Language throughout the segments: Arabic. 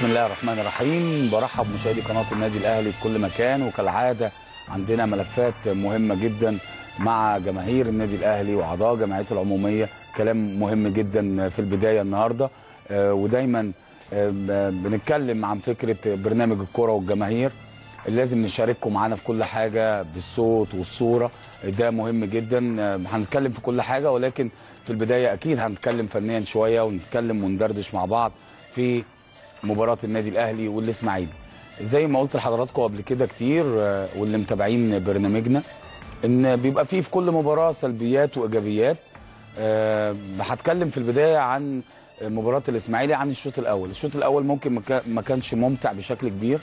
بسم الله الرحمن الرحيم برحب مشاهدي قناه النادي الاهلي في كل مكان وكالعاده عندنا ملفات مهمه جدا مع جماهير النادي الاهلي واعضاء جمعيته العموميه كلام مهم جدا في البدايه النهارده آه، ودايما آه، بنتكلم عن فكره برنامج الكره والجماهير لازم نشارككم معانا في كل حاجه بالصوت والصوره ده مهم جدا آه، هنتكلم في كل حاجه ولكن في البدايه اكيد هنتكلم فنيا شويه ونتكلم وندردش مع بعض في مباراه النادي الاهلي والاسماعيلي زي ما قلت لحضراتكم قبل كده كتير آه، واللي متابعين برنامجنا ان بيبقى فيه في كل مباراه سلبيات وايجابيات آه، هتكلم في البدايه عن مباراه الاسماعيلي عن الشوط الاول الشوط الاول ممكن ما كانش ممتع بشكل كبير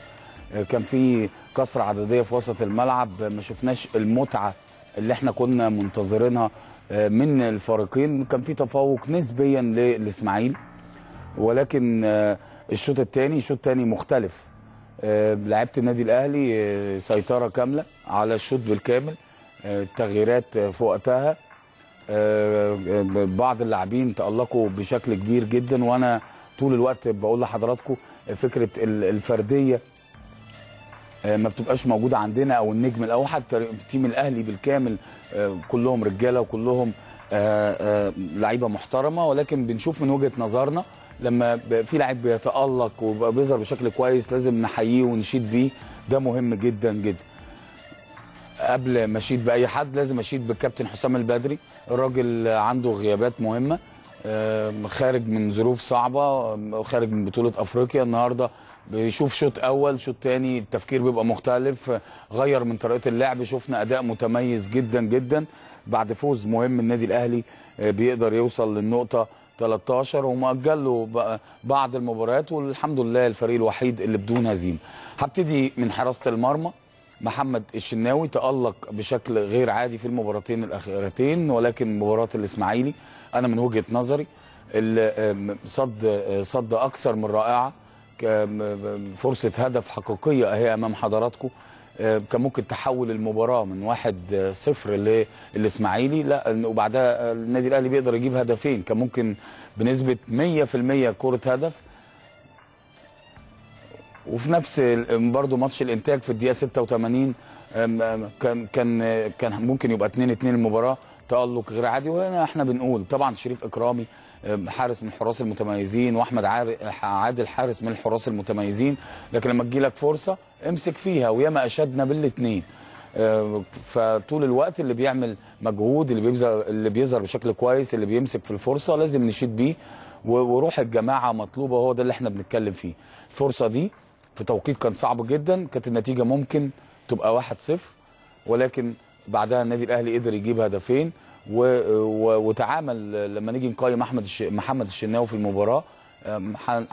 آه، كان في كسر عدديه في وسط الملعب ما شفناش المتعه اللي احنا كنا منتظرينها من الفريقين كان في تفوق نسبيا للاسماعيلي ولكن الشوط الثاني شوط ثاني مختلف آه، لعيبه النادي الاهلي آه، سيطره كامله على الشوط بالكامل آه، التغييرات في وقتها بعض اللاعبين تالقوا بشكل كبير جدا وانا طول الوقت بقول لحضراتكم فكره الفرديه ما بتبقاش موجوده عندنا او النجم الاول حتى الاهلي بالكامل كلهم رجاله وكلهم لعيبه محترمه ولكن بنشوف من وجهه نظرنا لما في لاعب بيتالق وبيظهر بشكل كويس لازم نحييه ونشيد بيه ده مهم جدا جدا قبل ما اشيد باي حد لازم اشيد بالكابتن حسام البدري الراجل عنده غيابات مهمه خارج من ظروف صعبه خارج من بطوله افريقيا النهارده بيشوف شوط اول شوط تاني التفكير بيبقى مختلف غير من طريقه اللعب شفنا اداء متميز جدا جدا بعد فوز مهم النادي الاهلي آه، بيقدر يوصل للنقطه 13 ومؤجل له بعض المباريات والحمد لله الفريق الوحيد اللي بدون هزيمه. هبتدي من حراسه المرمى محمد الشناوي تألق بشكل غير عادي في المباراتين الأخيرتين ولكن مباراة الإسماعيلي أنا من وجهة نظري صد صد أكثر من رائعة فرصة هدف حقيقية أهي أمام حضراتكم آه، كان ممكن تحول المباراه من 1-0 آه، للاسماعيلي لا وبعدها آه، النادي الاهلي بيقدر يجيب هدفين كان ممكن بنسبه 100% كره هدف وفي نفس برضه ماتش الانتاج في الدقيقه 86 كان كان كان ممكن يبقى 2 2 المباراه تالق غير عادي وهنا احنا بنقول طبعا شريف اكرامي حارس من الحراس المتميزين واحمد عادل حارس من الحراس المتميزين لكن لما تجي لك فرصه امسك فيها وياما اشدنا بالاثنين فطول الوقت اللي بيعمل مجهود اللي بيظهر اللي بيظهر بشكل كويس اللي بيمسك في الفرصه لازم نشيد بيه وروح الجماعه مطلوبه هو ده اللي احنا بنتكلم فيه الفرصه دي في توقيت كان صعب جدا كانت النتيجه ممكن تبقى 1-0 ولكن بعدها النادي الاهلي قدر يجيب هدفين وتعامل لما نيجي نقيم احمد الش... محمد الشناوي في المباراه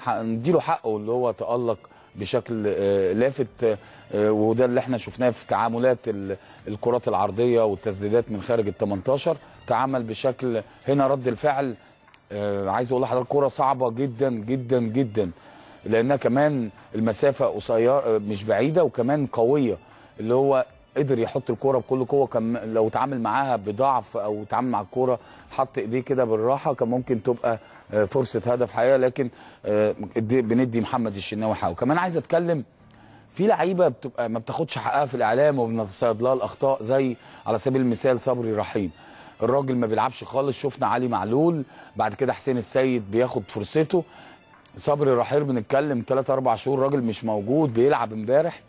هنديله حقه اللي هو تالق بشكل آه، لافت آه، وده اللي احنا شفناه في تعاملات الكرات العرضيه والتسديدات من خارج ال 18 تعامل بشكل هنا رد الفعل آه، عايز اقول لحضرتك كره صعبه جدا جدا جدا لانها كمان المسافه قصيره مش بعيده وكمان قويه اللي هو قدر يحط الكوره بكل قوه كان لو اتعامل معاها بضعف او اتعامل مع الكوره حط ايديه كده بالراحه كان ممكن تبقى آه، فرصه هدف حقيقه لكن آه، بندي محمد الشناوي حقه كمان عايز اتكلم في لعيبه بتبقى ما بتاخدش حقها في الاعلام وبنتصيد لها الاخطاء زي على سبيل المثال صبري رحيم الراجل ما بيلعبش خالص شفنا علي معلول بعد كده حسين السيد بياخد فرصته صبري رحيم بنتكلم ثلاث اربع شهور راجل مش موجود بيلعب امبارح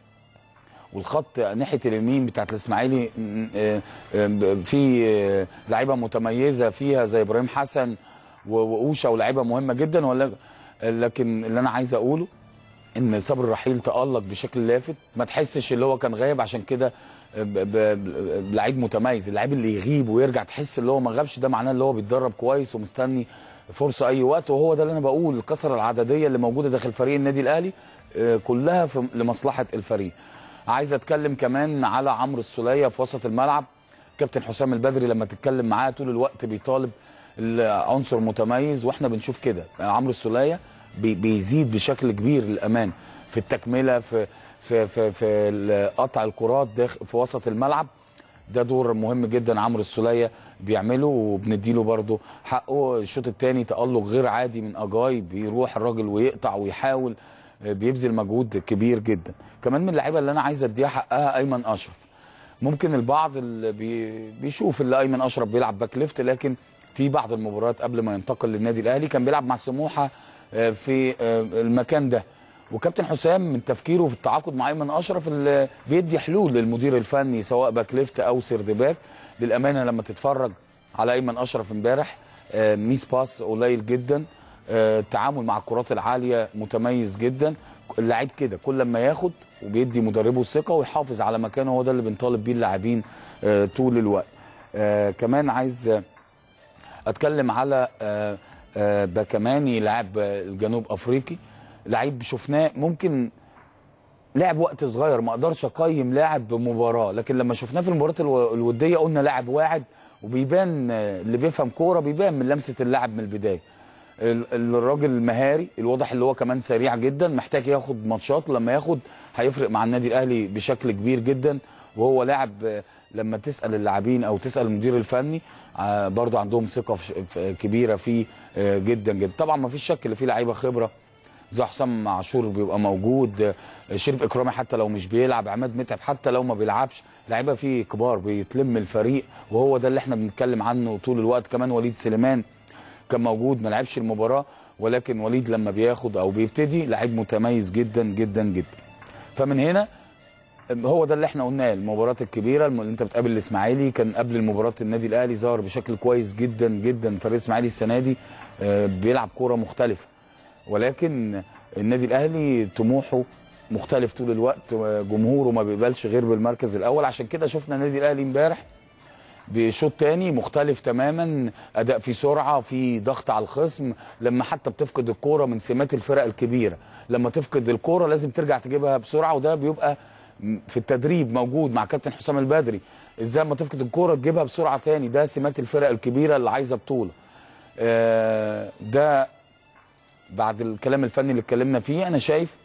والخط ناحيه اليمين بتاعت الاسماعيلي آه، آه، في آه، لعيبه متميزه فيها زي ابراهيم حسن واوشه ولاعيبه مهمه جدا ولا لكن اللي انا عايز اقوله ان صبر الرحيل تالق بشكل لافت ما تحسش اللي هو كان غايب عشان كده لعيب متميز اللعيب اللي يغيب ويرجع تحس اللي هو ما غابش ده معناه اللي هو بيتدرب كويس ومستني فرصه اي وقت وهو ده اللي انا بقول الكثره العدديه اللي موجوده داخل فريق النادي الاهلي كلها لمصلحه الفريق عايز اتكلم كمان على عمرو السوليه في وسط الملعب كابتن حسام البدري لما تتكلم معاه طول الوقت بيطالب العنصر متميز واحنا بنشوف كده عمرو السوليه بيزيد بشكل كبير للامان في التكمله في في في, في قطع الكرات في وسط الملعب ده دور مهم جدا عمرو السوليه بيعمله وبنديله برضه حقه الشوط الثاني تالق غير عادي من اجاي بيروح الراجل ويقطع ويحاول بيبذل مجهود كبير جدا كمان من اللعيبه اللي انا عايز اديها حقها ايمن اشرف ممكن البعض اللي بيشوف اللي ايمن اشرف بيلعب باك ليفت لكن في بعض المباريات قبل ما ينتقل للنادي الاهلي كان بيلعب مع سموحه آه، في آه، المكان ده وكابتن حسام من تفكيره في التعاقد مع ايمن اشرف اللي بيدي حلول للمدير الفني سواء باك ليفت او سيرد باك للامانه لما تتفرج على ايمن اشرف امبارح آه، ميس باس قليل جدا التعامل آه، مع الكرات العاليه متميز جدا اللعيب كده كل ما ياخد وبيدي مدربه الثقه ويحافظ على مكانه هو ده اللي بنطالب بيه اللاعبين آه، طول الوقت آه، كمان عايز اتكلم على باكماني لاعب الجنوب افريقي لعيب شفناه ممكن لعب وقت صغير ما اقدرش اقيم لاعب بمباراه لكن لما شفناه في المباراه الوديه قلنا لاعب واعد وبيبان اللي بيفهم كوره بيبان من لمسه اللاعب من البدايه الراجل مهاري الواضح اللي هو كمان سريع جدا محتاج ياخد ماتشات لما ياخد هيفرق مع النادي الاهلي بشكل كبير جدا وهو لاعب لما تسال اللاعبين او تسال المدير الفني آه، برضه عندهم ثقه كبيره فيه آه، جدا جدا طبعا ما فيش شك ان في لعيبه خبره زي حسام عاشور بيبقى موجود آه، شريف اكرامي حتى لو مش بيلعب عماد متعب حتى لو ما بيلعبش لعيبه فيه كبار بيتلم الفريق وهو ده اللي احنا بنتكلم عنه طول الوقت كمان وليد سليمان كان موجود ما لعبش المباراه ولكن وليد لما بياخد او بيبتدي لعيب متميز جدا جدا جدا فمن هنا هو ده اللي احنا قلناه المباراه الكبيره اللي انت بتقابل الاسماعيلي كان قبل مباراه النادي الاهلي ظهر بشكل كويس جدا جدا فريق الاسماعيلي السنه دي آه، بيلعب كوره مختلفه ولكن النادي الاهلي طموحه مختلف طول الوقت جمهوره ما بيقبلش غير بالمركز الاول عشان كده شفنا النادي الاهلي امبارح بشوط تاني مختلف تماما اداء في سرعه في ضغط على الخصم لما حتى بتفقد الكوره من سمات الفرق الكبيره لما تفقد الكوره لازم ترجع تجيبها بسرعه وده بيبقى في التدريب موجود مع كابتن حسام البدري ازاي ما تفقد الكوره تجيبها بسرعه تاني ده سمات الفرق الكبيره اللي عايزه بطوله آه، ده بعد الكلام الفني اللي اتكلمنا فيه انا شايف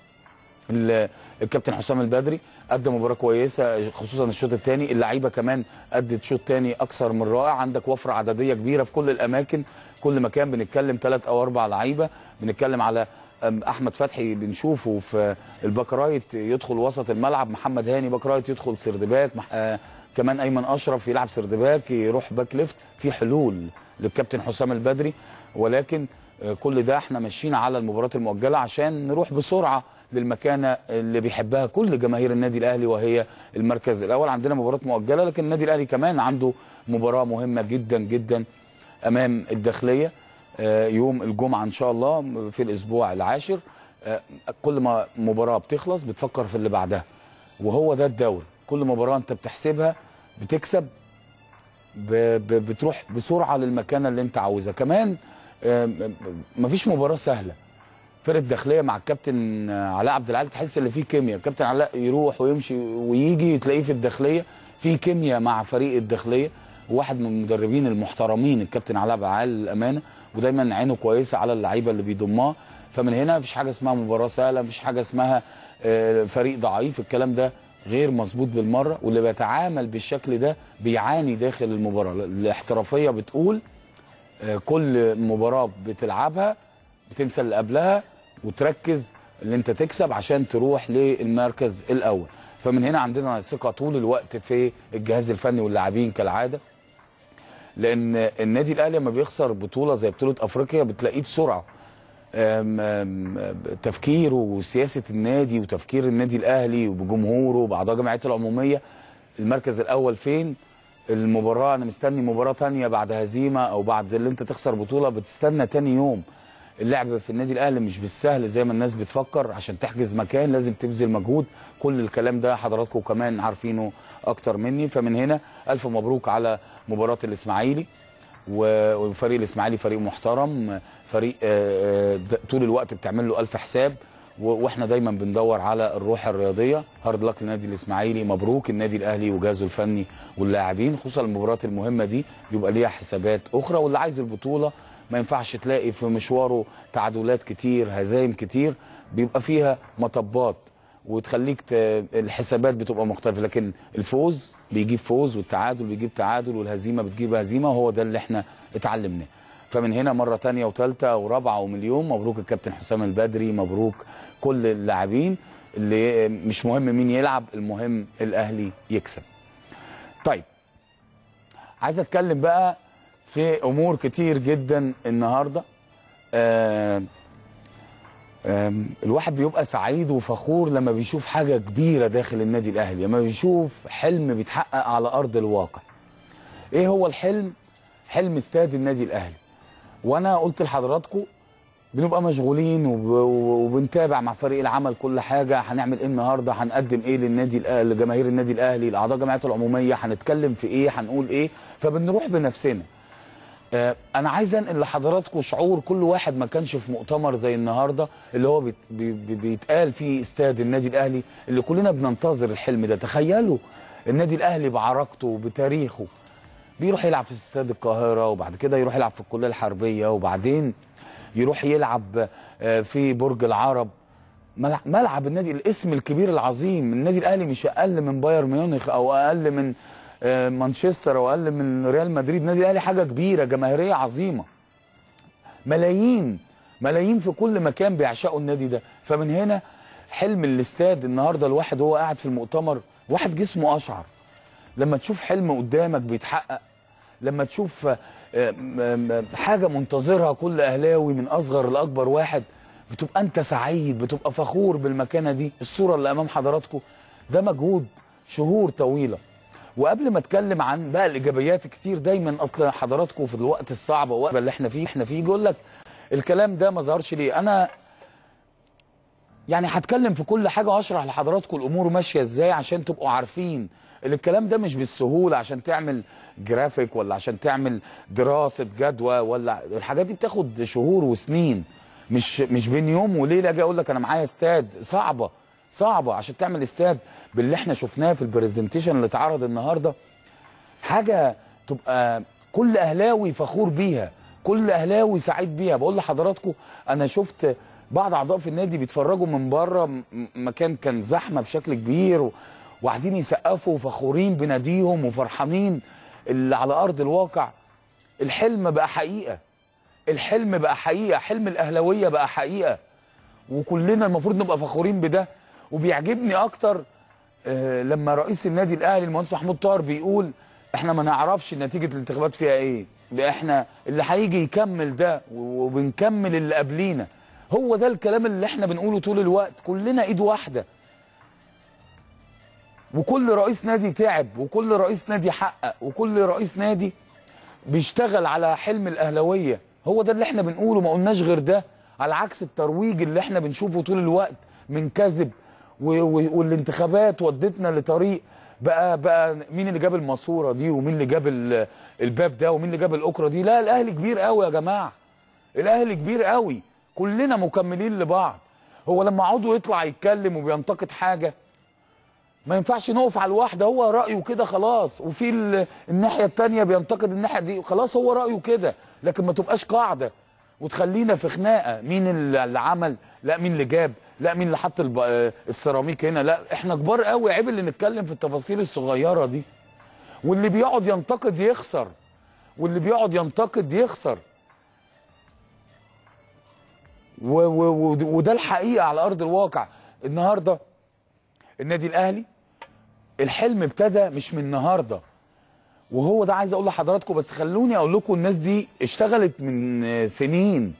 الكابتن حسام البدري قدم مباراه كويسه خصوصا الشوط الثاني اللعيبه كمان ادت شوط ثاني اكثر من رائع عندك وفره عدديه كبيره في كل الاماكن كل مكان بنتكلم ثلاث او اربع لعيبه بنتكلم على احمد فتحي بنشوفه في الباك رايت يدخل وسط الملعب محمد هاني باك رايت يدخل سردباك مح... آه، كمان ايمن اشرف يلعب سردباك يروح باك ليفت في حلول للكابتن حسام البدري ولكن آه، كل ده احنا ماشيين على المباراه المؤجله عشان نروح بسرعه للمكانه اللي بيحبها كل جماهير النادي الاهلي وهي المركز الاول عندنا مباراه مؤجله لكن النادي الاهلي كمان عنده مباراه مهمه جدا جدا امام الداخليه آه، يوم الجمعه ان شاء الله في الاسبوع العاشر آه، كل ما مباراه بتخلص بتفكر في اللي بعدها وهو ده الدوري كل مباراه انت بتحسبها بتكسب بتروح بسرعه للمكانه اللي انت عاوزها كمان آه، مفيش مباراه سهله فرقه داخليه مع الكابتن علاء عبد العال تحس ان في كيمياء الكابتن علاء يروح ويمشي ويجي تلاقيه في الداخليه في كيمياء مع فريق الداخليه واحد من المدربين المحترمين الكابتن علاء عبد العال الامانه ودايما عينه كويسه على اللعيبه اللي بيضمها فمن هنا مفيش حاجه اسمها مباراه سهله مفيش حاجه اسمها آه، فريق ضعيف الكلام ده غير مظبوط بالمره واللي بيتعامل بالشكل ده بيعاني داخل المباراه الاحترافيه بتقول آه، كل مباراه بتلعبها بتنسى اللي قبلها وتركز اللي انت تكسب عشان تروح للمركز الاول فمن هنا عندنا ثقه طول الوقت في الجهاز الفني واللاعبين كالعاده لان النادي الاهلي لما بيخسر بطوله زي بطوله افريقيا بتلاقيه بسرعه تفكيره وسياسه النادي وتفكير النادي الاهلي وبجمهوره وبعضها جمعيته العموميه المركز الاول فين المباراه انا مستني مباراه ثانيه بعد هزيمه او بعد اللي انت تخسر بطوله بتستنى ثاني يوم اللعب في النادي الاهلي مش بالسهل زي ما الناس بتفكر عشان تحجز مكان لازم تبذل مجهود كل الكلام ده حضراتكم كمان عارفينه اكتر مني فمن هنا الف مبروك على مباراه الاسماعيلي وفريق الاسماعيلي فريق محترم فريق آه، آه، طول الوقت بتعمل له الف حساب واحنا دايما بندور على الروح الرياضيه هارد لك للنادي الاسماعيلي مبروك النادي الاهلي وجهازه الفني واللاعبين خصوصا المباريات المهمه دي بيبقى ليها حسابات اخرى واللي عايز البطوله ما ينفعش تلاقي في مشواره تعادلات كتير هزايم كتير بيبقى فيها مطبات وتخليك الحسابات بتبقى مختلفه لكن الفوز بيجيب فوز والتعادل بيجيب تعادل والهزيمه بتجيب هزيمه هو ده اللي احنا اتعلمناه فمن هنا مره تانية وثالثه ورابعه ومليون مبروك الكابتن حسام البدري مبروك كل اللاعبين اللي مش مهم مين يلعب المهم الاهلي يكسب طيب عايز اتكلم بقى في امور كتير جدا النهارده الواحد بيبقى سعيد وفخور لما بيشوف حاجة كبيرة داخل النادي الأهلي لما بيشوف حلم بيتحقق على أرض الواقع إيه هو الحلم؟ حلم استاد النادي الأهلي وأنا قلت لحضراتكم بنبقى مشغولين وبنتابع مع فريق العمل كل حاجة هنعمل إيه النهاردة هنقدم إيه للنادي لجماهير النادي الأهلي لأعضاء جمعيته العمومية هنتكلم في إيه هنقول إيه فبنروح بنفسنا آه، انا عايز انقل لحضراتكم شعور كل واحد ما كانش في مؤتمر زي النهارده اللي هو بي بي بيتقال في استاد النادي الاهلي اللي كلنا بننتظر الحلم ده تخيلوا النادي الاهلي بعركته وبتاريخه بيروح يلعب في استاد القاهره وبعد كده يروح يلعب في الكليه الحربيه وبعدين يروح يلعب آه، في برج العرب ملعب النادي الاسم الكبير العظيم النادي الاهلي مش اقل من بايرن ميونخ او اقل من آه، مانشستر او اقل من ريال مدريد نادي الاهلي حاجه كبيره جماهيريه عظيمه ملايين ملايين في كل مكان بيعشقوا النادي ده فمن هنا حلم الاستاد النهارده الواحد وهو قاعد في المؤتمر واحد جسمه اشعر لما تشوف حلم قدامك بيتحقق لما تشوف آه، حاجه منتظرها كل اهلاوي من اصغر لاكبر واحد بتبقى انت سعيد بتبقى فخور بالمكانه دي الصوره اللي امام حضراتكم ده مجهود شهور طويله وقبل ما اتكلم عن بقى الايجابيات الكتير دايما اصل حضراتكم في الوقت الصعب والوقت اللي احنا فيه احنا فيه يقول لك الكلام ده ما ظهرش ليه انا يعني هتكلم في كل حاجه واشرح لحضراتكم الامور ماشيه ازاي عشان تبقوا عارفين الكلام ده مش بالسهوله عشان تعمل جرافيك ولا عشان تعمل دراسه جدوى ولا الحاجات دي بتاخد شهور وسنين مش مش بين يوم وليله اجي اقول لك انا معايا استاد صعبه صعبه عشان تعمل استاد باللي احنا شفناه في البرزنتيشن اللي اتعرض النهارده حاجه تبقى كل اهلاوي فخور بيها كل اهلاوي سعيد بيها بقول لحضراتكم انا شفت بعض اعضاء في النادي بيتفرجوا من بره مكان كان زحمه بشكل كبير وقاعدين يسقفوا وفخورين بناديهم وفرحانين اللي على ارض الواقع الحلم بقى حقيقه الحلم بقى حقيقه حلم الاهلاويه بقى حقيقه وكلنا المفروض نبقى فخورين بده وبيعجبني اكتر آه، لما رئيس النادي الاهلي المهندس محمود طاهر بيقول احنا ما نعرفش نتيجه الانتخابات فيها ايه ده احنا اللي هيجي يكمل ده وبنكمل اللي قبلينا هو ده الكلام اللي احنا بنقوله طول الوقت كلنا ايد واحده وكل رئيس نادي تعب وكل رئيس نادي حقق وكل رئيس نادي بيشتغل على حلم الاهلاويه هو ده اللي احنا بنقوله ما قلناش غير ده على عكس الترويج اللي احنا بنشوفه طول الوقت من كذب والانتخابات ودتنا لطريق بقى بقى مين اللي جاب الماسوره دي ومين اللي جاب الباب ده ومين اللي جاب الاكره دي لا الاهلي كبير قوي يا جماعه الاهلي كبير قوي كلنا مكملين لبعض هو لما عضو يطلع يتكلم وبينتقد حاجه ما ينفعش نقف على الواحده هو رايه كده خلاص وفي الناحيه الثانيه بينتقد الناحيه دي خلاص هو رايه كده لكن ما تبقاش قاعده وتخلينا في خناقه مين اللي عمل لا مين اللي جاب لا مين اللي حط آه، السيراميك هنا لا احنا كبار قوي عيب اللي نتكلم في التفاصيل الصغيره دي واللي بيقعد ينتقد يخسر واللي بيقعد ينتقد يخسر و و و وده الحقيقه على ارض الواقع النهارده النادي الاهلي الحلم ابتدى مش من النهارده وهو ده عايز اقول لحضراتكم بس خلوني اقول لكم الناس دي اشتغلت من سنين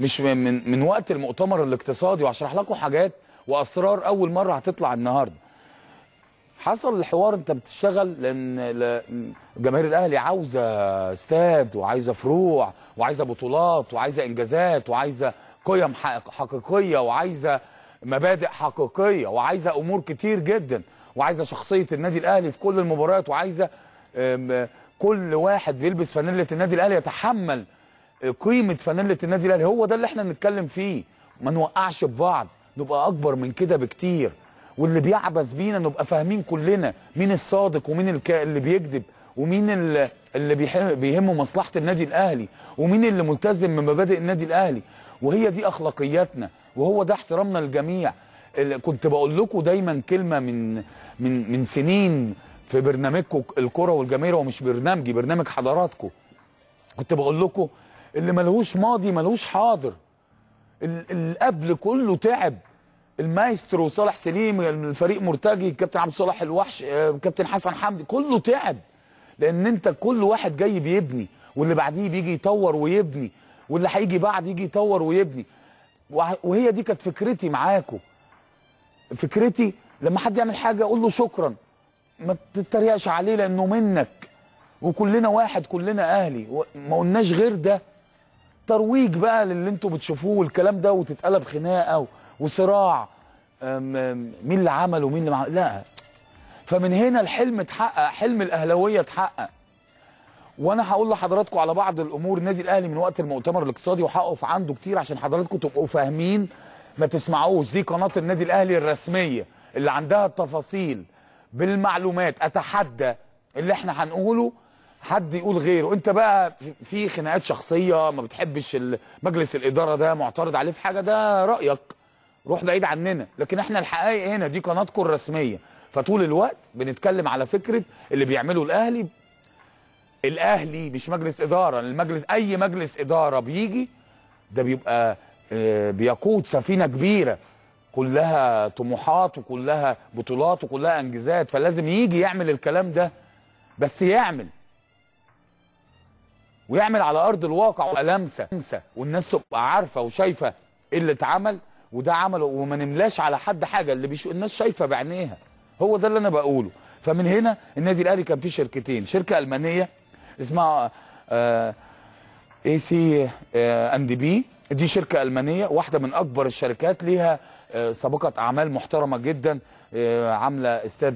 مش من من وقت المؤتمر الاقتصادي وهشرح لكم حاجات واسرار اول مره هتطلع النهارده حصل الحوار انت بتشتغل لان جماهير الاهلي عاوزه استاد وعايزه فروع وعايزه بطولات وعايزه انجازات وعايزه قيم حقيقيه وعايزه مبادئ حقيقيه وعايزه امور كتير جدا وعايزه شخصيه النادي الاهلي في كل المباريات وعايزه كل واحد بيلبس فانيله النادي الاهلي يتحمل قيمه فانيله النادي الاهلي هو ده اللي احنا بنتكلم فيه ما نوقعش ببعض نبقى اكبر من كده بكتير واللي بيعبث بينا نبقى فاهمين كلنا مين الصادق ومين اللي بيكذب ومين اللي, بيهمه مصلحه النادي الاهلي ومين اللي ملتزم بمبادئ النادي الاهلي وهي دي اخلاقياتنا وهو ده احترامنا للجميع كنت بقول لكم دايما كلمه من من من سنين في برنامجكم الكره والجماهير ومش برنامجي برنامج حضراتكم كنت بقول لكم اللي ملهوش ماضي ملهوش حاضر اللي قبل كله تعب المايسترو صالح سليم الفريق مرتجي الكابتن عبد الصالح الوحش آه، كابتن حسن حمدي كله تعب لان انت كل واحد جاي بيبني واللي بعديه بيجي يطور ويبني واللي هيجي بعد يجي يطور ويبني وهي دي كانت فكرتي معاكم فكرتي لما حد يعمل حاجه اقول له شكرا ما تتريقش عليه لانه منك وكلنا واحد كلنا اهلي ما قلناش غير ده ترويج بقى للي انتوا بتشوفوه والكلام ده وتتقلب خناقه وصراع مين اللي عمل ومين اللي معمل لا فمن هنا الحلم اتحقق حلم الاهلاويه اتحقق وانا هقول لحضراتكم على بعض الامور النادي الاهلي من وقت المؤتمر الاقتصادي وهقف عنده كتير عشان حضراتكم تبقوا فاهمين ما تسمعوش دي قناه النادي الاهلي الرسميه اللي عندها التفاصيل بالمعلومات اتحدى اللي احنا هنقوله حد يقول غيره انت بقى في خناقات شخصيه ما بتحبش مجلس الاداره ده معترض عليه في حاجه ده رايك روح بعيد عننا لكن احنا الحقائق هنا دي قناتكم الرسميه فطول الوقت بنتكلم على فكره اللي بيعمله الاهلي الاهلي مش مجلس اداره المجلس اي مجلس اداره بيجي ده بيبقى آه، بيقود سفينه كبيره كلها طموحات وكلها بطولات وكلها انجازات فلازم يجي يعمل الكلام ده بس يعمل ويعمل على ارض الواقع لمسه لمسه والناس تبقى عارفه وشايفه ايه اللي اتعمل وده عمله وما نملاش على حد حاجه اللي بيشو الناس شايفه بعينيها هو ده اللي انا بقوله فمن هنا النادي الاهلي كان فيه شركتين شركه المانيه اسمها آه اي سي اند بي دي شركه المانيه واحده من اكبر الشركات ليها آه، سابقه اعمال محترمه جدا آه، عامله استاد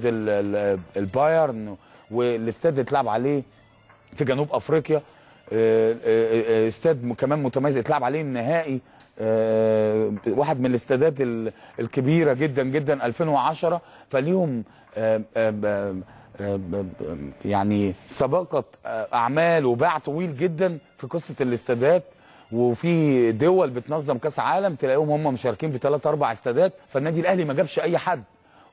البايرن والاستاد اللي اتلعب عليه في جنوب افريقيا آه، آه، آه، استاد كمان متميز اتلعب عليه النهائي واحد من الاستادات الكبيره جدا جدا 2010 فليهم يعني سباقه اعمال وباع طويل جدا في قصه الاستادات وفي دول بتنظم كاس عالم تلاقيهم هم مشاركين في ثلاث اربع استادات فالنادي الاهلي ما جابش اي حد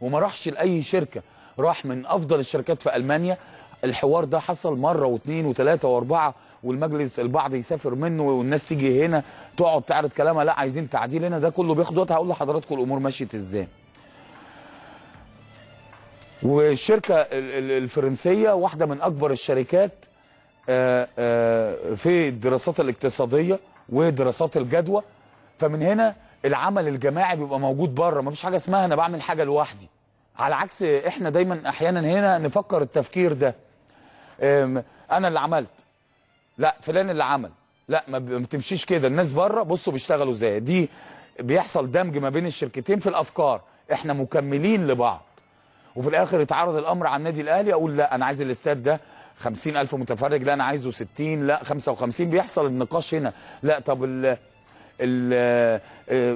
وما راحش لاي شركه راح من افضل الشركات في المانيا الحوار ده حصل مره واثنين وثلاثه واربعه والمجلس البعض يسافر منه والناس تيجي هنا تقعد تعرض كلامها لا عايزين تعديل هنا ده كله بياخد وقت هقول لحضراتكم الامور مشيت ازاي. والشركه الفرنسيه واحده من اكبر الشركات آه، آه، في الدراسات الاقتصاديه ودراسات الجدوى فمن هنا العمل الجماعي بيبقى موجود بره مفيش حاجه اسمها انا بعمل حاجه لوحدي على عكس احنا دايما احيانا هنا نفكر التفكير ده انا اللي عملت لا فلان اللي عمل لا ما بتمشيش كده الناس بره بصوا بيشتغلوا ازاي دي بيحصل دمج ما بين الشركتين في الافكار احنا مكملين لبعض وفي الاخر يتعرض الامر على النادي الاهلي اقول لا انا عايز الاستاد ده 50000 متفرج لا انا عايزه 60 لا 55 بيحصل النقاش هنا لا طب آه،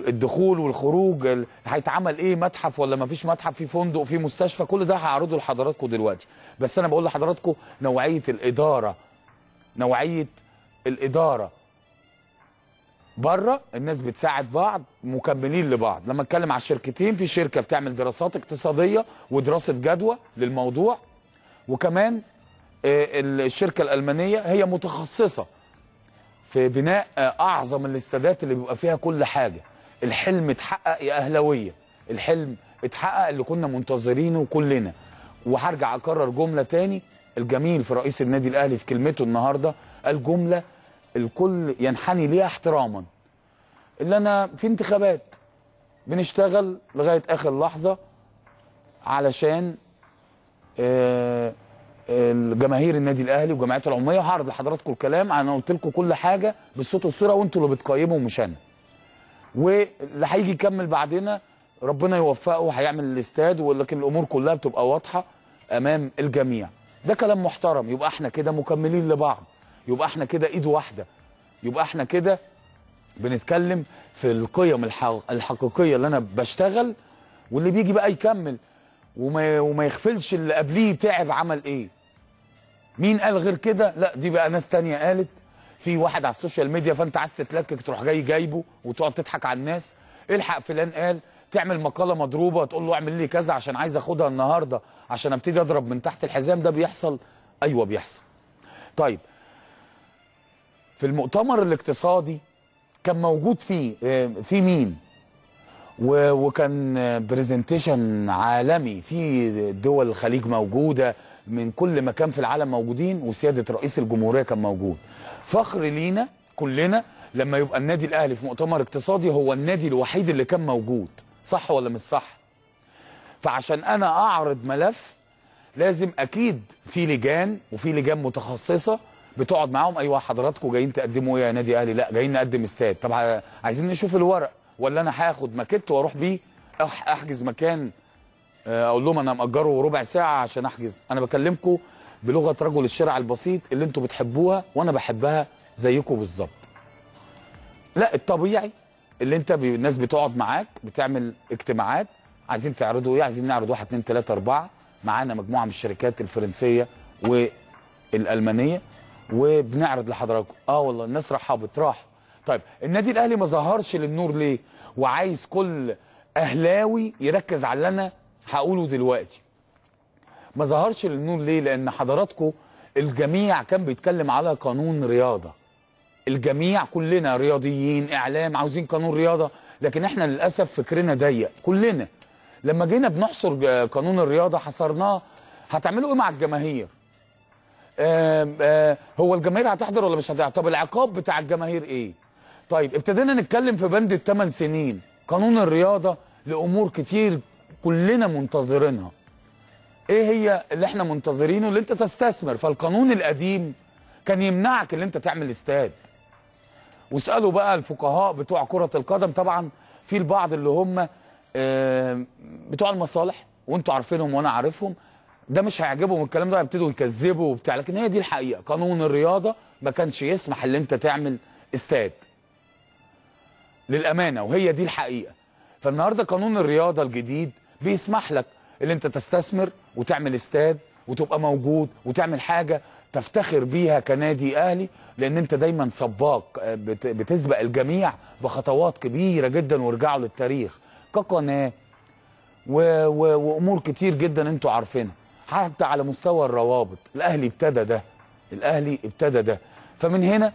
الدخول والخروج هيتعمل ايه متحف ولا ما فيش متحف في فندق في مستشفى كل ده هعرضه لحضراتكم دلوقتي بس انا بقول لحضراتكم نوعيه الاداره نوعيه الاداره بره الناس بتساعد بعض مكملين لبعض لما اتكلم على الشركتين في شركه بتعمل دراسات اقتصاديه ودراسه جدوى للموضوع وكمان آه، الشركه الالمانيه هي متخصصه في بناء اعظم الاستادات اللي بيبقى فيها كل حاجه الحلم اتحقق يا اهلاويه الحلم اتحقق اللي كنا منتظرينه كلنا وهرجع اكرر جمله تاني الجميل في رئيس النادي الاهلي في كلمته النهارده قال جمله الكل ينحني ليها احتراما اللي انا في انتخابات بنشتغل لغايه اخر لحظه علشان آه جماهير النادي الاهلي وجماعته العموميه وهعرض لحضراتكم الكلام انا قلت لكم كل حاجه بالصوت والصوره وانتوا اللي بتقيموا مش انا. واللي هيجي يكمل بعدنا ربنا يوفقه هيعمل الاستاد ولكن الامور كلها بتبقى واضحه امام الجميع. ده كلام محترم يبقى احنا كده مكملين لبعض يبقى احنا كده ايد واحده يبقى احنا كده بنتكلم في القيم الحقيقيه اللي انا بشتغل واللي بيجي بقى يكمل وما وما يغفلش اللي قبليه تعب عمل ايه مين قال غير كده لا دي بقى ناس تانية قالت في واحد على السوشيال ميديا فانت عايز تتلكك تروح جاي جايبه وتقعد تضحك على الناس الحق فلان قال تعمل مقاله مضروبه تقول له اعمل لي كذا عشان عايز اخدها النهارده عشان ابتدي اضرب من تحت الحزام ده بيحصل ايوه بيحصل طيب في المؤتمر الاقتصادي كان موجود فيه آه، في مين وكان برزنتيشن عالمي في دول الخليج موجوده من كل مكان في العالم موجودين وسياده رئيس الجمهوريه كان موجود فخر لينا كلنا لما يبقى النادي الاهلي في مؤتمر اقتصادي هو النادي الوحيد اللي كان موجود صح ولا مش صح فعشان انا اعرض ملف لازم اكيد في لجان وفي لجان متخصصه بتقعد معاهم ايوه حضراتكم جايين تقدموا ايه يا نادي اهلي لا جايين نقدم استاد طب عايزين نشوف الورق ولا انا هاخد ماكيت واروح بيه احجز مكان آه، اقول لهم انا ماجره ربع ساعه عشان احجز انا بكلمكم بلغه رجل الشارع البسيط اللي انتوا بتحبوها وانا بحبها زيكم بالظبط لا الطبيعي اللي انت الناس بتقعد معاك بتعمل اجتماعات عايزين تعرضوا ايه عايزين نعرض 1 2 3 4 معانا مجموعه من الشركات الفرنسيه والالمانيه وبنعرض لحضراتكم اه والله الناس رحبت راح طيب النادي الاهلي ما ظهرش للنور ليه وعايز كل اهلاوي يركز على اللي انا هقوله دلوقتي ما ظهرش للنور ليه لان حضراتكم الجميع كان بيتكلم على قانون رياضه الجميع كلنا رياضيين اعلام عاوزين قانون رياضه لكن احنا للاسف فكرنا ضيق كلنا لما جينا بنحصر قانون الرياضه حصرناه هتعملوا ايه مع الجماهير آه آه هو الجماهير هتحضر ولا مش هتحضر طب العقاب بتاع الجماهير ايه طيب ابتدينا نتكلم في بند الثمان سنين قانون الرياضه لامور كتير كلنا منتظرينها ايه هي اللي احنا منتظرينه اللي انت تستثمر فالقانون القديم كان يمنعك اللي انت تعمل استاد واسالوا بقى الفقهاء بتوع كره القدم طبعا في البعض اللي هم بتوع المصالح وانتوا عارفينهم وانا عارفهم ده مش هيعجبهم الكلام ده هيبتدوا يكذبوا وبتاع لكن هي دي الحقيقه قانون الرياضه ما كانش يسمح ان انت تعمل استاد للامانه وهي دي الحقيقه فالنهارده قانون الرياضه الجديد بيسمح لك ان انت تستثمر وتعمل استاد وتبقى موجود وتعمل حاجه تفتخر بيها كنادي اهلي لان انت دايما سباق بتسبق الجميع بخطوات كبيره جدا وارجعوا للتاريخ كقناه و... و... وامور كتير جدا انتوا عارفينها حتى على مستوى الروابط الاهلي ابتدى ده الاهلي ابتدى ده فمن هنا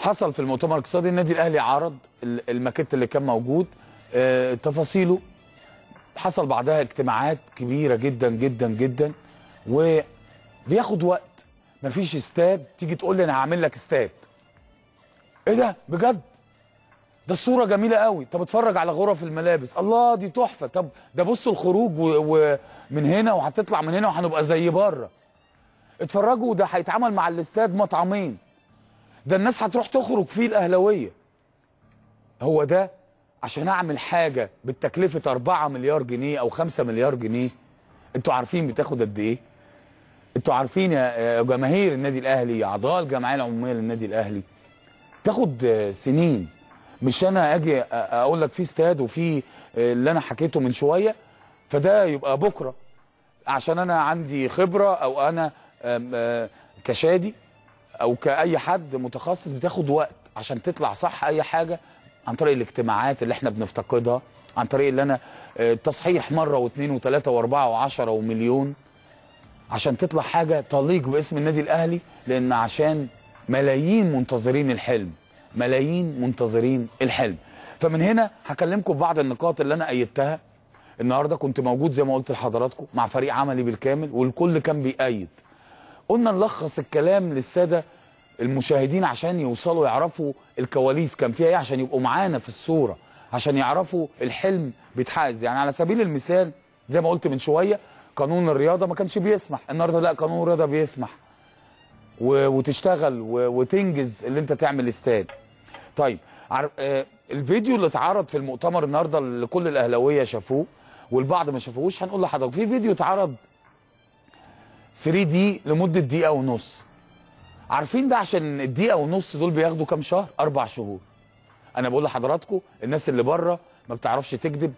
حصل في المؤتمر الاقتصادي النادي الاهلي عرض الماكيت اللي كان موجود آه تفاصيله حصل بعدها اجتماعات كبيره جدا جدا جدا وبياخد وقت مفيش استاد تيجي تقول لي انا هعمل لك استاد ايه ده بجد ده الصوره جميله قوي طب اتفرج على غرف الملابس الله دي تحفه طب ده بص الخروج ومن هنا وهتطلع من هنا وهنبقى زي بره اتفرجوا ده هيتعمل مع الاستاد مطعمين ده الناس هتروح تخرج فيه الاهلاويه هو ده عشان اعمل حاجه بتكلفه 4 مليار جنيه او 5 مليار جنيه انتوا عارفين بتاخد قد ايه انتوا عارفين يا جماهير النادي الاهلي اعضاء الجمعيه العموميه للنادي الاهلي تاخد سنين مش انا اجي اقول لك في استاد وفي اللي انا حكيته من شويه فده يبقى بكره عشان انا عندي خبره او انا آه، كشادي او كاي حد متخصص بتاخد وقت عشان تطلع صح اي حاجه عن طريق الاجتماعات اللي احنا بنفتقدها عن طريق اللي انا التصحيح آه، مره واثنين وثلاثه واربعه وعشره ومليون عشان تطلع حاجه تليق باسم النادي الاهلي لان عشان ملايين منتظرين الحلم ملايين منتظرين الحلم فمن هنا هكلمكم ببعض النقاط اللي انا ايدتها النهارده كنت موجود زي ما قلت لحضراتكم مع فريق عملي بالكامل والكل كان بيأيد قلنا نلخص الكلام للساده المشاهدين عشان يوصلوا يعرفوا الكواليس كان فيها ايه عشان يبقوا معانا في الصوره عشان يعرفوا الحلم بيتحقق يعني على سبيل المثال زي ما قلت من شويه قانون الرياضه ما كانش بيسمح النهارده لا قانون الرياضه بيسمح و... وتشتغل و... وتنجز اللي انت تعمل استاد طيب عر... آه... الفيديو اللي اتعرض في المؤتمر النهارده اللي كل الاهلاويه شافوه والبعض ما شافوهوش هنقول لحضرتك في فيديو اتعرض 3 دي لمده دقيقه ونص عارفين ده عشان الدقيقه ونص دول بياخدوا كام شهر اربع شهور انا بقول لحضراتكم الناس اللي بره ما بتعرفش تكذب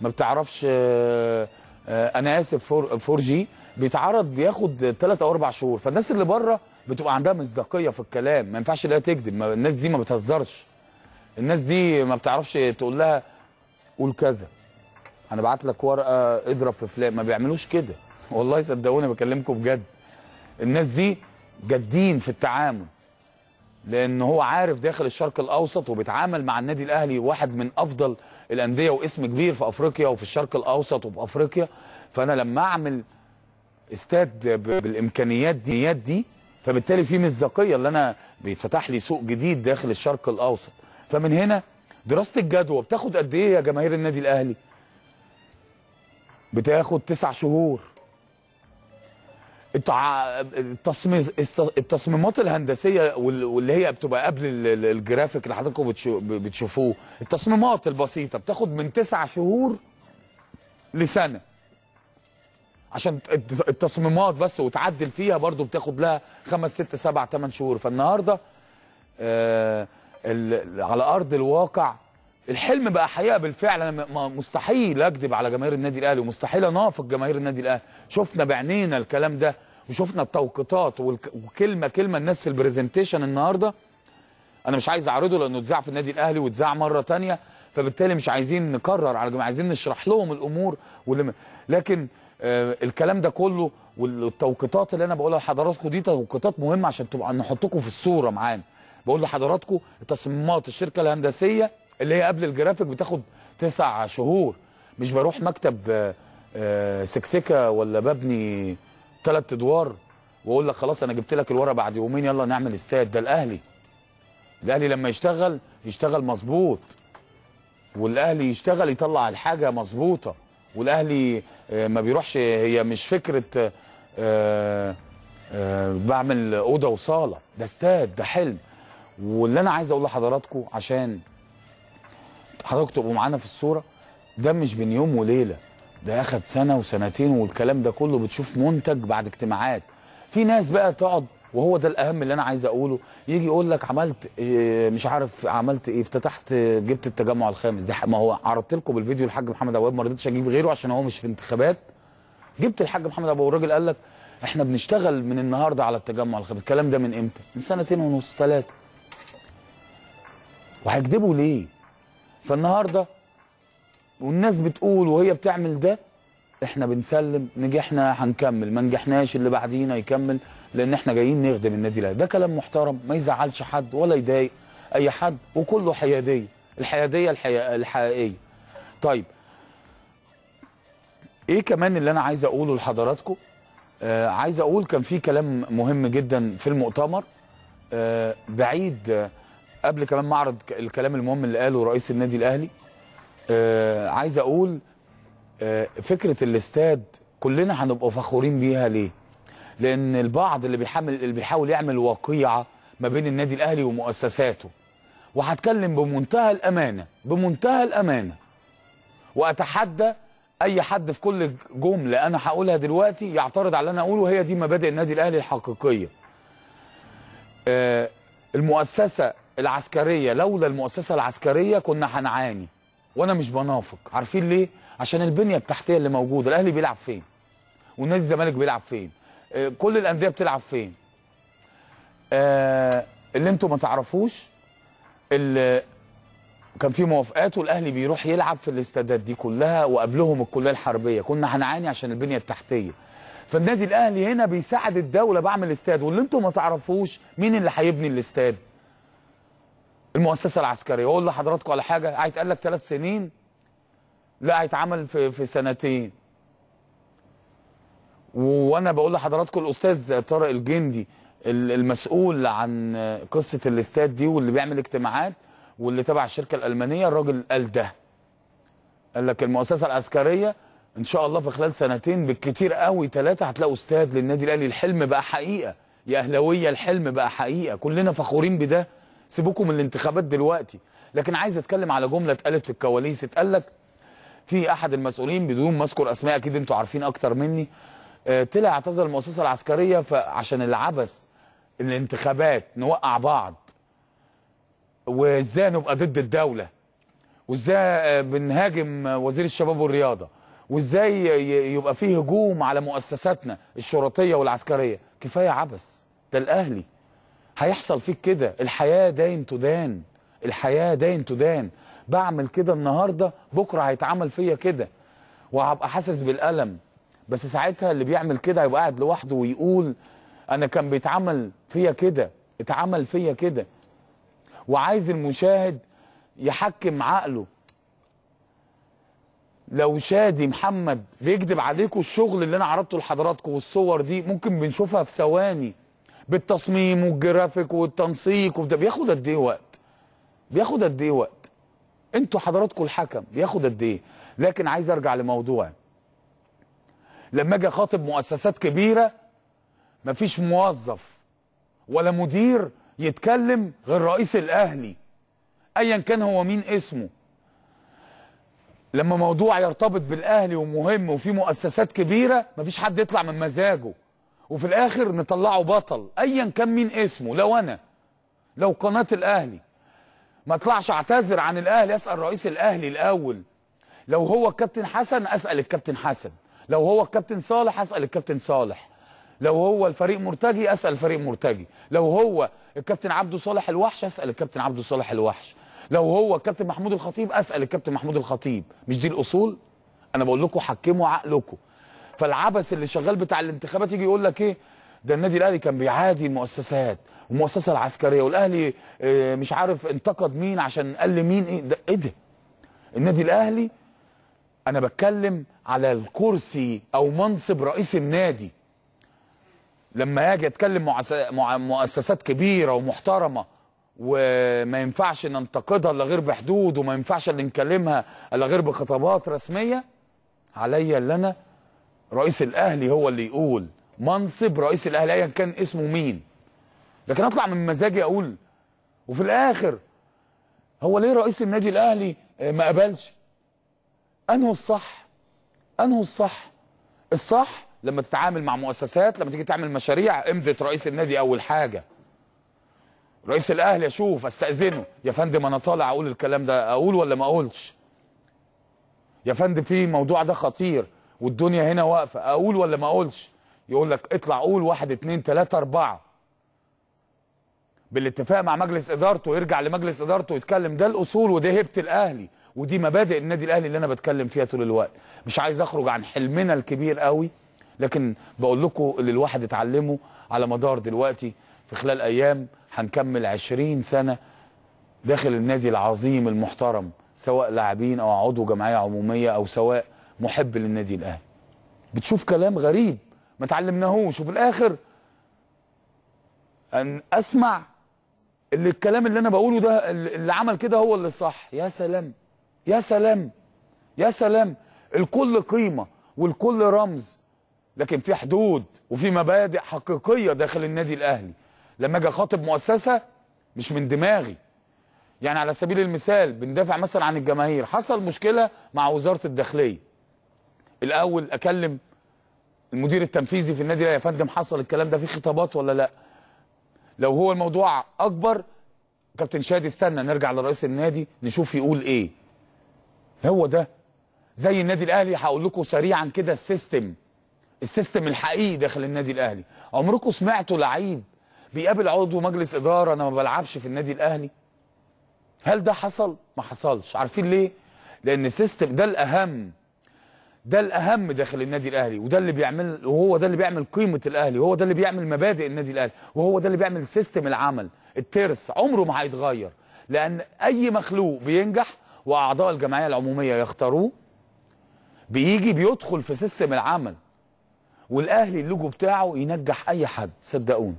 ما بتعرفش آه، آه، انا اسف 4 جي بيتعرض بياخد 3 او 4 شهور فالناس اللي بره بتبقى عندها مصداقيه في الكلام ما ينفعش لا تكذب الناس دي ما بتهزرش الناس دي ما بتعرفش تقول لها قول كذا انا بعت لك ورقه اضرب في فلان ما بيعملوش كده والله صدقوني بكلمكم بجد الناس دي جادين في التعامل لان هو عارف داخل الشرق الاوسط وبيتعامل مع النادي الاهلي واحد من افضل الانديه واسم كبير في افريقيا وفي الشرق الاوسط وفي افريقيا فانا لما اعمل استاد بالامكانيات دي دي فبالتالي في مصداقيه اللي انا بيتفتح لي سوق جديد داخل الشرق الاوسط فمن هنا دراسه الجدوى بتاخد قد ايه يا جماهير النادي الاهلي بتاخد تسع شهور التصميمات الهندسيه واللي هي بتبقى قبل الجرافيك اللي حضراتكم بتشوفوه التصميمات البسيطه بتاخد من تسع شهور لسنه عشان التصميمات بس وتعدل فيها برضو بتاخد لها خمس ست سبع ثمان شهور فالنهارده آه على ارض الواقع الحلم بقى حقيقه بالفعل انا مستحيل اكذب على جماهير النادي الاهلي ومستحيل انافق جماهير النادي الاهلي شفنا بعينينا الكلام ده وشفنا التوقيتات وكلمه كلمه الناس في البرزنتيشن النهارده انا مش عايز اعرضه لانه اتذاع في النادي الاهلي واتذاع مره ثانيه فبالتالي مش عايزين نكرر على جماعه عايزين نشرح لهم الامور واللي لكن آه الكلام ده كله والتوقيتات اللي انا بقولها لحضراتكم دي توقيتات مهمه عشان تبقى نحطكم في الصوره معانا بقول لحضراتكم تصميمات الشركه الهندسيه اللي هي قبل الجرافيك بتاخد تسع شهور مش بروح مكتب آه, آه، سكسكه ولا ببني ثلاث ادوار واقول لك خلاص انا جبت لك الورقه بعد يومين يلا نعمل استاد ده الاهلي الاهلي لما يشتغل يشتغل مظبوط والاهلي يشتغل يطلع الحاجه مظبوطه والاهلي آه، ما بيروحش هي مش فكره آه، آه، بعمل اوضه وصاله ده استاد ده حلم واللي انا عايز اقول لحضراتكم عشان حضراتكم تبقوا معانا في الصوره ده مش بين يوم وليله ده اخد سنه وسنتين والكلام ده كله بتشوف منتج بعد اجتماعات في ناس بقى تقعد وهو ده الاهم اللي انا عايز اقوله يجي يقول لك عملت إيه، مش عارف عملت ايه افتتحت جبت التجمع الخامس ده ما هو عرضت لكم بالفيديو الحاج محمد ابو ما رضيتش اجيب غيره عشان هو مش في انتخابات جبت الحاج محمد ابو الراجل قال لك احنا بنشتغل من النهارده على التجمع الخامس الكلام ده من امتى من سنتين ونص ثلاثه وهيكذبوا ليه فالنهارده والناس بتقول وهي بتعمل ده احنا بنسلم نجحنا هنكمل ما نجحناش اللي بعدينا يكمل لان احنا جايين نخدم النادي الاهلي ده كلام محترم ما يزعلش حد ولا يضايق اي حد وكله حياديه الحياديه الحقيقيه طيب ايه كمان اللي انا عايز اقوله لحضراتكم آه عايز اقول كان في كلام مهم جدا في المؤتمر آه بعيد آه قبل كمان معرض الكلام المهم اللي قاله رئيس النادي الاهلي آه عايز اقول آه فكره الاستاد كلنا هنبقى فخورين بيها ليه؟ لان البعض اللي بيحمل اللي بيحاول يعمل وقيعه ما بين النادي الاهلي ومؤسساته وهتكلم بمنتهى الامانه بمنتهى الامانه واتحدى اي حد في كل جمله انا هقولها دلوقتي يعترض على اللي انا اقوله هي دي مبادئ النادي الاهلي الحقيقيه آه المؤسسه العسكريه لولا المؤسسه العسكريه كنا هنعاني وانا مش بنافق عارفين ليه عشان البنيه التحتيه اللي موجوده الاهلي بيلعب فين ونادي الزمالك بيلعب فين آه، كل الانديه بتلعب فين آه، اللي انتم ما تعرفوش اللي كان في موافقات والاهلي بيروح يلعب في الاستادات دي كلها وقبلهم الكليه الحربيه كنا هنعاني عشان البنيه التحتيه فالنادي الاهلي هنا بيساعد الدوله بعمل استاد واللي انتم ما تعرفوش مين اللي هيبني الاستاد المؤسسه العسكريه اقول لحضراتكم على حاجه هيتقال لك ثلاث سنين لا هيتعمل في في سنتين وانا بقول لحضراتكم الاستاذ طارق الجندي المسؤول عن قصه الاستاد دي واللي بيعمل اجتماعات واللي تبع الشركه الالمانيه الراجل قال ده قال لك المؤسسه العسكريه ان شاء الله في خلال سنتين بالكتير قوي ثلاثه هتلاقوا استاد للنادي الاهلي الحلم بقى حقيقه يا اهلاويه الحلم بقى حقيقه كلنا فخورين بده سيبوكم من الانتخابات دلوقتي لكن عايز اتكلم على جمله اتقالت في الكواليس اتقال لك في احد المسؤولين بدون ما اذكر اسماء اكيد انتوا عارفين اكتر مني آه، طلع اعتذر المؤسسه العسكريه فعشان العبث الانتخابات نوقع بعض وازاي نبقى ضد الدوله وازاي آه، بنهاجم وزير الشباب والرياضه وازاي يبقى فيه هجوم على مؤسساتنا الشرطيه والعسكريه كفايه عبث ده الاهلي هيحصل فيك كده الحياة داين تدان الحياة داين تدان بعمل كده النهاردة بكرة هيتعمل فيا كده وهبقى حاسس بالألم بس ساعتها اللي بيعمل كده هيبقى قاعد لوحده ويقول أنا كان بيتعمل فيا كده اتعمل فيا كده وعايز المشاهد يحكم عقله لو شادي محمد بيكذب عليكم الشغل اللي انا عرضته لحضراتكم والصور دي ممكن بنشوفها في ثواني بالتصميم والجرافيك والتنسيق وبدا بياخد قد ايه وقت بياخد قد ايه وقت انتوا حضراتكم الحكم بياخد قد ايه لكن عايز ارجع لموضوعي لما اجي اخاطب مؤسسات كبيره مفيش موظف ولا مدير يتكلم غير رئيس الاهلي ايا كان هو مين اسمه لما موضوع يرتبط بالاهلي ومهم وفي مؤسسات كبيره مفيش حد يطلع من مزاجه وفي الاخر نطلعه بطل ايا كان مين اسمه لو انا لو قناه الاهلي ما اطلعش اعتذر عن الاهلي اسال رئيس الاهلي الاول لو هو الكابتن حسن اسال الكابتن حسن لو هو الكابتن صالح اسال الكابتن صالح لو هو الفريق مرتجي اسال الفريق مرتجي لو هو الكابتن عبده صالح الوحش اسال الكابتن عبده صالح الوحش لو هو الكابتن محمود الخطيب اسال الكابتن محمود الخطيب مش دي الاصول انا بقول لكم حكموا عقلكم فالعبث اللي شغال بتاع الانتخابات يجي يقول لك ايه ده النادي الاهلي كان بيعادي المؤسسات والمؤسسه العسكريه والاهلي آه، مش عارف انتقد مين عشان قال مين ايه ده ايه ده النادي الاهلي انا بتكلم على الكرسي او منصب رئيس النادي لما اجي اتكلم مع مؤسسات كبيره ومحترمه وما ينفعش ننتقدها الا غير بحدود وما ينفعش اللي نكلمها الا غير بخطابات رسميه عليا اللي انا رئيس الاهلي هو اللي يقول منصب رئيس الاهلي ايا كان اسمه مين لكن اطلع من مزاجي اقول وفي الاخر هو ليه رئيس النادي الاهلي آه، ما قبلش انه الصح انه الصح الصح لما تتعامل مع مؤسسات لما تيجي تعمل مشاريع امضه رئيس النادي اول حاجه رئيس الاهلي اشوف استاذنه يا فندم انا طالع اقول الكلام ده اقول ولا ما اقولش يا فندم في موضوع ده خطير والدنيا هنا واقفه اقول ولا ما اقولش يقول لك اطلع قول واحد اتنين تلاته اربعه بالاتفاق مع مجلس ادارته يرجع لمجلس ادارته يتكلم ده الاصول وده هيبه الاهلي ودي مبادئ النادي الاهلي اللي انا بتكلم فيها طول الوقت مش عايز اخرج عن حلمنا الكبير قوي لكن بقول لكم اللي الواحد اتعلمه على مدار دلوقتي في خلال ايام هنكمل 20 سنه داخل النادي العظيم المحترم سواء لاعبين او عضو جمعيه عموميه او سواء محب للنادي الاهلي بتشوف كلام غريب ما تعلمناهوش وفي الاخر ان اسمع اللي الكلام اللي انا بقوله ده اللي عمل كده هو اللي صح يا سلام يا سلام يا سلام الكل قيمه والكل رمز لكن في حدود وفي مبادئ حقيقيه داخل النادي الاهلي لما اجي اخاطب مؤسسه مش من دماغي يعني على سبيل المثال بندافع مثلا عن الجماهير حصل مشكله مع وزاره الداخليه الاول اكلم المدير التنفيذي في النادي لا يا فندم حصل الكلام ده في خطابات ولا لا لو هو الموضوع اكبر كابتن شادي استنى نرجع لرئيس النادي نشوف يقول ايه هو ده زي النادي الاهلي هقول لكم سريعا كده السيستم السيستم الحقيقي داخل النادي الاهلي عمركم سمعتوا لعيب بيقابل عضو مجلس اداره انا ما بلعبش في النادي الاهلي هل ده حصل ما حصلش عارفين ليه لان السيستم ده الاهم ده الاهم داخل النادي الاهلي وده اللي بيعمل وهو ده اللي بيعمل قيمه الاهلي وهو ده اللي بيعمل مبادئ النادي الاهلي وهو ده اللي بيعمل سيستم العمل الترس عمره ما هيتغير لان اي مخلوق بينجح واعضاء الجمعيه العموميه يختاروه بيجي بيدخل في سيستم العمل والاهلي اللوجو بتاعه ينجح اي حد صدقوني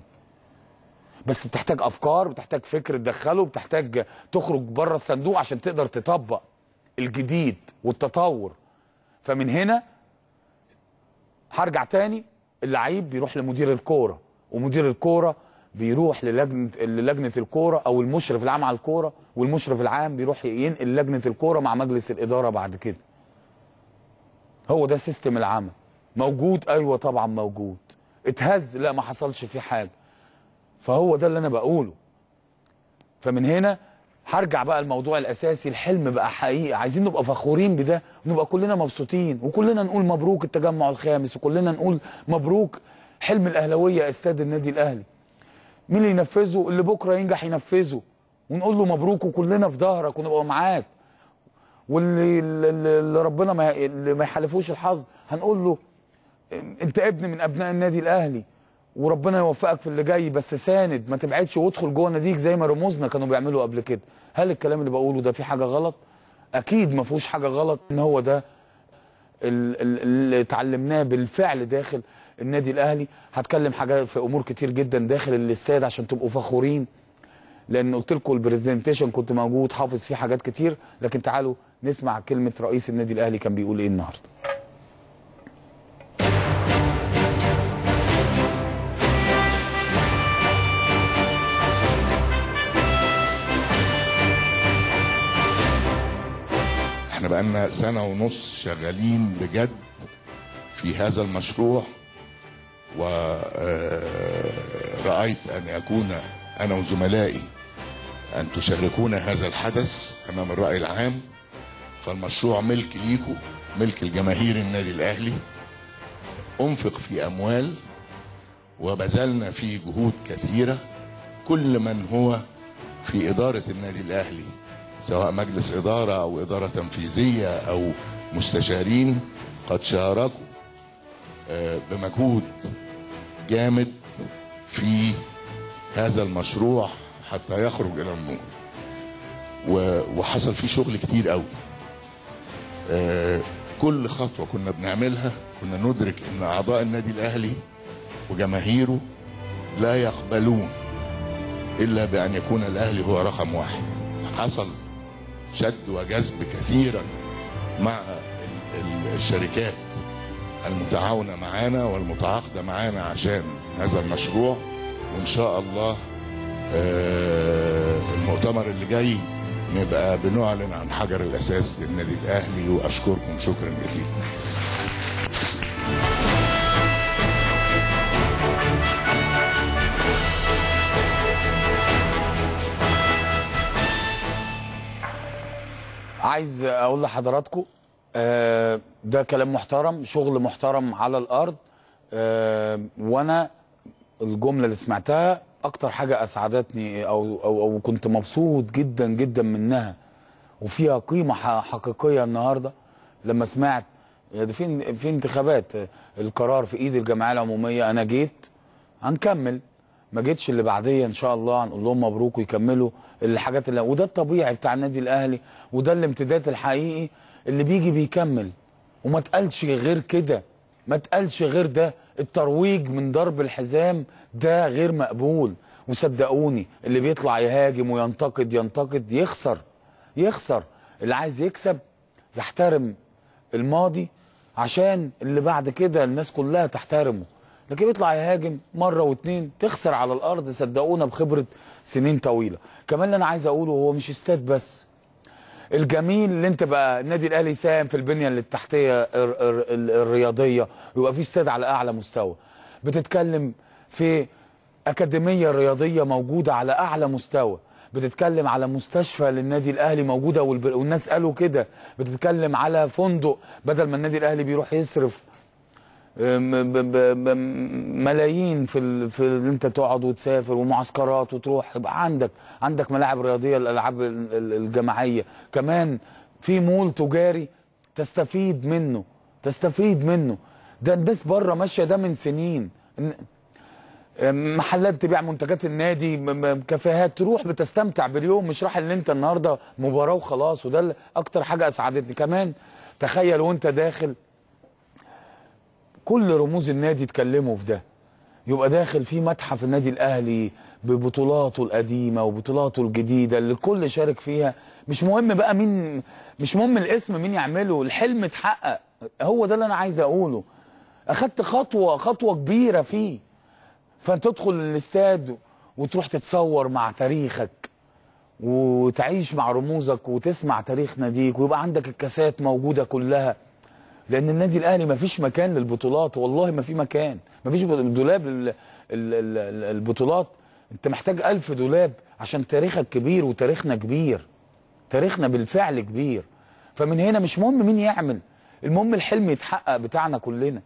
بس بتحتاج افكار بتحتاج فكر تدخله بتحتاج تخرج بره الصندوق عشان تقدر تطبق الجديد والتطور فمن هنا هرجع تاني اللعيب بيروح لمدير الكوره ومدير الكوره بيروح للجنه للجنه الكوره او المشرف العام على الكوره والمشرف العام بيروح ينقل لجنه الكوره مع مجلس الاداره بعد كده هو ده سيستم العمل موجود ايوه طبعا موجود اتهز لا ما حصلش فيه حاجه فهو ده اللي انا بقوله فمن هنا هرجع بقى الموضوع الاساسي الحلم بقى حقيقي عايزين نبقى فخورين بده ونبقى كلنا مبسوطين وكلنا نقول مبروك التجمع الخامس وكلنا نقول مبروك حلم الاهلاويه استاد النادي الاهلي مين اللي ينفذه اللي بكره ينجح ينفذه ونقول له مبروك وكلنا في ظهرك ونبقى معاك واللي اللي ربنا ما يحلفوش الحظ هنقول له انت ابن من ابناء النادي الاهلي وربنا يوفقك في اللي جاي بس ساند ما تبعدش وادخل جوه ناديك زي ما رموزنا كانوا بيعملوا قبل كده هل الكلام اللي بقوله ده فيه حاجه غلط اكيد ما فيهوش حاجه غلط ان هو ده اللي اتعلمناه بالفعل داخل النادي الاهلي هتكلم حاجات في امور كتير جدا داخل الاستاد عشان تبقوا فخورين لان قلت لكم البرزنتيشن كنت موجود حافظ فيه حاجات كتير لكن تعالوا نسمع كلمه رئيس النادي الاهلي كان بيقول ايه النهارده احنا بقالنا سنة ونص شغالين بجد في هذا المشروع ورأيت آه، أن أكون أنا وزملائي أن تشاركونا هذا الحدث أمام الرأي العام فالمشروع ملك ليكو ملك الجماهير النادي الأهلي أنفق في أموال وبذلنا في جهود كثيرة كل من هو في إدارة النادي الأهلي سواء مجلس إدارة أو إدارة تنفيذية أو مستشارين قد شاركوا آه، بمجهود جامد في هذا المشروع حتى يخرج إلى النور وحصل فيه شغل كتير قوي آه، كل خطوة كنا بنعملها كنا ندرك أن أعضاء النادي الأهلي وجماهيره لا يقبلون إلا بأن يكون الأهلي هو رقم واحد حصل شد وجذب كثيرا مع الشركات المتعاونه معانا والمتعاقده معانا عشان هذا المشروع وان شاء الله آه، المؤتمر اللي جاي نبقى بنعلن عن حجر الاساس للنادي الاهلي واشكركم شكرا جزيلا عايز اقول لحضراتكم آه، ده كلام محترم شغل محترم على الارض آه، وانا الجمله اللي سمعتها اكتر حاجه اسعدتني او او, أو كنت مبسوط جدا جدا منها وفيها قيمه حقيقيه النهارده لما سمعت ده فين في انتخابات القرار في ايد الجمعيه العموميه انا جيت هنكمل ما جتش اللي بعديه ان شاء الله هنقول لهم مبروك ويكملوا الحاجات اللي وده الطبيعي بتاع النادي الاهلي وده الامتداد الحقيقي اللي بيجي بيكمل وما تقالش غير كده ما تقالش غير ده الترويج من ضرب الحزام ده غير مقبول وصدقوني اللي بيطلع يهاجم وينتقد ينتقد يخسر يخسر اللي عايز يكسب يحترم الماضي عشان اللي بعد كده الناس كلها تحترمه لكن يطلع يهاجم مره واثنين تخسر على الارض صدقونا بخبره سنين طويله كمان اللي انا عايز اقوله هو مش استاد بس الجميل اللي انت بقى النادي الاهلي ساهم في البنيه التحتيه الرياضيه ويبقى في استاد على اعلى مستوى بتتكلم في اكاديميه رياضيه موجوده على اعلى مستوى بتتكلم على مستشفى للنادي الاهلي موجوده والناس قالوا كده بتتكلم على فندق بدل ما النادي الاهلي بيروح يصرف ملايين في في اللي انت تقعد وتسافر ومعسكرات وتروح يبقى عندك عندك ملاعب رياضيه الالعاب الجماعيه كمان في مول تجاري تستفيد منه تستفيد منه ده الناس بره ماشيه ده من سنين محلات تبيع منتجات النادي كافيهات تروح بتستمتع باليوم مش راح ان انت النهارده مباراه وخلاص وده اكتر حاجه اسعدتني كمان تخيل وانت داخل كل رموز النادي اتكلموا في ده يبقى داخل في متحف النادي الاهلي ببطولاته القديمه وبطولاته الجديده اللي الكل شارك فيها مش مهم بقى مين مش مهم الاسم مين يعمله الحلم اتحقق هو ده اللي انا عايز اقوله اخدت خطوه خطوه كبيره فيه فتدخل الاستاد وتروح تتصور مع تاريخك وتعيش مع رموزك وتسمع تاريخ ناديك ويبقى عندك الكاسات موجوده كلها لان النادي الاهلي ما فيش مكان للبطولات والله ما في مكان ما فيش دولاب البطولات انت محتاج ألف دولاب عشان تاريخك كبير وتاريخنا كبير تاريخنا بالفعل كبير فمن هنا مش مهم مين يعمل المهم الحلم يتحقق بتاعنا كلنا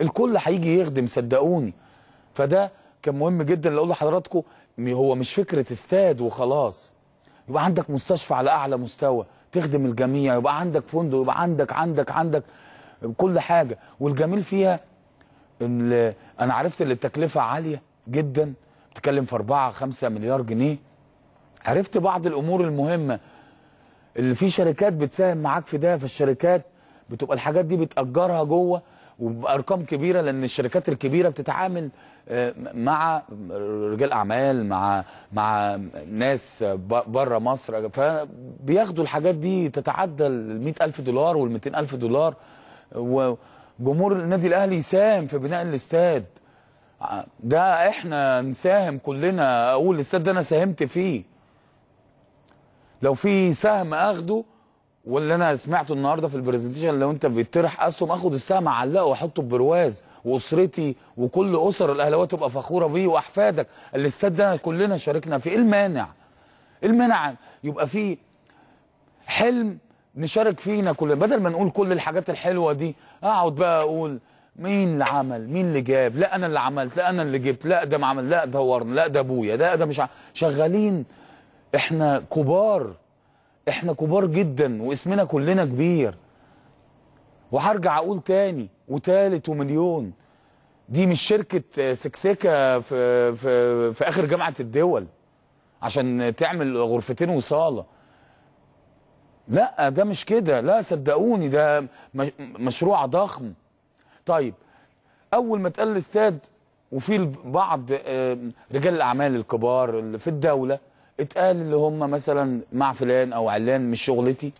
الكل هيجي يخدم صدقوني فده كان مهم جدا اللي اقول لحضراتكم هو مش فكره استاد وخلاص يبقى عندك مستشفى على اعلى مستوى تخدم الجميع يبقى عندك فندق يبقى عندك عندك عندك بكل حاجه والجميل فيها ان انا عرفت ان التكلفه عاليه جدا بتتكلم في 4 5 مليار جنيه عرفت بعض الامور المهمه اللي في شركات بتساهم معاك في ده فالشركات بتبقى الحاجات دي بتاجرها جوه وبارقام كبيره لان الشركات الكبيره بتتعامل آه، مع رجال اعمال مع مع ناس بره مصر فبياخدوا الحاجات دي تتعدى ال 100000 دولار وال 200000 دولار وجمهور النادي الاهلي يساهم في بناء الاستاد ده احنا نساهم كلنا اقول الاستاد ده انا ساهمت فيه لو في سهم اخده واللي انا سمعته النهارده في البرزنتيشن لو انت بتطرح اسهم اخد السهم اعلقه واحطه في برواز واسرتي وكل اسر الاهلاويه تبقى فخوره بيه واحفادك الاستاد ده كلنا شاركنا فيه ايه المانع؟ ايه المانع يبقى فيه حلم نشارك فينا كلنا بدل ما نقول كل الحاجات الحلوه دي اقعد بقى اقول مين اللي عمل مين اللي جاب لا انا اللي عملت لا انا اللي جبت لا ده ما عمل لا دورنا لا ده ابويا لا ده مش ع... شغالين احنا كبار احنا كبار جدا واسمنا كلنا كبير وهرجع اقول تاني وتالت ومليون دي مش شركه سكسكه في في في اخر جامعه الدول عشان تعمل غرفتين وصاله لا ده مش كده لا صدقوني ده مشروع ضخم طيب اول ما اتقال الاستاد وفي بعض رجال الاعمال الكبار اللي في الدوله اتقال اللي هم مثلا مع فلان او علان مش شغلتي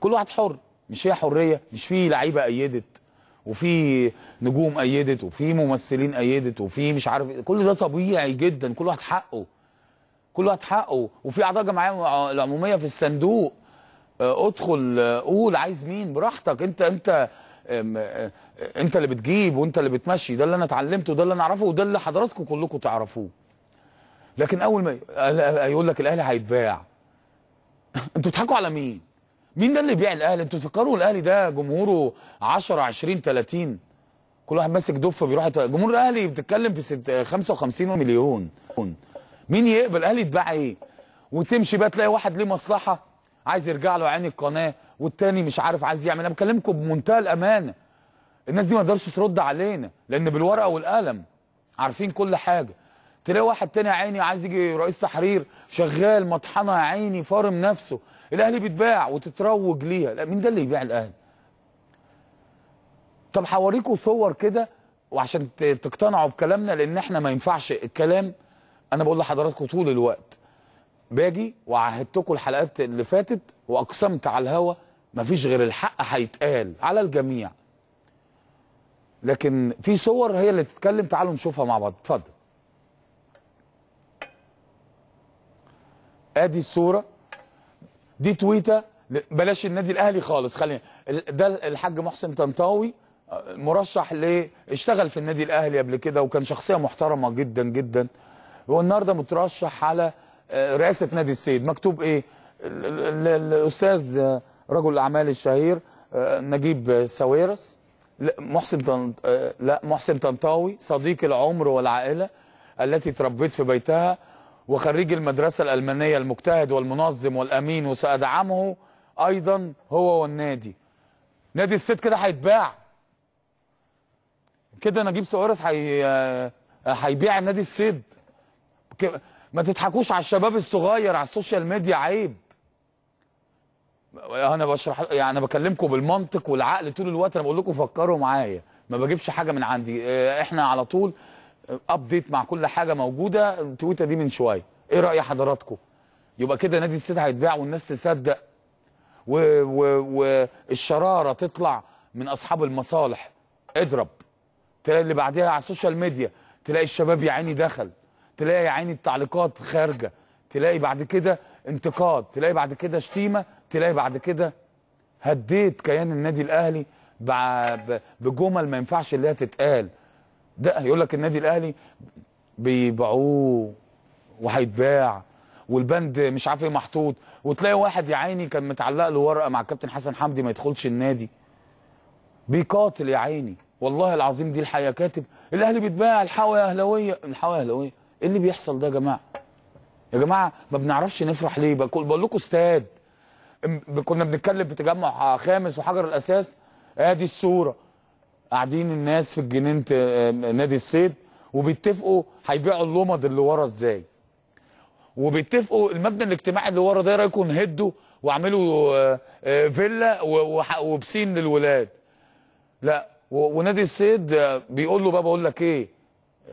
كل واحد حر مش هي حريه مش في لعيبه ايدت وفي نجوم ايدت وفي ممثلين ايدت وفي مش عارف إيه. كل ده طبيعي جدا كل واحد حقه كل واحد حقه وفي اعضاء جمعيه العموميه في الصندوق آه، ادخل آه، قول عايز مين براحتك انت انت آه، انت اللي بتجيب وانت اللي بتمشي ده اللي انا اتعلمته وده اللي انا اعرفه وده اللي حضراتكم كلكم تعرفوه لكن اول ما يقول لك الاهلي هيتباع انتوا بتضحكوا على مين مين ده اللي بيع الاهلي انتوا تفكروا الاهلي ده جمهوره 10 20 30 كل واحد ماسك دفه بيروح جمهور الاهلي بتتكلم في 55 مليون مين يقبل الاهلي يتباع ايه وتمشي بقى تلاقي واحد ليه مصلحه عايز يرجع له عين القناه والتاني مش عارف عايز يعمل إيه. انا بكلمكم بمنتهى الامانه الناس دي ما تقدرش ترد علينا لان بالورقه والقلم عارفين كل حاجه تلاقي واحد تاني يا عيني عايز يجي رئيس تحرير شغال مطحنه يا عيني فارم نفسه الاهلي بيتباع وتتروج ليها لا مين ده اللي يبيع الاهلي طب هوريكم صور كده وعشان تقتنعوا بكلامنا لان احنا ما ينفعش الكلام انا بقول لحضراتكم طول الوقت باجي وعهدتكم الحلقات اللي فاتت واقسمت على الهوا مفيش غير الحق هيتقال على الجميع لكن في صور هي اللي تتكلم تعالوا نشوفها مع بعض اتفضل ادي الصوره دي تويته بلاش النادي الاهلي خالص خلينا ده الحاج محسن طنطاوي مرشح ليه اشتغل في النادي الاهلي قبل كده وكان شخصيه محترمه جدا جدا هو النهارده مترشح على آه، رئاسه نادي السيد مكتوب ايه الاستاذ آه، رجل الاعمال الشهير آه، نجيب ساويرس محسن لا محسن طنطاوي صديق العمر والعائله التي تربيت في بيتها وخريج المدرسه الالمانيه المجتهد والمنظم والامين وسادعمه ايضا هو والنادي نادي السيد كده هيتباع كده نجيب ساويرس هي هيبيع نادي السيد ما تضحكوش على الشباب الصغير على السوشيال ميديا عيب انا بشرح يعني انا بكلمكم بالمنطق والعقل طول الوقت انا بقول لكم فكروا معايا ما بجيبش حاجه من عندي آه، احنا على طول ابديت آه، مع كل حاجه موجوده التويته دي من شويه ايه راي حضراتكم يبقى كده نادي السيد هيتباع والناس تصدق والشراره و... تطلع من اصحاب المصالح اضرب تلاقي اللي بعديها على السوشيال ميديا تلاقي الشباب يا عيني دخل تلاقي يا عيني التعليقات خارجه تلاقي بعد كده انتقاد تلاقي بعد كده شتيمه تلاقي بعد كده هديت كيان النادي الاهلي بجمل ما ينفعش اللي هي تتقال ده هيقول لك النادي الاهلي بيبيعوه وهيتباع والبند مش عارف ايه محطوط وتلاقي واحد يا عيني كان متعلق له ورقه مع كابتن حسن حمدي ما يدخلش النادي بيقاتل يا عيني والله العظيم دي الحقيقه كاتب الاهلي بيتباع الحاوي اهلاويه الحاوي اهلاويه ايه اللي بيحصل ده يا جماعه يا جماعه ما بنعرفش نفرح ليه بقول لكم استاد كنا بنتكلم في تجمع خامس وحجر الاساس ادي آه، الصوره قاعدين الناس في الجنينه آه، نادي الصيد وبيتفقوا هيبيعوا اللمض اللي ورا ازاي وبيتفقوا المبنى الاجتماعي اللي ورا ده رايكم نهده واعملوا آه، فيلا وبسين للولاد لا ونادي الصيد بيقول له بابا اقول لك ايه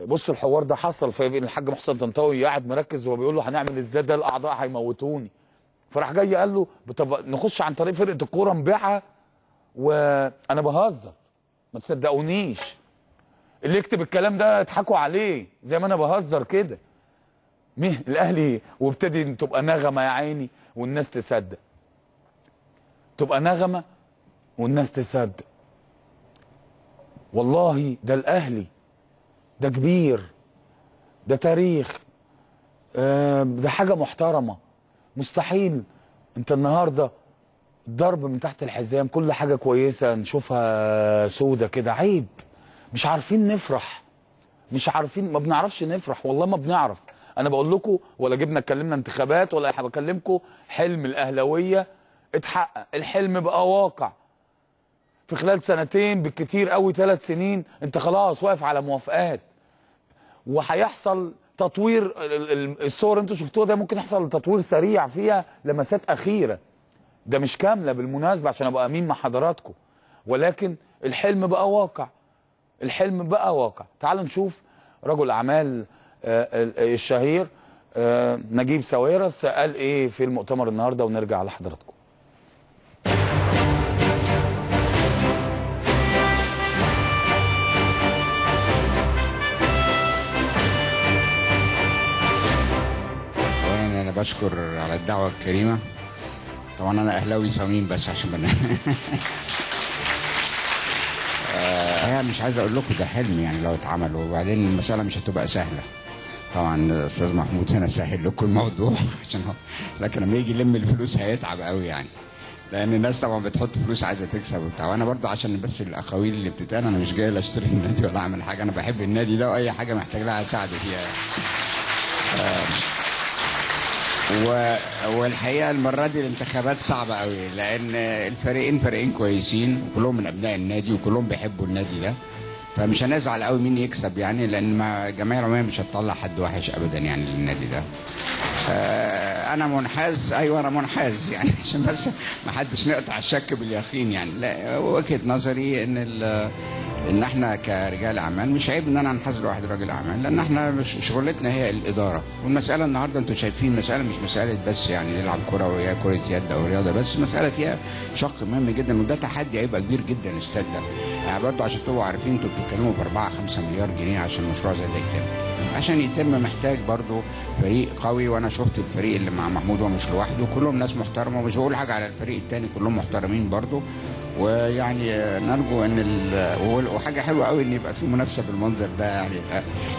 بص الحوار ده حصل في الحاج محسن طنطاوي قاعد مركز وهو بيقول له هنعمل ازاي ده الاعضاء هيموتوني فراح جاي قال له طب نخش عن طريق فرقه الكوره نبيعها وانا بهزر ما تصدقونيش اللي يكتب الكلام ده اضحكوا عليه زي ما انا بهزر كده مين الاهلي وابتدي تبقى نغمه يا عيني والناس تصدق تبقى نغمه والناس تصدق والله ده الاهلي ده كبير ده تاريخ آه، ده حاجه محترمه مستحيل انت النهارده ضرب من تحت الحزام كل حاجه كويسه نشوفها سودة كده عيب مش عارفين نفرح مش عارفين ما بنعرفش نفرح والله ما بنعرف انا بقول لكم ولا جبنا اتكلمنا انتخابات ولا بكلمكم حلم الاهلاويه اتحقق الحلم بقى واقع في خلال سنتين بالكتير قوي ثلاث سنين انت خلاص واقف على موافقات وهيحصل تطوير الصور اللي انتوا شفتوها ده ممكن يحصل تطوير سريع فيها لمسات اخيره ده مش كامله بالمناسبه عشان ابقى امين مع حضراتكم ولكن الحلم بقى واقع الحلم بقى واقع تعالوا نشوف رجل اعمال آه، الشهير آه، نجيب ساويرس قال ايه في المؤتمر النهارده ونرجع لحضراتكم بشكر على الدعوة الكريمة طبعا أنا أهلاوي صميم بس عشان بنا أنا آه، مش عايز أقول لكم ده حلم يعني لو اتعمل وبعدين المسألة مش هتبقى سهلة طبعا أستاذ محمود هنا سهل لكم الموضوع عشان هو لكن لما يجي يلم الفلوس هيتعب قوي يعني لان الناس طبعا بتحط فلوس عايزه تكسب وبتاع وانا برضو عشان بس الاقاويل اللي بتتقال انا مش جاي لا اشتري النادي ولا اعمل حاجه انا بحب النادي ده واي حاجه محتاج لها اساعده فيها يعني. آه، و... والحقيقه المره دي الانتخابات صعبه قوي لان الفريقين فريقين كويسين كلهم من ابناء النادي وكلهم بيحبوا النادي ده فمش هنزعل قوي مين يكسب يعني لان ما جماهير مش هتطلع حد وحش ابدا يعني للنادي ده آه انا منحاز ايوه انا منحاز يعني عشان بس ما حدش نقطع الشك باليقين يعني لا وجهه نظري ان ان احنا كرجال اعمال مش عيب ان انا انحاز لواحد راجل اعمال لان احنا مش شغلتنا هي الاداره والمساله النهارده انتم شايفين مساله مش مساله بس يعني نلعب كره وهي كره يد او رياضه بس مساله فيها شق مهم جدا وده تحدي هيبقى كبير جدا استاذ ده يعني برضه عشان تبقوا عارفين انتوا بتتكلموا ب 4 5 مليار جنيه عشان مشروع زي ده يتم عشان يتم محتاج برضو فريق قوي وانا شفت الفريق اللي مع محمود ومش لوحده كلهم ناس محترمه ومش بقول حاجه على الفريق الثاني كلهم محترمين برضو ويعني نرجو ان ال... وحاجه حلوه قوي ان يبقى في منافسه بالمنظر ده يعني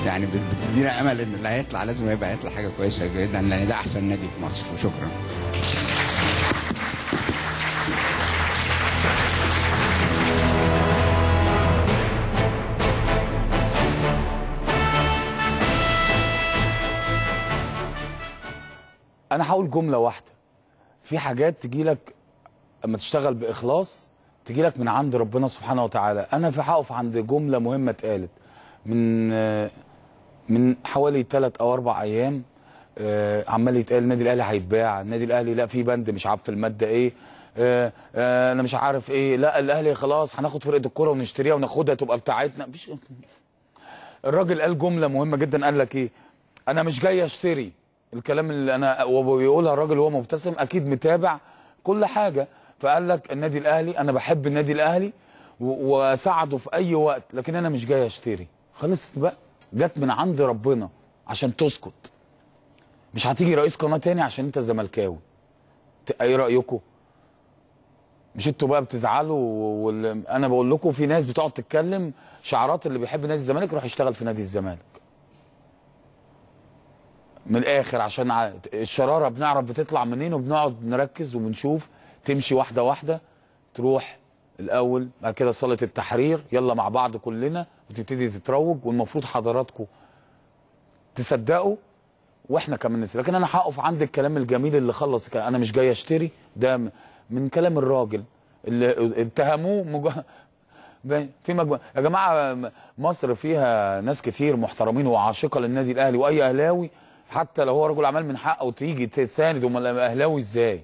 يعني بتدينا امل ان اللي هيطلع لازم يبقى هيطلع حاجه كويسه جدا لان ده احسن نادي في مصر وشكرا انا هقول جمله واحده في حاجات تجي لك اما تشتغل باخلاص تجي لك من عند ربنا سبحانه وتعالى انا في هقف عند جمله مهمه اتقالت من من حوالي 3 او 4 ايام آه، عمال يتقال النادي الاهلي هيتباع النادي الاهلي لا في بند مش عارف في الماده ايه آه، آه، انا مش عارف ايه لا الاهلي خلاص هناخد فرقه الكوره ونشتريها وناخدها تبقى بتاعتنا مفيش الراجل قال جمله مهمه جدا قال لك ايه انا مش جاي اشتري الكلام اللي انا وبيقولها الراجل وهو مبتسم اكيد متابع كل حاجه فقال لك النادي الاهلي انا بحب النادي الاهلي واساعده في اي وقت لكن انا مش جاي اشتري خلصت بقى جت من عند ربنا عشان تسكت مش هتيجي رئيس قناه تاني عشان انت زملكاوي ايه رايكم مش انتوا بقى بتزعلوا وانا انا بقول لكم في ناس بتقعد تتكلم شعارات اللي بيحب نادي الزمالك يروح يشتغل في نادي الزمالك من الاخر عشان الشراره بنعرف بتطلع منين وبنقعد نركز وبنشوف تمشي واحده واحده تروح الاول بعد كده صلاه التحرير يلا مع بعض كلنا وتبتدي تتروج والمفروض حضراتكم تصدقوا واحنا كمان نسيب لكن انا هقف عند الكلام الجميل اللي خلص انا مش جاي اشتري ده من كلام الراجل اللي اتهموه مجا... في مجموعة يا جماعه مصر فيها ناس كتير محترمين وعاشقه للنادي الاهلي واي اهلاوي حتى لو هو رجل اعمال من حقه تيجي تساند امال اهلاوي ازاي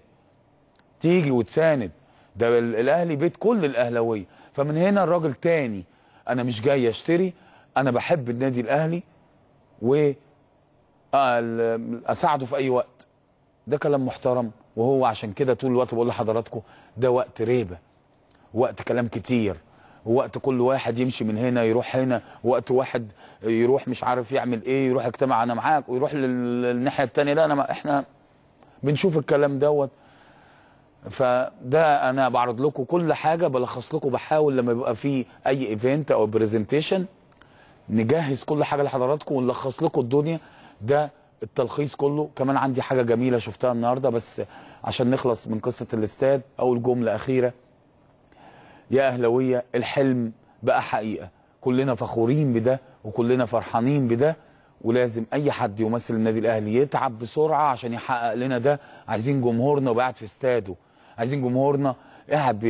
تيجي وتساند ده الاهلي بيت كل الاهلاويه فمن هنا الراجل تاني انا مش جاي اشتري انا بحب النادي الاهلي و آه، اساعده في اي وقت ده كلام محترم وهو عشان كده طول الوقت بقول لحضراتكم ده وقت ريبه وقت كلام كتير ووقت كل واحد يمشي من هنا يروح هنا ووقت واحد يروح مش عارف يعمل ايه يروح اجتماع انا معاك ويروح للناحيه الثانيه لا انا ما احنا بنشوف الكلام دوت فده انا بعرض لكم كل حاجه بلخص لكم بحاول لما يبقى في اي ايفنت او برزنتيشن نجهز كل حاجه لحضراتكم ونلخص لكم الدنيا ده التلخيص كله كمان عندي حاجه جميله شفتها النهارده بس عشان نخلص من قصه الاستاد اول جمله اخيره يا أهلوية الحلم بقى حقيقة كلنا فخورين بده وكلنا فرحانين بده ولازم اي حد يمثل النادي الاهلي يتعب بسرعه عشان يحقق لنا ده عايزين جمهورنا وقاعد في استاده عايزين جمهورنا قاعد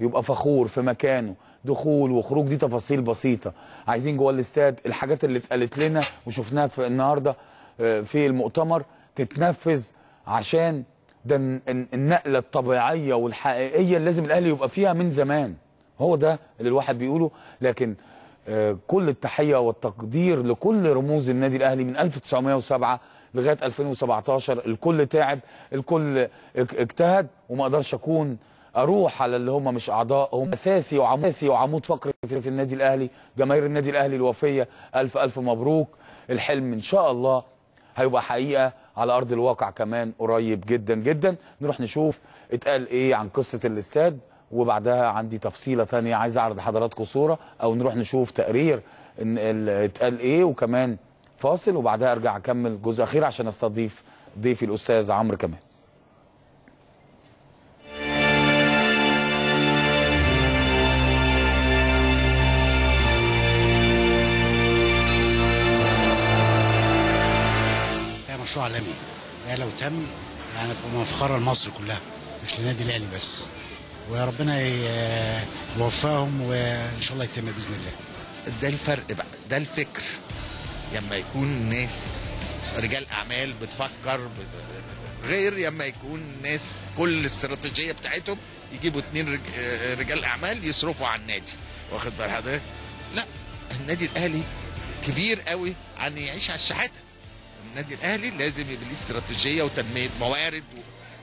يبقى فخور في مكانه دخول وخروج دي تفاصيل بسيطه عايزين جوه الاستاد الحاجات اللي اتقالت لنا وشفناها في النهارده آه، في المؤتمر تتنفذ عشان ده النقله الطبيعيه والحقيقيه اللي لازم الاهلي يبقى فيها من زمان هو ده اللي الواحد بيقوله لكن آه، كل التحيه والتقدير لكل رموز النادي الاهلي من 1907 لغايه 2017 الكل تعب الكل اجتهد وما اقدرش اكون اروح على اللي هم مش اعضاء هم اساسي وعمود وعمود فقري في النادي الاهلي جماهير النادي الاهلي الوفيه الف الف مبروك الحلم ان شاء الله هيبقى حقيقه على ارض الواقع كمان قريب جدا جدا نروح نشوف اتقال ايه عن قصه الاستاد وبعدها عندي تفصيله ثانيه عايز اعرض لحضراتكم صوره او نروح نشوف تقرير ان اتقال ايه وكمان فاصل وبعدها ارجع اكمل جزء اخير عشان استضيف ضيفي الاستاذ عمرو كمال مشروع عالمي ده لو تم يعني تبقى مفخره لمصر كلها مش لنادي الاهلي بس وربنا يوفقهم وان شاء الله يتم باذن الله ده الفرق بقى ده الفكر لما يكون ناس رجال اعمال بتفكر غير لما يكون ناس كل الاستراتيجيه بتاعتهم يجيبوا اتنين رج... رجال اعمال يصرفوا على النادي واخد بال حضرتك لا النادي الاهلي كبير قوي عن يعني يعيش على الشحاته النادي الاهلي لازم يبقى ليه استراتيجيه وتنميه موارد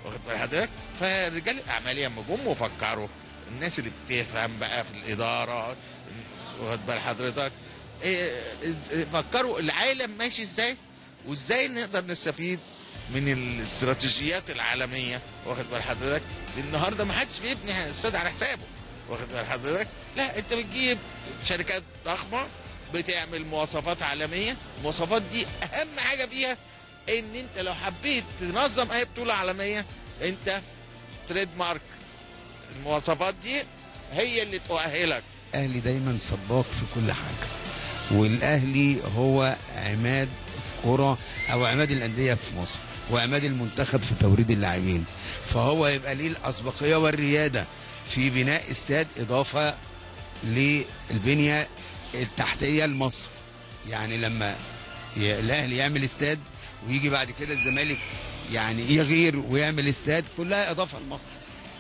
واخد بال حضرتك فرجال الاعمال لما جم وفكروا الناس اللي بتفهم بقى في الاداره واخد بال حضرتك إيه، فكروا العالم ماشي ازاي وازاي نقدر نستفيد من الاستراتيجيات العالميه واخد بال حضرتك النهارده ما حدش بيبني استاد على حسابه واخد بال حضرتك لا انت بتجيب شركات ضخمه بتعمل مواصفات عالميه المواصفات دي اهم حاجه فيها ان انت لو حبيت تنظم اي بطوله عالميه انت تريد مارك المواصفات دي هي اللي تؤهلك الاهلي دايما سباق في كل حاجه والاهلي هو عماد الكره او عماد الانديه في مصر وعماد المنتخب في توريد اللاعبين فهو يبقى ليه الاسبقيه والرياده في بناء استاد اضافه للبنيه التحتيه لمصر يعني لما الاهلي يعمل استاد ويجي بعد كده الزمالك يعني يغير ويعمل استاد كلها اضافه لمصر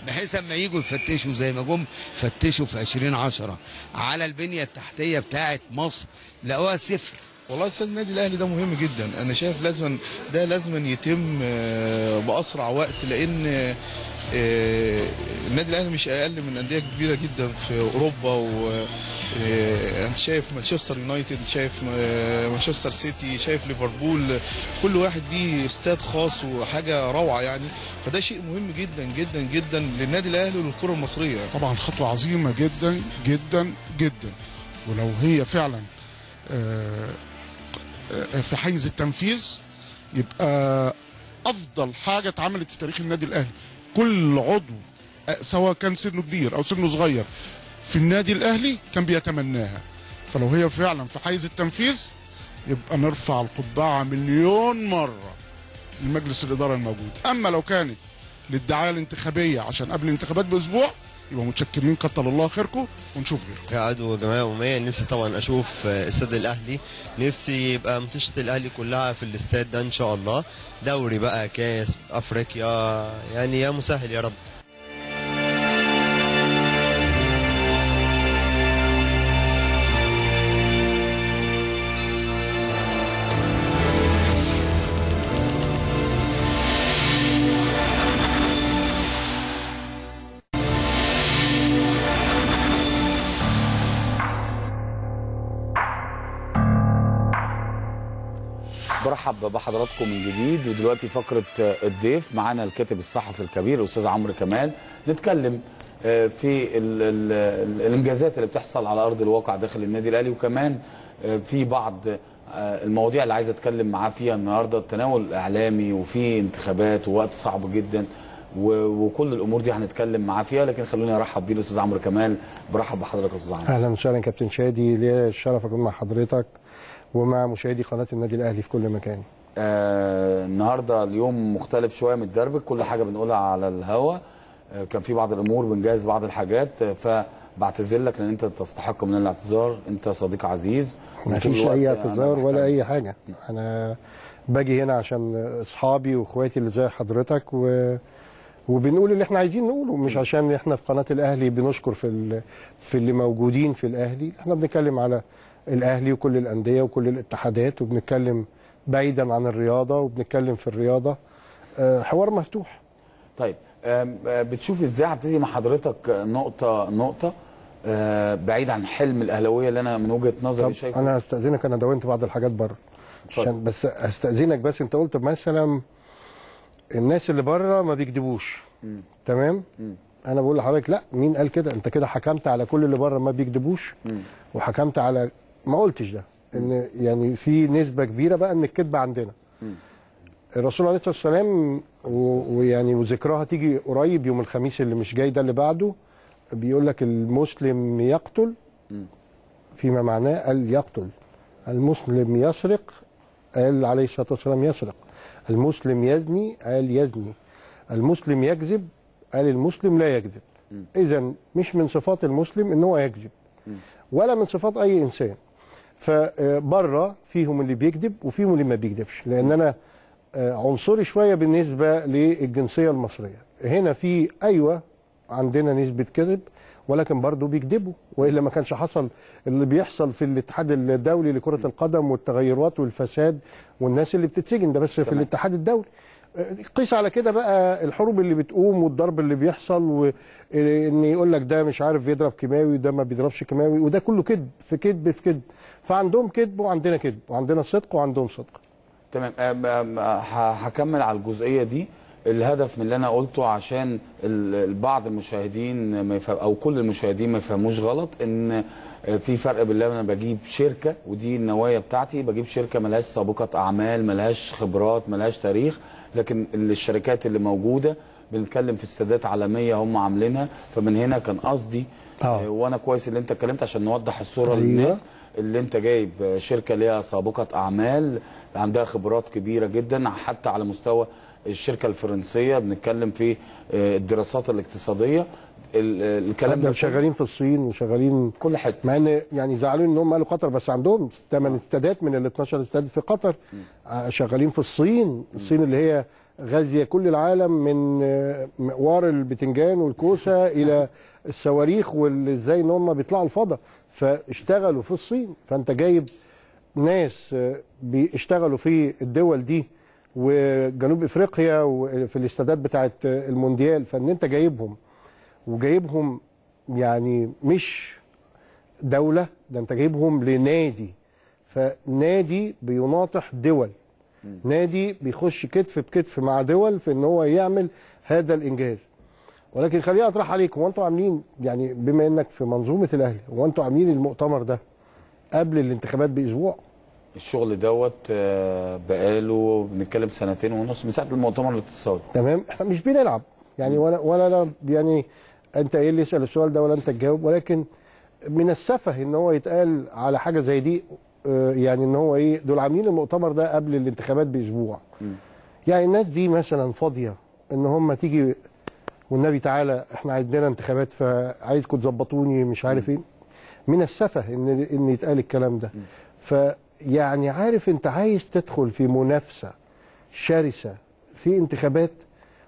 بحيث اما يجوا يفتشوا زي ما جم فتشوا في 2010 على البنيه التحتيه بتاعه مصر لقوها صفر والله استاد النادي الاهلي ده مهم جدا انا شايف لازما ده لازما يتم آه، باسرع وقت لان النادي آه، الاهلي مش اقل من انديه كبيره جدا في اوروبا و آه، انت شايف مانشستر يونايتد شايف مانشستر سيتي شايف ليفربول كل واحد ليه استاد خاص وحاجه روعه يعني فده شيء مهم جدا جدا جدا للنادي الاهلي وللكره المصريه يعني. طبعا خطوه عظيمه جدا جدا جدا ولو هي فعلا آه، آه، في حيز التنفيذ يبقى افضل حاجه اتعملت في تاريخ النادي الاهلي كل عضو آه، سواء كان سنه كبير او سنه صغير في النادي الاهلي كان بيتمناها فلو هي فعلا في حيز التنفيذ يبقى نرفع القبعه مليون مره لمجلس الاداره الموجود اما لو كانت للدعايه الانتخابيه عشان قبل الانتخابات باسبوع يبقى متشكرين كتر الله خيركم ونشوف غيركم يا عدو جماعه اميه نفسي طبعا اشوف آه، استاد الاهلي نفسي يبقى منتشره الاهلي كلها في الاستاد ده ان شاء الله دوري بقى كاس افريقيا يعني يا مسهل يا رب ارحب بحضراتكم من جديد ودلوقتي فقره آه، الضيف معانا الكاتب الصحفي الكبير الاستاذ عمرو كمال نتكلم آه، في الـ الـ الانجازات اللي بتحصل على ارض الواقع داخل النادي الاهلي وكمان آه، في بعض المواضيع اللي عايز اتكلم معاه فيها النهارده التناول الاعلامي وفي انتخابات ووقت صعب جدا وكل الامور دي هنتكلم معاه فيها لكن خلوني ارحب بيه الاستاذ عمرو كمال برحب بحضرتك يا استاذ عمرو اهلا وسهلا كابتن شادي ليا الشرف اكون مع حضرتك ومع مشاهدي قناه النادي الاهلي في كل مكان آه النهارده اليوم مختلف شويه من الدرب كل حاجه بنقولها على الهوا آه كان في بعض الامور بنجهز بعض الحاجات آه فبعتذر لك لان انت تستحق من الاعتذار انت صديق عزيز ما فيش اي اعتذار ولا اي حاجه انا باجي هنا عشان اصحابي واخواتي اللي زي حضرتك و وبنقول اللي احنا عايزين نقوله مش عشان احنا في قناه الاهلي بنشكر في في اللي موجودين في الاهلي احنا بنتكلم على الاهلي وكل الانديه وكل الاتحادات وبنتكلم بعيدا عن الرياضه وبنتكلم في الرياضه آه، حوار مفتوح طيب آه، بتشوف ازاي هبتدي مع حضرتك آه، نقطه نقطه بعيد عن حلم الاهلاويه اللي انا من وجهه نظري شايفه انا هستاذنك انا دونت بعض الحاجات بره عشان بس هستاذنك بس انت قلت مثلا الناس اللي بره ما م. تمام م. انا بقول لحضرتك لا مين قال كده انت كده حكمت على كل اللي بره ما م. وحكمت على ما قلتش ده ان يعني في نسبه كبيره بقى ان الكذب عندنا الرسول عليه الصلاه والسلام ويعني وذكراها تيجي قريب يوم الخميس اللي مش جاي ده اللي بعده بيقول لك المسلم يقتل فيما معناه قال يقتل المسلم يسرق قال عليه الصلاه والسلام يسرق المسلم يزني قال يزني المسلم يكذب قال المسلم لا يكذب اذا مش من صفات المسلم ان هو يكذب ولا من صفات اي انسان فبره فيهم اللي بيكذب وفيهم اللي ما بيكذبش لان انا آه، عنصري شويه بالنسبه للجنسيه المصريه هنا في ايوه عندنا نسبه كذب ولكن برضه بيكذبوا والا ما كانش حصل اللي بيحصل في الاتحاد الدولي لكره القدم والتغيرات والفساد والناس اللي بتتسجن ده بس في الاتحاد الدولي قيس على كده بقى الحروب اللي بتقوم والضرب اللي بيحصل وان يقول لك ده مش عارف بيضرب كيماوي وده ما بيضربش كيماوي وده كله كذب في كذب في كذب فعندهم كذب وعندنا كذب وعندنا صدق وعندهم صدق تمام هكمل على الجزئيه دي الهدف من اللي انا قلته عشان البعض المشاهدين او كل المشاهدين ما يفهموش غلط ان في فرق بالله انا بجيب شركه ودي النوايا بتاعتي بجيب شركه ملهاش سابقه اعمال ملهاش خبرات ملهاش تاريخ لكن الشركات اللي موجوده بنتكلم في استادات عالميه هم عاملينها فمن هنا كان قصدي آه. آه، وانا كويس اللي انت اتكلمت عشان نوضح الصوره أيوة. للناس اللي انت جايب شركه ليها سابقه اعمال عندها خبرات كبيره جدا حتى على مستوى الشركه الفرنسيه بنتكلم في آه، الدراسات الاقتصاديه الكلام ده شغالين في الصين وشغالين كل حته مع ان يعني زعلوا ان هم قالوا قطر بس عندهم ثمان آه. استادات من ال 12 استاد في قطر آه، شغالين في الصين الصين اللي هي غازيه كل العالم من مقوار آه، البتنجان والكوسه الى الصواريخ وازاي ان هم بيطلعوا الفضاء فاشتغلوا في الصين فانت جايب ناس بيشتغلوا في الدول دي وجنوب افريقيا وفي الاستادات بتاعه المونديال فان انت جايبهم وجايبهم يعني مش دوله ده انت جايبهم لنادي فنادي بيناطح دول نادي بيخش كتف بكتف مع دول في ان هو يعمل هذا الانجاز ولكن خليني اطرح عليك هو انتوا عاملين يعني بما انك في منظومه الاهلي هو انتوا عاملين المؤتمر ده قبل الانتخابات باسبوع الشغل دوت آه، بقاله بنتكلم سنتين ونص من ساعه المؤتمر الاقتصادي تمام احنا مش بنلعب يعني ولا ولا يعني انت ايه اللي يسال السؤال ده ولا انت تجاوب ولكن من السفه ان هو يتقال على حاجه زي دي آه، يعني ان هو ايه دول عاملين المؤتمر ده قبل الانتخابات باسبوع م. يعني الناس دي مثلا فاضيه ان هم تيجي والنبي تعالى احنا عندنا انتخابات فعايزكم تظبطوني مش عارف ايه من السفه ان ان يتقال الكلام ده فيعني عارف انت عايز تدخل في منافسه شرسه في انتخابات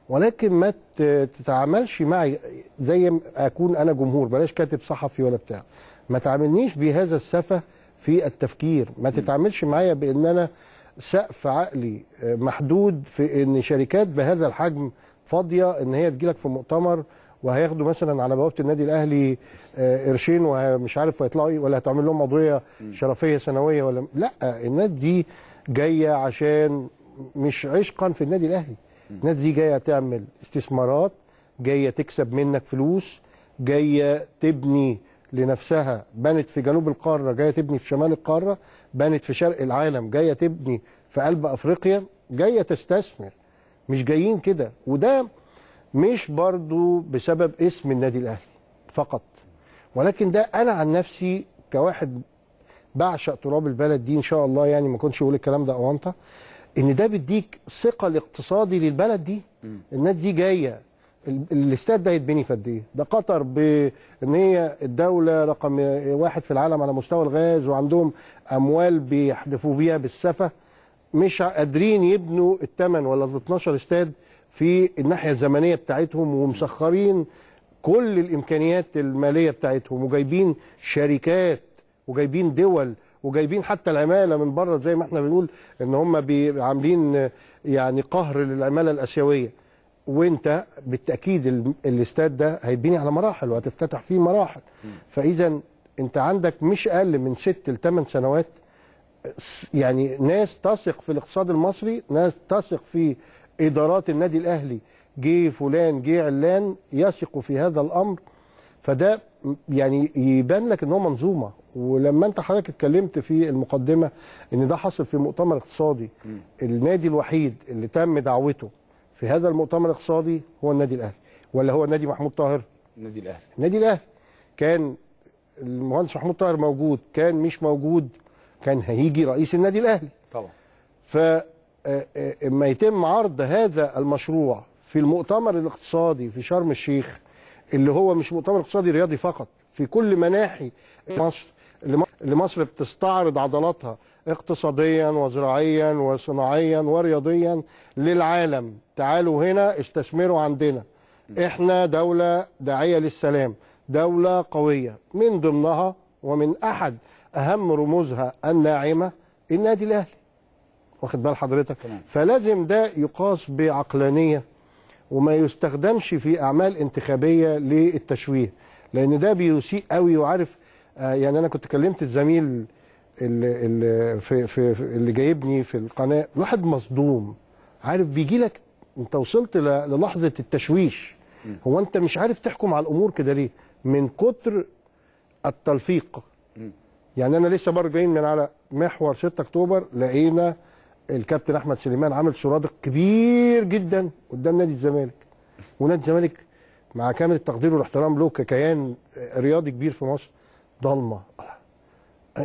ولكن ما تتعاملش معي زي ما اكون انا جمهور بلاش كاتب صحفي ولا بتاع ما تعاملنيش بهذا السفه في التفكير ما تتعاملش معايا بان انا سقف عقلي آه، محدود في ان شركات بهذا الحجم فاضيه ان هي تجيلك في مؤتمر وهياخدوا مثلا على بوابه النادي الاهلي آه، قرشين ومش عارف هيطلعوا ايه ولا هتعمل لهم قضيه شرفيه سنويه ولا لا الناس دي جايه عشان مش عشقا في النادي الاهلي الناس دي جايه تعمل استثمارات جايه تكسب منك فلوس جايه تبني لنفسها بنت في جنوب القاره جايه تبني في شمال القاره بنت في شرق العالم جايه تبني في قلب افريقيا جايه تستثمر مش جايين كده وده مش برضو بسبب اسم النادي الاهلي فقط ولكن ده انا عن نفسي كواحد بعشق تراب البلد دي ان شاء الله يعني ما كنتش اقول الكلام ده اوانطه ان ده بيديك ثقه الاقتصادي للبلد دي الناس دي جايه الاستاد ده هيتبني في قد ايه؟ ده قطر بان هي الدوله رقم واحد في العالم على مستوى الغاز وعندهم اموال بيحدفوا بيها بالسفه مش قادرين يبنوا الثمن ولا ال 12 استاد في الناحيه الزمنيه بتاعتهم ومسخرين كل الامكانيات الماليه بتاعتهم وجايبين شركات وجايبين دول وجايبين حتى العماله من بره زي ما احنا بنقول ان هم عاملين يعني قهر للعماله الاسيويه وانت بالتاكيد الاستاد ده هيتبني على مراحل وهتفتتح فيه مراحل فاذا انت عندك مش اقل من ست لثمان سنوات يعني ناس تثق في الاقتصاد المصري ناس تثق في ادارات النادي الاهلي جه فلان جه علان يثقوا في هذا الامر فده يعني يبان لك ان هو منظومه ولما انت حضرتك اتكلمت في المقدمه ان ده حصل في مؤتمر اقتصادي النادي الوحيد اللي تم دعوته في هذا المؤتمر الاقتصادي هو النادي الاهلي ولا هو نادي محمود طاهر؟ النادي الاهلي النادي الاهلي كان المهندس محمود طاهر موجود كان مش موجود كان هيجي رئيس النادي الاهلي طبعا ف اما آه، آه، آه، يتم عرض هذا المشروع في المؤتمر الاقتصادي في شرم الشيخ اللي هو مش مؤتمر اقتصادي رياضي فقط في كل مناحي مصر اللي مصر بتستعرض عضلاتها اقتصاديا وزراعيا وصناعيا ورياضيا للعالم تعالوا هنا استثمروا عندنا احنا دولة داعية للسلام دولة قوية من ضمنها ومن احد اهم رموزها الناعمة النادي الاهلي واخد بال حضرتك فلازم ده يقاس بعقلانية وما يستخدمش في أعمال انتخابية للتشويه لأن ده بيسيء قوي وعارف آه، يعني أنا كنت كلمت الزميل اللي, اللي, في في اللي جايبني في القناة واحد مصدوم عارف بيجي لك أنت وصلت للحظة التشويش هو أنت مش عارف تحكم على الأمور كده ليه من كتر التلفيق يعني أنا لسه برجعين جايين من على محور 6 أكتوبر لقينا الكابتن احمد سليمان عمل سرادق كبير جدا قدام نادي الزمالك ونادي الزمالك مع كامل التقدير والاحترام له ككيان رياضي كبير في مصر ضلمه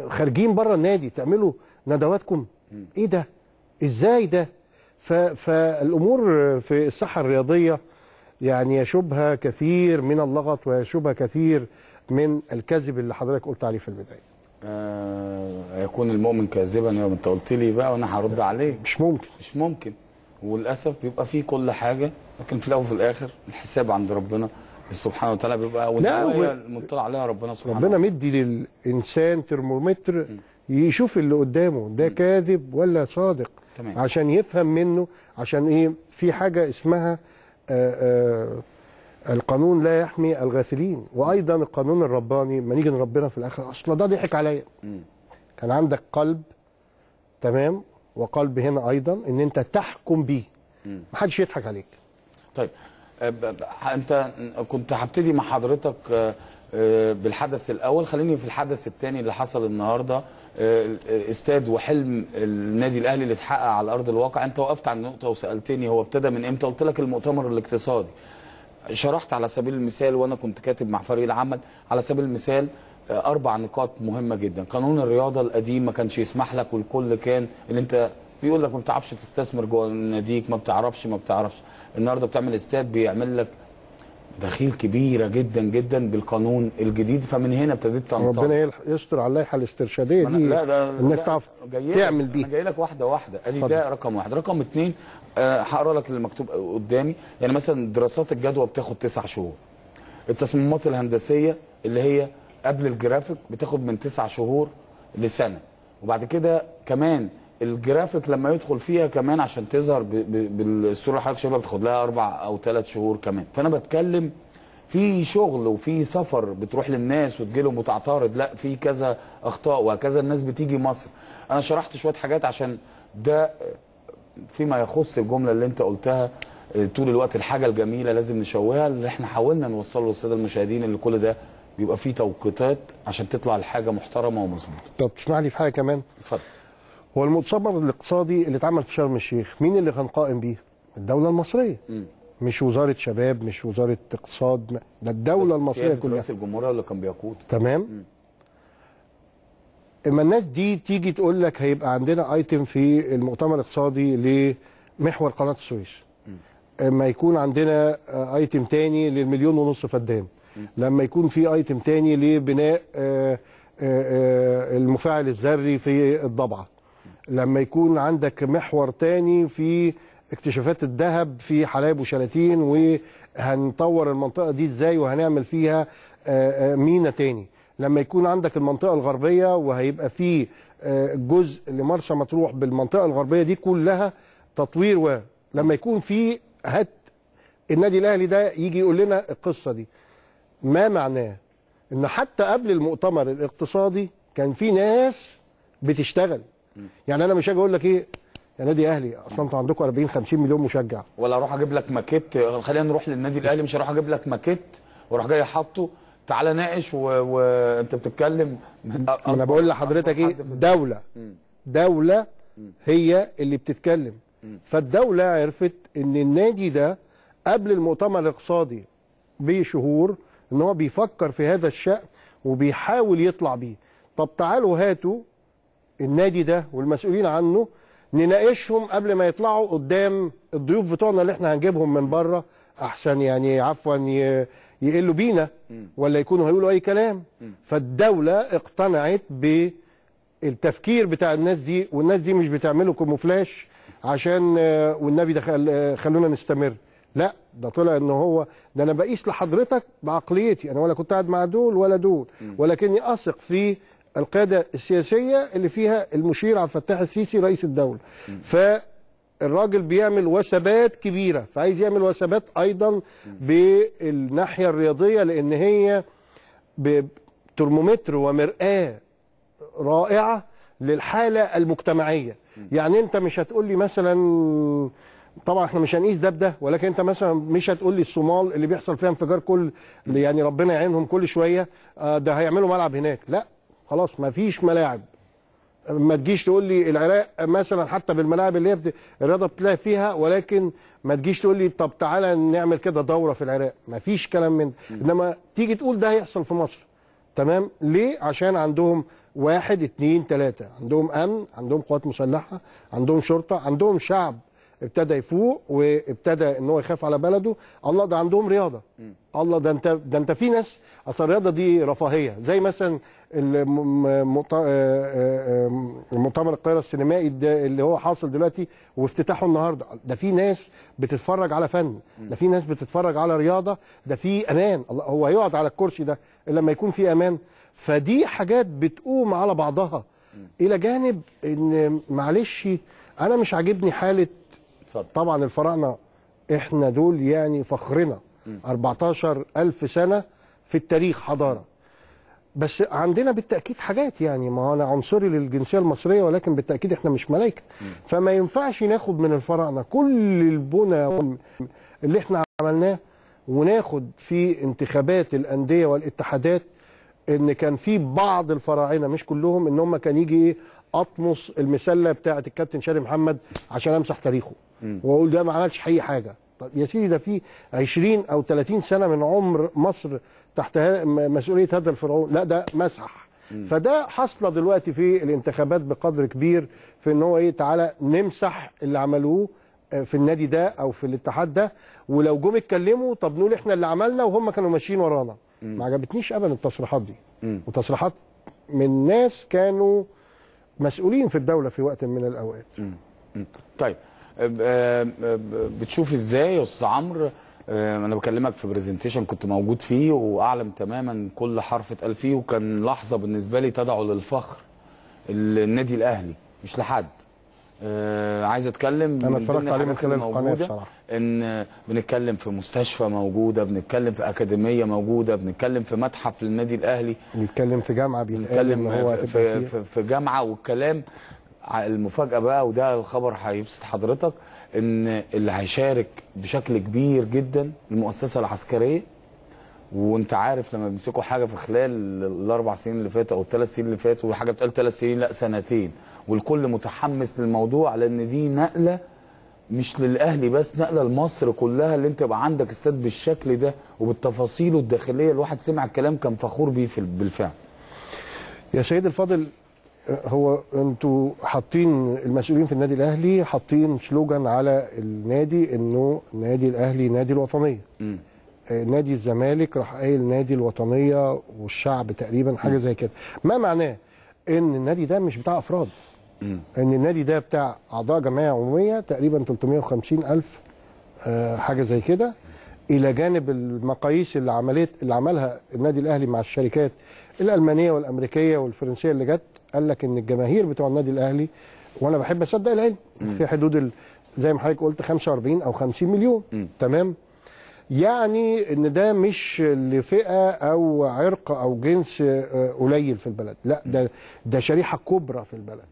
خارجين بره النادي تعملوا ندواتكم ايه ده ازاي ده فالامور في الصحه الرياضيه يعني يشوبها كثير من اللغط ويشوبها كثير من الكذب اللي حضرتك قلت عليه في البدايه آه، يكون المؤمن كاذبا يا انت قلت لي بقى وانا هرد عليه مش ممكن مش ممكن وللاسف بيبقى فيه كل حاجه لكن في الاول وفي الاخر الحساب عند ربنا سبحانه وتعالى بيبقى والنهايه المطلع عليها ربنا سبحانه ربنا مدي للانسان ترمومتر يشوف اللي قدامه ده كاذب ولا صادق تمام. عشان يفهم منه عشان ايه في حاجه اسمها آآ آه، آآ آه، القانون لا يحمي الغافلين وايضا القانون الرباني ما نيجي نربنا في الاخر اصل ده ضحك عليا كان عندك قلب تمام وقلب هنا ايضا ان انت تحكم بيه ما حدش يضحك عليك طيب أه، انت كنت هبتدي مع حضرتك أه، أه، بالحدث الاول خليني في الحدث الثاني اللي حصل النهارده استاد وحلم النادي الاهلي اللي اتحقق على ارض الواقع انت وقفت عن نقطه وسالتني هو ابتدى من امتى قلت لك المؤتمر الاقتصادي شرحت على سبيل المثال وانا كنت كاتب مع فريق العمل على سبيل المثال آه، اربع نقاط مهمه جدا قانون الرياضه القديم ما كانش يسمح لك والكل كان اللي انت بيقول لك ما بتعرفش تستثمر جوه ناديك ما بتعرفش ما بتعرفش النهارده بتعمل استاد بيعمل لك دخيل كبيره جدا جدا بالقانون الجديد فمن هنا ابتديت تنطلق ربنا يستر على اللائحه الاسترشاديه دي لا ده الناس تعرف تعمل بيها انا جاي لك واحده واحده ادي ده رقم واحد رقم اثنين آه، هقرا لك اللي مكتوب قدامي يعني مثلا دراسات الجدوى بتاخد تسع شهور التصميمات الهندسيه اللي هي قبل الجرافيك بتاخد من تسع شهور لسنه وبعد كده كمان الجرافيك لما يدخل فيها كمان عشان تظهر بالصوره اللي حضرتك شايفها بتاخد لها اربع او ثلاث شهور كمان فانا بتكلم في شغل وفي سفر بتروح للناس وتجي لهم وتعترض لا في كذا اخطاء وهكذا الناس بتيجي مصر انا شرحت شويه حاجات عشان ده فيما يخص الجمله اللي انت قلتها آه، طول الوقت الحاجه الجميله لازم نشوهها اللي احنا حاولنا نوصله للساده المشاهدين اللي كل ده بيبقى فيه توقيتات عشان تطلع الحاجه محترمه ومظبوطه. طب تسمح لي في حاجه كمان؟ اتفضل. هو المؤتمر الاقتصادي اللي اتعمل في شرم الشيخ مين اللي كان قائم بيه؟ الدوله المصريه. م. مش وزاره شباب مش وزاره اقتصاد ده الدوله المصريه كلها. رئيس الجمهوريه اللي كان بيقود. تمام. م. اما الناس دي تيجي تقول لك هيبقى عندنا ايتم في المؤتمر الاقتصادي لمحور قناه السويس اما يكون عندنا ايتم آه, تاني للمليون ونص فدان لما يكون في ايتم تاني لبناء آه, آه, المفاعل الذري في الضبعه لما يكون عندك محور تاني في اكتشافات الذهب في حلايب وشلاتين وهنطور المنطقه دي ازاي وهنعمل فيها مينا تاني لما يكون عندك المنطقه الغربيه وهيبقى في آه، جزء لمرسى مطروح بالمنطقه الغربيه دي كلها تطوير و لما يكون في هات النادي الاهلي ده يجي يقول لنا القصه دي ما معناه ان حتى قبل المؤتمر الاقتصادي كان في ناس بتشتغل يعني انا مش هاجي اقول لك ايه يا نادي اهلي اصلا انتوا عندكم 40 50 مليون مشجع ولا اروح اجيب لك ماكيت خلينا نروح للنادي الاهلي مش هروح اجيب لك ماكيت واروح جاي حاطه تعالى ناقش وانت و... بتتكلم من انا بقول لحضرتك ايه دوله دوله هي اللي بتتكلم فالدوله عرفت ان النادي ده قبل المؤتمر الاقتصادي بشهور ان هو بيفكر في هذا الشأن وبيحاول يطلع بيه طب تعالوا هاتوا النادي ده والمسؤولين عنه نناقشهم قبل ما يطلعوا قدام الضيوف بتوعنا اللي احنا هنجيبهم من بره احسن يعني عفوا يقلوا بينا ولا يكونوا هيقولوا اي كلام فالدوله اقتنعت بالتفكير بتاع الناس دي والناس دي مش بتعمله كوموفلاش عشان آه، والنبي ده آه، خلونا نستمر لا ده طلع ان هو ده انا بقيس لحضرتك بعقليتي انا ولا كنت قاعد مع دول ولا دول ولكني اثق في القاده السياسيه اللي فيها المشير عبد الفتاح السيسي رئيس الدوله ف الراجل بيعمل وثبات كبيرة فعايز يعمل وثبات أيضا بالناحية الرياضية لأن هي بترمومتر ومرآة رائعة للحالة المجتمعية يعني أنت مش هتقول لي مثلا طبعا احنا مش هنقيس ده بده ولكن انت مثلا مش هتقول لي الصومال اللي بيحصل فيها انفجار كل يعني ربنا يعينهم كل شويه آه، ده هيعملوا ملعب هناك لا خلاص ما فيش ملاعب ما تجيش تقول لي العراق مثلا حتى بالملاعب اللي هي الرياضه بتلعب فيها ولكن ما تجيش تقول لي طب تعالى نعمل كده دوره في العراق ما فيش كلام من ده انما تيجي تقول ده هيحصل في مصر تمام ليه عشان عندهم واحد اتنين تلاتة عندهم امن عندهم قوات مسلحه عندهم شرطه عندهم شعب ابتدى يفوق وابتدى ان هو يخاف على بلده الله ده عندهم رياضه الله ده انت ده انت في ناس اصل الرياضه دي رفاهيه زي مثلا المؤتمر آه، آه، آه، القاهره السينمائي اللي هو حاصل دلوقتي وافتتاحه النهارده ده في ناس بتتفرج على فن ده في ناس بتتفرج على رياضه ده في امان الله هو هيقعد على الكرسي ده الا لما يكون في امان فدي حاجات بتقوم على بعضها الى جانب ان معلش انا مش عاجبني حاله طبعا الفراعنه احنا دول يعني فخرنا 14000 سنه في التاريخ حضاره بس عندنا بالتاكيد حاجات يعني ما هو انا عنصري للجنسيه المصريه ولكن بالتاكيد احنا مش ملائكه فما ينفعش ناخد من الفراعنه كل البنى اللي احنا عملناه وناخد في انتخابات الانديه والاتحادات ان كان في بعض الفراعنه مش كلهم ان هم كان يجي ايه اطمس المسله بتاعه الكابتن شادي محمد عشان امسح تاريخه واقول ده ما عملش اي حاجه طب يا سيدي ده في 20 او 30 سنه من عمر مصر تحت مسؤوليه هذا الفرعون لا ده مسح فده حصل دلوقتي في الانتخابات بقدر كبير في ان هو ايه تعالى نمسح اللي عملوه آه، في النادي ده او في الاتحاد ده ولو جم اتكلموا طب نقول احنا اللي عملنا وهم كانوا ماشيين ورانا ما عجبتنيش ابدا التصريحات دي وتصريحات من ناس كانوا مسؤولين في الدوله في وقت من الاوقات طيب آه، آه، آه، بتشوف ازاي يا استاذ عمرو انا بكلمك في برزنتيشن كنت موجود فيه واعلم تماما كل حرف اتقال فيه وكان لحظه بالنسبه لي تدعو للفخر النادي الاهلي مش لحد آه عايز اتكلم انا اتفرجت عليه من خلال القناه بصراحه ان بنتكلم في مستشفى موجوده بنتكلم في اكاديميه موجوده بنتكلم في متحف للنادي الاهلي بنتكلم في جامعه بنتكلم في, في, في, في جامعه والكلام المفاجاه بقى وده الخبر هيبسط حضرتك ان اللي هيشارك بشكل كبير جدا المؤسسه العسكريه وانت عارف لما بيمسكوا حاجه في خلال الاربع سنين اللي فاتوا او الثلاث سنين اللي فاتوا وحاجه بتقال ثلاث سنين لا سنتين والكل متحمس للموضوع لان دي نقله مش للاهلي بس نقله لمصر كلها اللي انت يبقى عندك استاد بالشكل ده وبالتفاصيل الداخليه الواحد سمع الكلام كان فخور بيه بالفعل. يا شهيد الفاضل هو انتوا حاطين المسؤولين في النادي الاهلي حاطين سلوجان على النادي انه النادي الاهلي نادي الوطنيه م. آه، نادي الزمالك راح قايل نادي الوطنيه والشعب تقريبا حاجه زي كده ما معناه ان النادي ده مش بتاع افراد م. ان النادي ده بتاع اعضاء جمعيه عموميه تقريبا 350 الف آه، حاجه زي كده الى جانب المقاييس اللي عملت اللي عملها النادي الاهلي مع الشركات الالمانيه والامريكيه والفرنسيه اللي جت قال لك ان الجماهير بتوع النادي الاهلي وانا بحب اصدق العلم في حدود ال... زي ما حضرتك قلت 45 او 50 مليون م. تمام يعني ان ده مش لفئه او عرق او جنس آه، قليل في البلد لا ده ده شريحه كبرى في البلد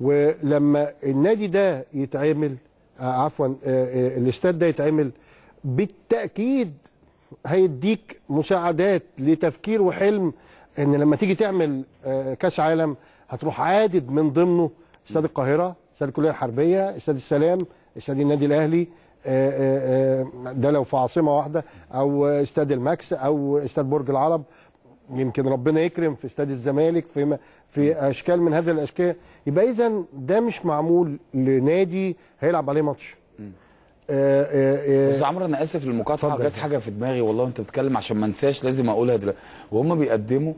ولما النادي ده يتعمل آه، عفوا آه، الاستاد ده يتعمل بالتاكيد هيديك مساعدات لتفكير وحلم ان لما تيجي تعمل آه، كاس عالم هتروح عادد من ضمنه استاد القاهره استاد الكليه الحربيه استاد السلام استاد النادي الاهلي آه، آه، ده لو في عاصمه واحده او استاد الماكس او استاد برج العرب يمكن ربنا يكرم في استاد الزمالك في في اشكال من هذه الاشكال يبقى اذا ده مش معمول لنادي هيلعب عليه ماتش بس عمرو انا اسف للمقاطعه جت حاجه في دماغي والله انت بتتكلم عشان ما انساش لازم اقولها دلوقتي وهم بيقدموا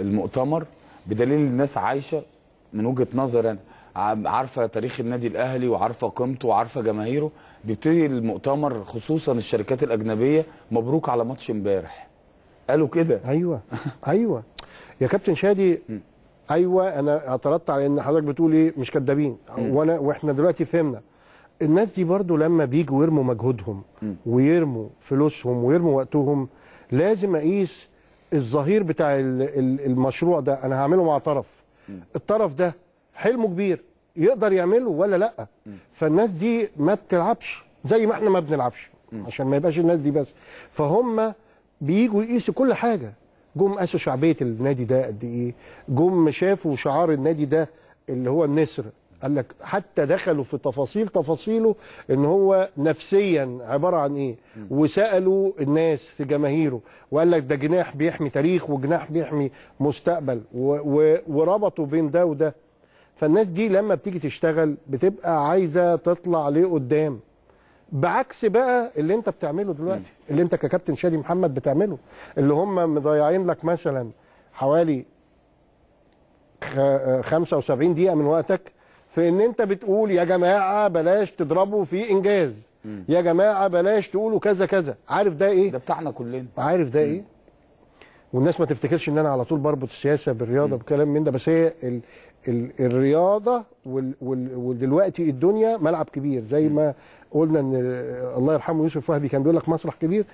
المؤتمر بدليل الناس عايشه من وجهه نظر انا عارفه تاريخ النادي الاهلي وعارفه قيمته وعارفه جماهيره بيبتدي المؤتمر خصوصا الشركات الاجنبيه مبروك على ماتش امبارح قالوا كده ايوه ايوه يا كابتن شادي ايوه انا اعترضت على ان حضرتك بتقول ايه مش كدابين وانا واحنا دلوقتي فهمنا الناس دي برضو لما بيجوا يرموا مجهودهم ويرموا فلوسهم ويرموا وقتهم لازم اقيس الظهير بتاع المشروع ده انا هعمله مع طرف الطرف ده حلمه كبير يقدر يعمله ولا لا فالناس دي ما بتلعبش زي ما احنا ما بنلعبش عشان ما يبقاش الناس دي بس فهم بيجوا يقيسوا كل حاجه جم قاسوا شعبيه النادي ده قد ايه جم شافوا شعار النادي ده اللي هو النسر قال لك حتى دخلوا في تفاصيل تفاصيله ان هو نفسيا عباره عن ايه وسالوا الناس في جماهيره وقال لك ده جناح بيحمي تاريخ وجناح بيحمي مستقبل و و وربطوا بين ده وده فالناس دي لما بتيجي تشتغل بتبقى عايزه تطلع لقدام بعكس بقى اللي انت بتعمله دلوقتي اللي انت ككابتن شادي محمد بتعمله اللي هم مضيعين لك مثلا حوالي 75 دقيقه من وقتك في ان انت بتقول يا جماعه بلاش تضربوا في انجاز مم. يا جماعه بلاش تقولوا كذا كذا عارف ده ايه ده بتاعنا كلنا عارف ده مم. ايه والناس ما تفتكرش ان انا على طول بربط السياسه بالرياضه مم. بكلام من ده بس هي ال ال الرياضه وال وال ودلوقتي الدنيا ملعب كبير زي ما قلنا ان الله يرحمه يوسف وهبي كان بيقول لك مسرح كبير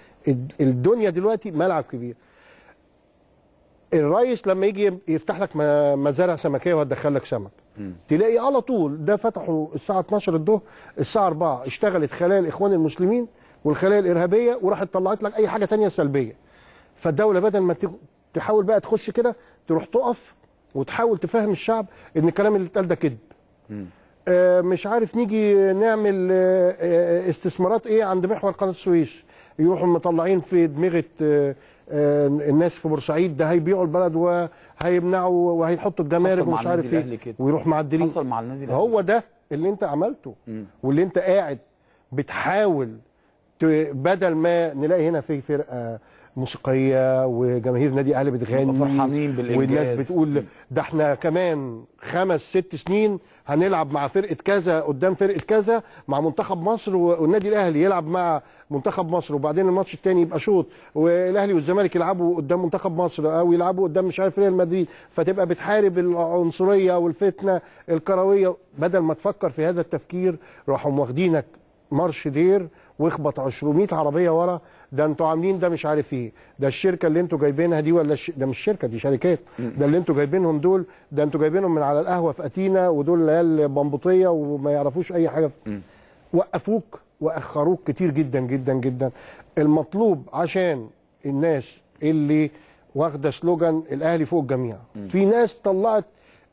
الدنيا دلوقتي ملعب كبير الريس لما يجي يفتح لك مزارع سمكيه وهتدخل لك سمك تلاقي على طول ده فتحوا الساعه 12 الظهر الساعه 4 اشتغلت خلايا الاخوان المسلمين والخلايا الارهابيه وراحت طلعت لك اي حاجه ثانيه سلبيه فالدوله بدل ما تحاول بقى تخش كده تروح تقف وتحاول تفهم الشعب ان الكلام اللي اتقال ده كذب آه مش عارف نيجي نعمل آه،, آه استثمارات ايه عند محور قناه السويس يروحوا مطلعين في دماغه آه آه، الناس في بورسعيد ده هيبيعوا البلد وهيمنعوا وهيحطوا الجمارك ومش عارف ايه ويروح معدلين حصل مع النادي هو ده اللي انت عملته واللي انت قاعد بتحاول بدل ما نلاقي هنا في فرقه موسيقيه وجماهير نادي الاهلي بتغني فرحانين بالانجاز والناس بتقول ده احنا كمان خمس ست سنين هنلعب مع فرقه كذا قدام فرقه كذا مع منتخب مصر والنادي الاهلي يلعب مع منتخب مصر وبعدين الماتش الثاني يبقى شوط والاهلي والزمالك يلعبوا قدام منتخب مصر او يلعبوا قدام مش عارف ريال مدريد فتبقى بتحارب العنصريه والفتنه الكرويه بدل ما تفكر في هذا التفكير راحوا واخدينك مارش دير واخبط 200 عربيه ورا ده انتوا عاملين ده مش عارف ايه ده الشركه اللي انتوا جايبينها دي ولا الش... ده مش شركه دي شركات ده اللي انتوا جايبينهم دول ده انتوا جايبينهم من على القهوه في اتينا ودول العيال بمبطيه وما يعرفوش اي حاجه في... وقفوك واخروك كتير جدا جدا جدا المطلوب عشان الناس اللي واخده سلوجان الاهلي فوق الجميع في ناس طلعت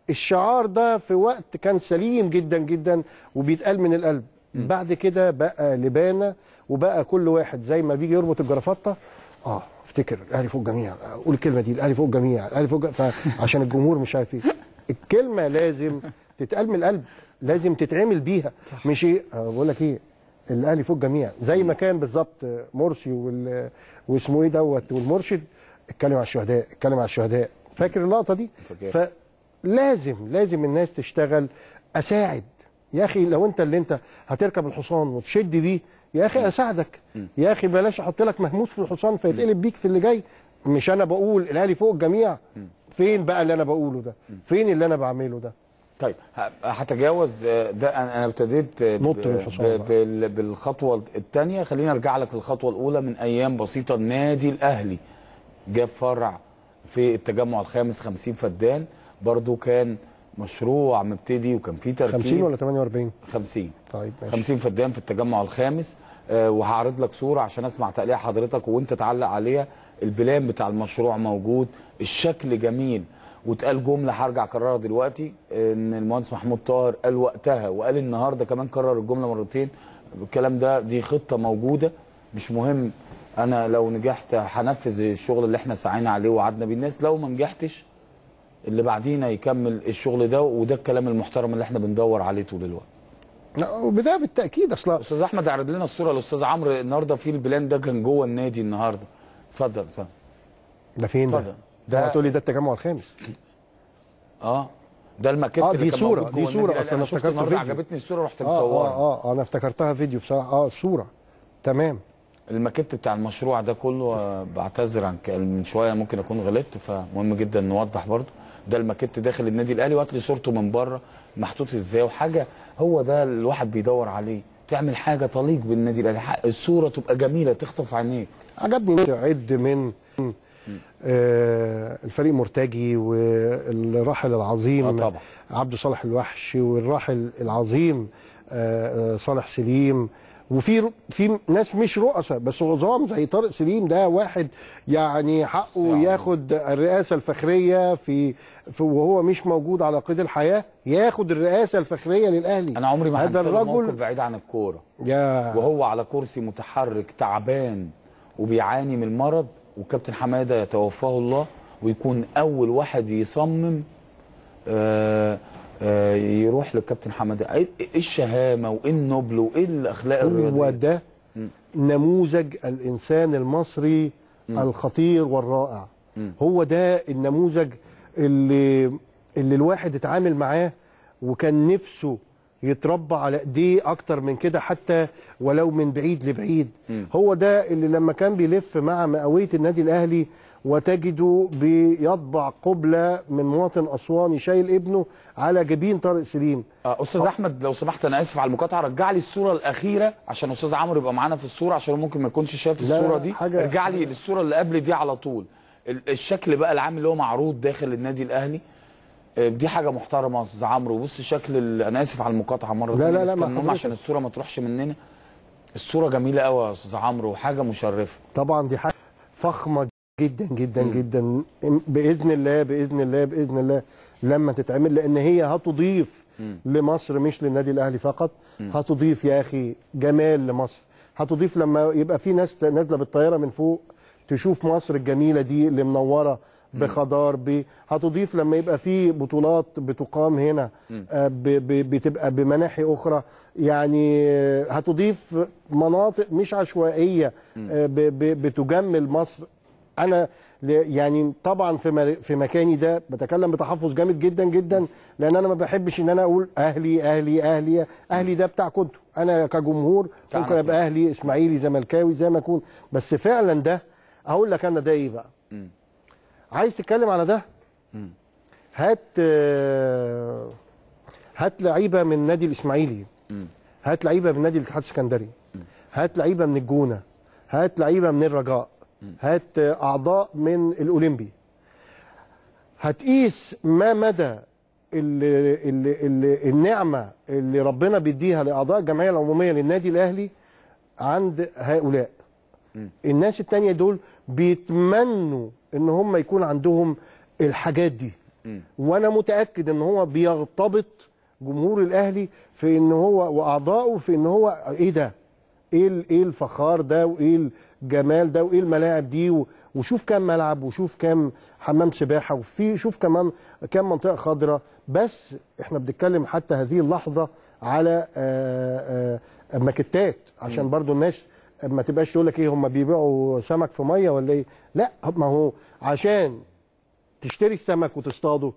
الشعار ده في وقت كان سليم جدا جدا وبيتقال من القلب م. بعد كده بقى لبانه وبقى كل واحد زي ما بيجي يربط الجرافطه اه افتكر الاهلي فوق الجميع قول الكلمه دي الاهلي فوق الجميع الاهلي فوق الجميع. عشان الجمهور مش عارف ايه الكلمه لازم تتقال من القلب لازم تتعمل بيها صح. مش ايه آه، بقول لك ايه الاهلي فوق الجميع زي ما كان بالظبط مرسي وال... واسمه ايه دوت والمرشد اتكلم على الشهداء اتكلم على الشهداء فاكر اللقطه دي فلازم لازم الناس تشتغل اساعد يا اخي لو انت اللي انت هتركب الحصان وتشد بيه يا اخي اساعدك يا اخي بلاش احط لك مهموس في الحصان فيتقلب بيك في اللي جاي مش انا بقول الاهلي فوق الجميع فين بقى اللي انا بقوله ده فين اللي انا بعمله ده طيب هتجاوز آه، ده انا ابتديت بالخطوه الثانيه خليني ارجع لك للخطوه الاولى من ايام بسيطه النادي الاهلي جاب فرع في التجمع الخامس 50 فدان برضو كان مشروع مبتدي وكان في تركيز 50 ولا 48 50 طيب ماشي 50 فدان في التجمع الخامس آه، وهعرض لك صوره عشان اسمع تقليع حضرتك وانت تعلق عليها البلان بتاع المشروع موجود الشكل جميل واتقال جمله هرجع اكررها دلوقتي ان المهندس محمود طاهر قال وقتها وقال النهارده كمان كرر الجمله مرتين الكلام ده دي خطه موجوده مش مهم انا لو نجحت هنفذ الشغل اللي احنا سعينا عليه وعدنا بيه الناس لو ما نجحتش اللي بعدينا يكمل الشغل ده وده الكلام المحترم اللي احنا بندور عليه طول الوقت وبدايه بالتاكيد اصلا استاذ احمد عرض لنا الصوره الاستاذ عمرو النهارده في البلان ده كان جوه النادي النهارده اتفضل اتفضل ده فين ده؟ ده, ده هتقول لي ده التجمع الخامس اه ده الماكيت آه اللي دي كان صورة دي صوره اصلا انا افتكرتها فيديو عجبتني الصوره رحت مصورها آه, اه اه انا افتكرتها فيديو بصراحه اه, آه، صوره تمام الماكيت بتاع المشروع ده كله آه، بعتذر عن من شويه ممكن اكون غلطت فمهم جدا نوضح برضو ده الماكيت داخل النادي الاهلي وهات لي صورته من بره محطوط ازاي وحاجه هو ده الواحد بيدور عليه تعمل حاجه تليق بالنادي الاهلي الصوره تبقى جميله تخطف عينيك عجبني عد من آه الفريق مرتجي والراحل العظيم آه طبعا. عبد صالح الوحش والراحل العظيم آه, آه، صالح سليم وفي في ناس مش رؤساء بس عظام زي طارق سليم ده واحد يعني حقه يعني ياخد الرئاسه الفخريه في, في وهو مش موجود على قيد الحياه ياخد الرئاسه الفخريه للاهلي انا عمري ما هذا الرجل بعيد عن الكوره وهو على كرسي متحرك تعبان وبيعاني من المرض وكابتن حماده يتوفاه الله ويكون اول واحد يصمم آه آه، يروح للكابتن حمد إيه-, ايه الشهامه وايه النبل وايه الاخلاق الرياضيه هو ده نموذج الانسان المصري م. الخطير والرائع م. هو ده النموذج اللي اللي الواحد اتعامل معاه وكان نفسه يتربى على ايديه اكتر من كده حتى ولو من بعيد لبعيد م. هو ده اللي لما كان بيلف مع مئويه النادي الاهلي وتجد بيطبع قبلة من مواطن أسواني شايل ابنه على جبين طارق سليم آه، أستاذ أحمد لو سمحت أنا آسف على المقاطعة رجع لي الصورة الأخيرة عشان أستاذ عمرو يبقى معانا في الصورة عشان ممكن ما يكونش شايف الصورة دي حاجة رجع لي للصورة اللي قبل دي على طول الشكل بقى العام اللي هو معروض داخل النادي الأهلي آه، دي حاجه محترمه استاذ عمرو بص شكل ال... انا اسف على المقاطعه مره لا لا لا ما عشان الصوره ما تروحش مننا الصوره جميله قوي يا استاذ عمرو وحاجه مشرفه طبعا دي حاجه فخمه جدا جدا م. جدا باذن الله باذن الله باذن الله لما تتعمل لان هي هتضيف م. لمصر مش للنادي الاهلي فقط م. هتضيف يا اخي جمال لمصر هتضيف لما يبقى في ناس نازله بالطياره من فوق تشوف مصر الجميله دي اللي منوره بخضار ب هتضيف لما يبقى في بطولات بتقام هنا آه، ب... ب... بتبقى بمناحي اخرى يعني هتضيف مناطق مش عشوائيه آه، ب... بتجمل مصر انا يعني طبعا في في مكاني ده بتكلم بتحفظ جامد جدا جدا لان انا ما بحبش ان انا اقول اهلي اهلي اهلي اهلي ده بتاع كنت انا كجمهور ممكن ابقى اهلي اسماعيلي زملكاوي زي ما اكون بس فعلا ده اقول لك انا ده ايه بقى عايز تتكلم على ده هات هات لعيبه من نادي الاسماعيلي هات لعيبه من نادي الاتحاد السكندري هات لعيبه من الجونه هات لعيبه من الرجاء هات اعضاء من الاولمبي هتقيس ما مدى اللي اللي اللي النعمه اللي ربنا بيديها لاعضاء الجمعيه العموميه للنادي الاهلي عند هؤلاء الناس التانية دول بيتمنوا ان هم يكون عندهم الحاجات دي وانا متاكد ان هو بيرتبط جمهور الاهلي في ان هو واعضائه في ان هو ايه ده ايه ايه الفخار ده وايه الجمال ده وايه الملاعب دي وشوف كام ملعب وشوف كام حمام سباحه وفي شوف كمان كام منطقه خضراء بس احنا بنتكلم حتى هذه اللحظه على آه، آه، ماكتات عشان برضو الناس ما تبقاش تقول لك ايه هم بيبيعوا سمك في ميه ولا ايه لا ما هو عشان تشتري السمك وتصطاده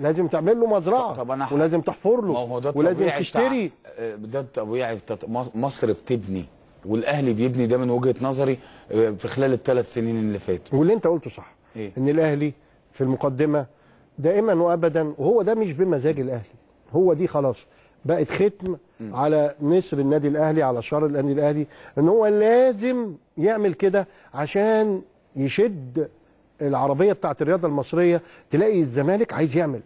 لازم تعمل له مزرعه طب أنا ولازم تحفر له ولازم تشتري آه، ده طبيعي مصر بتبني والاهلي بيبني ده من وجهه نظري آه، في خلال الثلاث سنين اللي فاتوا واللي انت قلته صح إيه؟ ان الاهلي في المقدمه دائما وابدا وهو ده مش بمزاج الاهلي هو دي خلاص بقت ختم م. على نسر النادي الاهلي على شر النادي الاهلي ان هو لازم يعمل كده عشان يشد العربيه بتاعت الرياضه المصريه تلاقي الزمالك عايز يعمل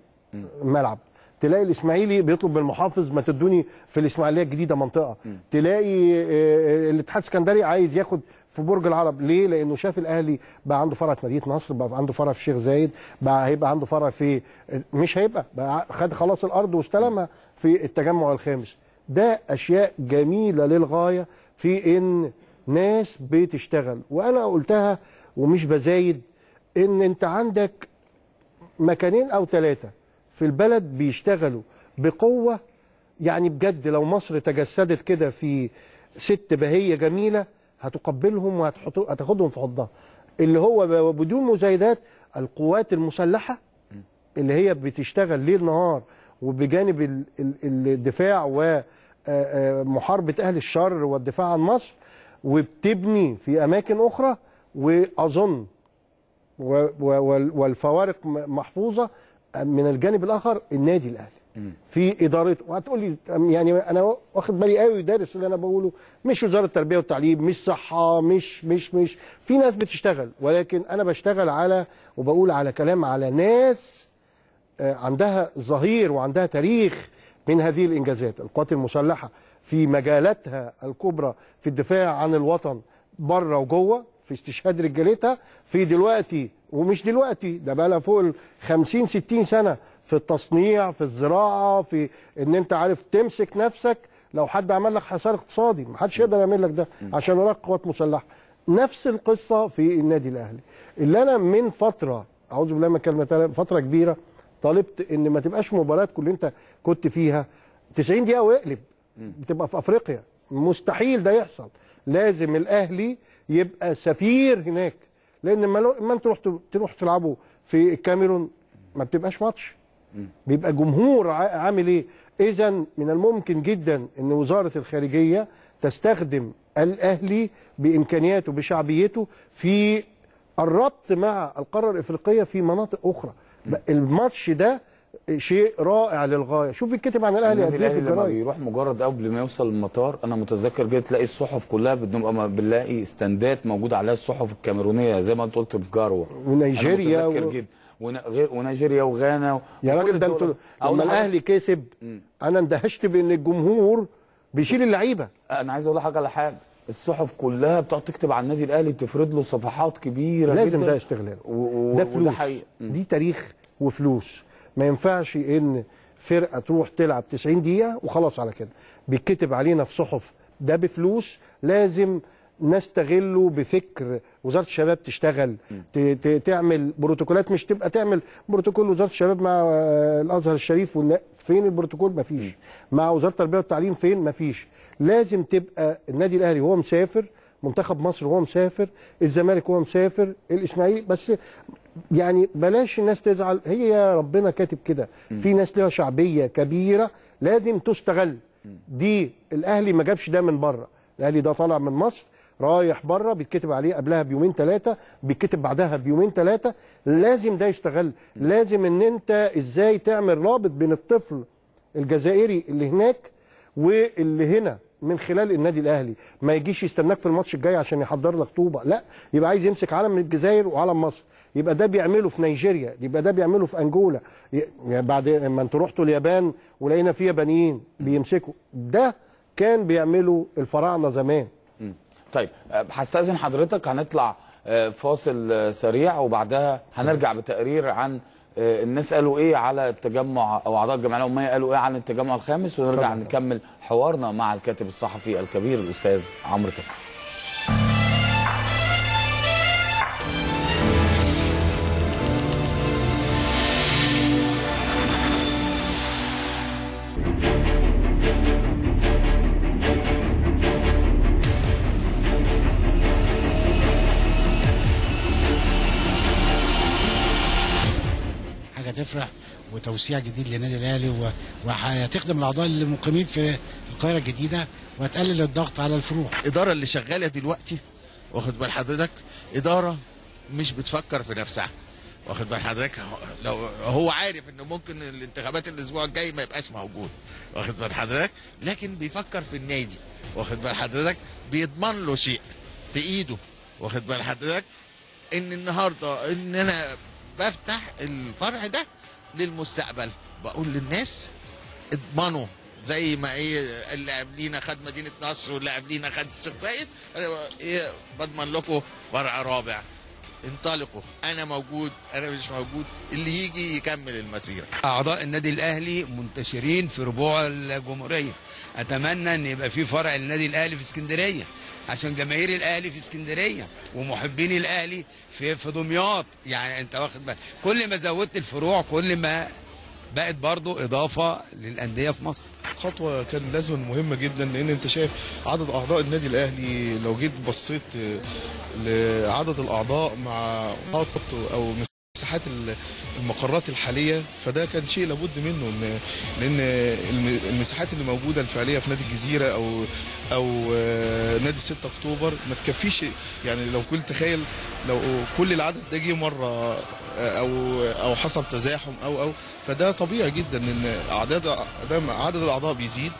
ملعب تلاقي الاسماعيلي بيطلب من المحافظ ما تدوني في الاسماعيليه الجديده منطقه م. تلاقي آه، آه، الاتحاد السكندري عايز ياخد في برج العرب ليه لانه شاف الاهلي بقى عنده فرع في مدينه نصر بقى عنده فرع في الشيخ زايد بقى هيبقى عنده فرع في آه، مش هيبقى بقى خد خلاص الارض واستلمها في التجمع الخامس ده اشياء جميله للغايه في ان ناس بتشتغل وانا قلتها ومش بزايد ان انت عندك مكانين او ثلاثه في البلد بيشتغلوا بقوة يعني بجد لو مصر تجسدت كده في ست بهية جميلة هتقبلهم وهتاخدهم في حضنها اللي هو بدون مزايدات القوات المسلحة اللي هي بتشتغل ليل نهار وبجانب الدفاع ومحاربة أهل الشر والدفاع عن مصر وبتبني في أماكن أخرى وأظن والفوارق محفوظة من الجانب الاخر النادي الاهلي في ادارته وهتقول لي يعني انا واخد بالي قوي دارس اللي انا بقوله مش وزاره التربيه والتعليم مش صحه مش مش مش في ناس بتشتغل ولكن انا بشتغل على وبقول على كلام على ناس آه، عندها ظهير وعندها تاريخ من هذه الانجازات القوات المسلحه في مجالاتها الكبرى في الدفاع عن الوطن بره وجوه في استشهاد رجالتها في دلوقتي ومش دلوقتي ده بقى لها فوق ال 50 60 سنه في التصنيع في الزراعه في ان انت عارف تمسك نفسك لو حد عمل لك حصار اقتصادي ما حدش يقدر يعمل لك ده عشان وراك قوات مسلحه نفس القصه في النادي الاهلي اللي انا من فتره اعوذ بالله من كلمه فتره كبيره طالبت ان ما تبقاش مباراه كل انت كنت فيها 90 دقيقه واقلب بتبقى في افريقيا مستحيل ده يحصل لازم الاهلي يبقى سفير هناك لان ما انتوا رحتوا تروحوا تلعبوا في الكاميرون ما بتبقاش ماتش بيبقى جمهور عامل ايه اذا من الممكن جدا ان وزاره الخارجيه تستخدم الاهلي بامكانياته بشعبيته في الربط مع القاره الافريقيه في مناطق اخرى الماتش ده شيء رائع للغايه شوف الكتب عن الاهلي قد ايه في لما بيروح مجرد قبل ما يوصل المطار انا متذكر جيت تلاقي الصحف كلها بنبقى بنلاقي استندات موجود عليها الصحف الكاميرونيه زي ما انت قلت في جاروه ونيجيريا متذكر و... جدا ونيجيريا وغانا و... يا راجل ده انتوا لما الاهلي كسب انا اندهشت بان الجمهور بيشيل اللعيبه انا عايز اقول حاجه على حاجه الصحف كلها بتقعد تكتب عن النادي الاهلي بتفرض له صفحات كبيره لازم جدا لازم ده استغلال و... و... ده فلوس دي تاريخ وفلوس ما ينفعش ان فرقه تروح تلعب 90 دقيقه وخلاص على كده بيتكتب علينا في صحف ده بفلوس لازم نستغله بفكر وزاره الشباب تشتغل تعمل بروتوكولات مش تبقى تعمل بروتوكول وزاره الشباب مع الازهر الشريف فين البروتوكول مفيش مع وزاره التربيه والتعليم فين مفيش لازم تبقى النادي الاهلي هو مسافر منتخب مصر هو مسافر الزمالك هو مسافر الاسماعيلي بس يعني بلاش الناس تزعل هي يا ربنا كاتب كده في ناس لها شعبيه كبيره لازم تستغل دي الاهلي ما جابش ده من بره الاهلي ده طالع من مصر رايح بره بيتكتب عليه قبلها بيومين ثلاثه بيتكتب بعدها بيومين ثلاثه لازم ده يستغل لازم ان انت ازاي تعمل رابط بين الطفل الجزائري اللي هناك واللي هنا من خلال النادي الاهلي ما يجيش يستناك في الماتش الجاي عشان يحضر لك طوبه لا يبقى عايز يمسك علم الجزائر وعلم مصر يبقى ده بيعمله في نيجيريا يبقى ده بيعمله في انجولا يعني بعد ما انتوا رحتوا اليابان ولقينا في يابانيين بيمسكوا ده كان بيعمله الفراعنه زمان طيب آه، هستاذن حضرتك هنطلع آه، فاصل آه، سريع وبعدها هنرجع بتقرير عن الناس قالوا ايه على التجمع او اعضاء الجمعيه الامميه قالوا ايه عن التجمع الخامس ونرجع نكمل حوارنا مع الكاتب الصحفي الكبير الاستاذ عمرو كفر وتوسيع جديد للنادي الاهلي وهتخدم الاعضاء المقيمين في القاهره الجديده وتقلل الضغط على الفروع الاداره اللي شغاله دلوقتي واخد بال حضرتك اداره مش بتفكر في نفسها واخد بال حضرتك لو هو عارف انه ممكن الانتخابات الاسبوع الجاي ما يبقاش موجود واخد بال حضرتك لكن بيفكر في النادي واخد بال حضرتك بيضمن له شيء في ايده واخد بال حضرتك ان النهارده ان انا بفتح الفرع ده للمستقبل بقول للناس اضمنوا زي ما ايه اللي قبلينا خد مدينه نصر واللي قبلينا خد الشيخ زايد ايه بضمن لكم فرع رابع انطلقوا انا موجود انا مش موجود اللي يجي يكمل المسيره اعضاء النادي الاهلي منتشرين في ربوع الجمهوريه اتمنى ان يبقى في فرع النادي الاهلي في اسكندريه عشان جماهير الاهلي في اسكندريه ومحبين الاهلي في في دمياط يعني انت واخد بالك كل ما زودت الفروع كل ما بقت برضه اضافه للانديه في مصر. خطوه كان لازما مهمه جدا لان انت شايف عدد اعضاء النادي الاهلي لو جيت بصيت لعدد الاعضاء مع خط او مساحات المقرات الحاليه فده كان شيء لابد منه ان لان المساحات اللي موجوده الفعليه في نادي الجزيره او او آه، نادي 6 اكتوبر ما تكفيش يعني لو كنت تخيل لو كل العدد ده جه مره آه، او او حصل تزاحم او او فده طبيعي جدا ان اعداد عدد الاعضاء بيزيد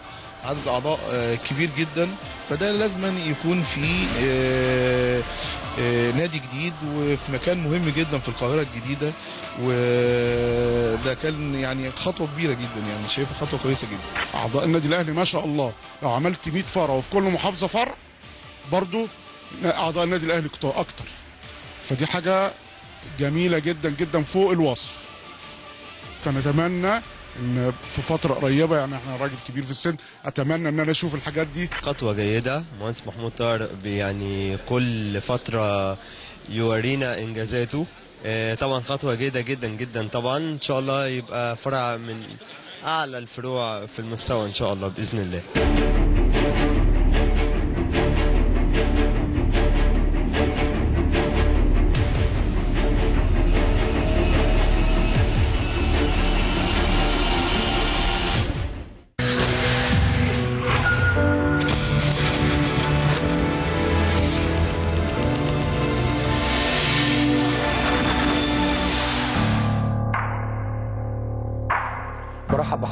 عدد اعضاء آه، كبير جدا فده لازما يكون في آه، آه، نادي جديد وفي مكان مهم جدا في القاهره الجديده وده كان يعني خطوه كبيره جدا يعني شايفها خطوه كويسه جدا اعضاء النادي الاهلي ما شاء الله لو عملت 100 فرع وفي كل محافظه فرع برضو اعضاء النادي الاهلي اكتر فدي حاجه جميله جدا جدا فوق الوصف فنتمنى ان في فتره قريبه يعني احنا راجل كبير في السن اتمنى ان انا اشوف الحاجات دي خطوه جيده مهندس محمود طاهر يعني كل فتره يورينا انجازاته آه، طبعا خطوه جيده جدا جدا طبعا ان شاء الله يبقى فرع من اعلى الفروع في المستوى ان شاء الله باذن الله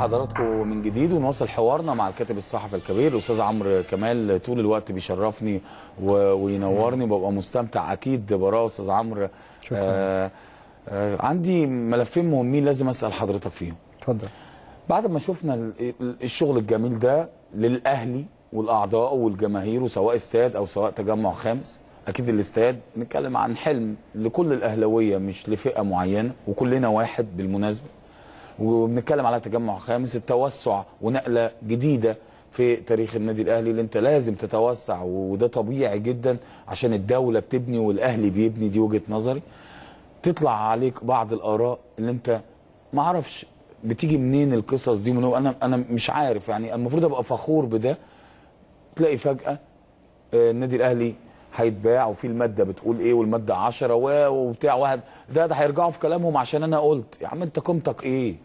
حضراتكم من جديد ونواصل حوارنا مع الكاتب الصحفي الكبير الاستاذ عمرو كمال طول الوقت بيشرفني وينورني وببقى مستمتع اكيد براه استاذ عمرو آه آه عندي ملفين مهمين لازم اسال حضرتك فيهم اتفضل بعد ما شفنا الشغل الجميل ده للاهلي والاعضاء والجماهير وسواء استاد او سواء تجمع خامس اكيد الاستاد نتكلم عن حلم لكل الاهلاويه مش لفئه معينه وكلنا واحد بالمناسبه وبنتكلم على تجمع خامس التوسع ونقله جديده في تاريخ النادي الاهلي اللي انت لازم تتوسع وده طبيعي جدا عشان الدوله بتبني والاهلي بيبني دي وجهه نظري تطلع عليك بعض الاراء اللي انت ما اعرفش بتيجي منين القصص دي من انا انا مش عارف يعني المفروض ابقى فخور بده تلاقي فجاه آه، النادي الاهلي هيتباع وفي الماده بتقول ايه والماده 10 وبتاع واحد ده ده هيرجعوا في كلامهم عشان انا قلت يا عم انت قيمتك ايه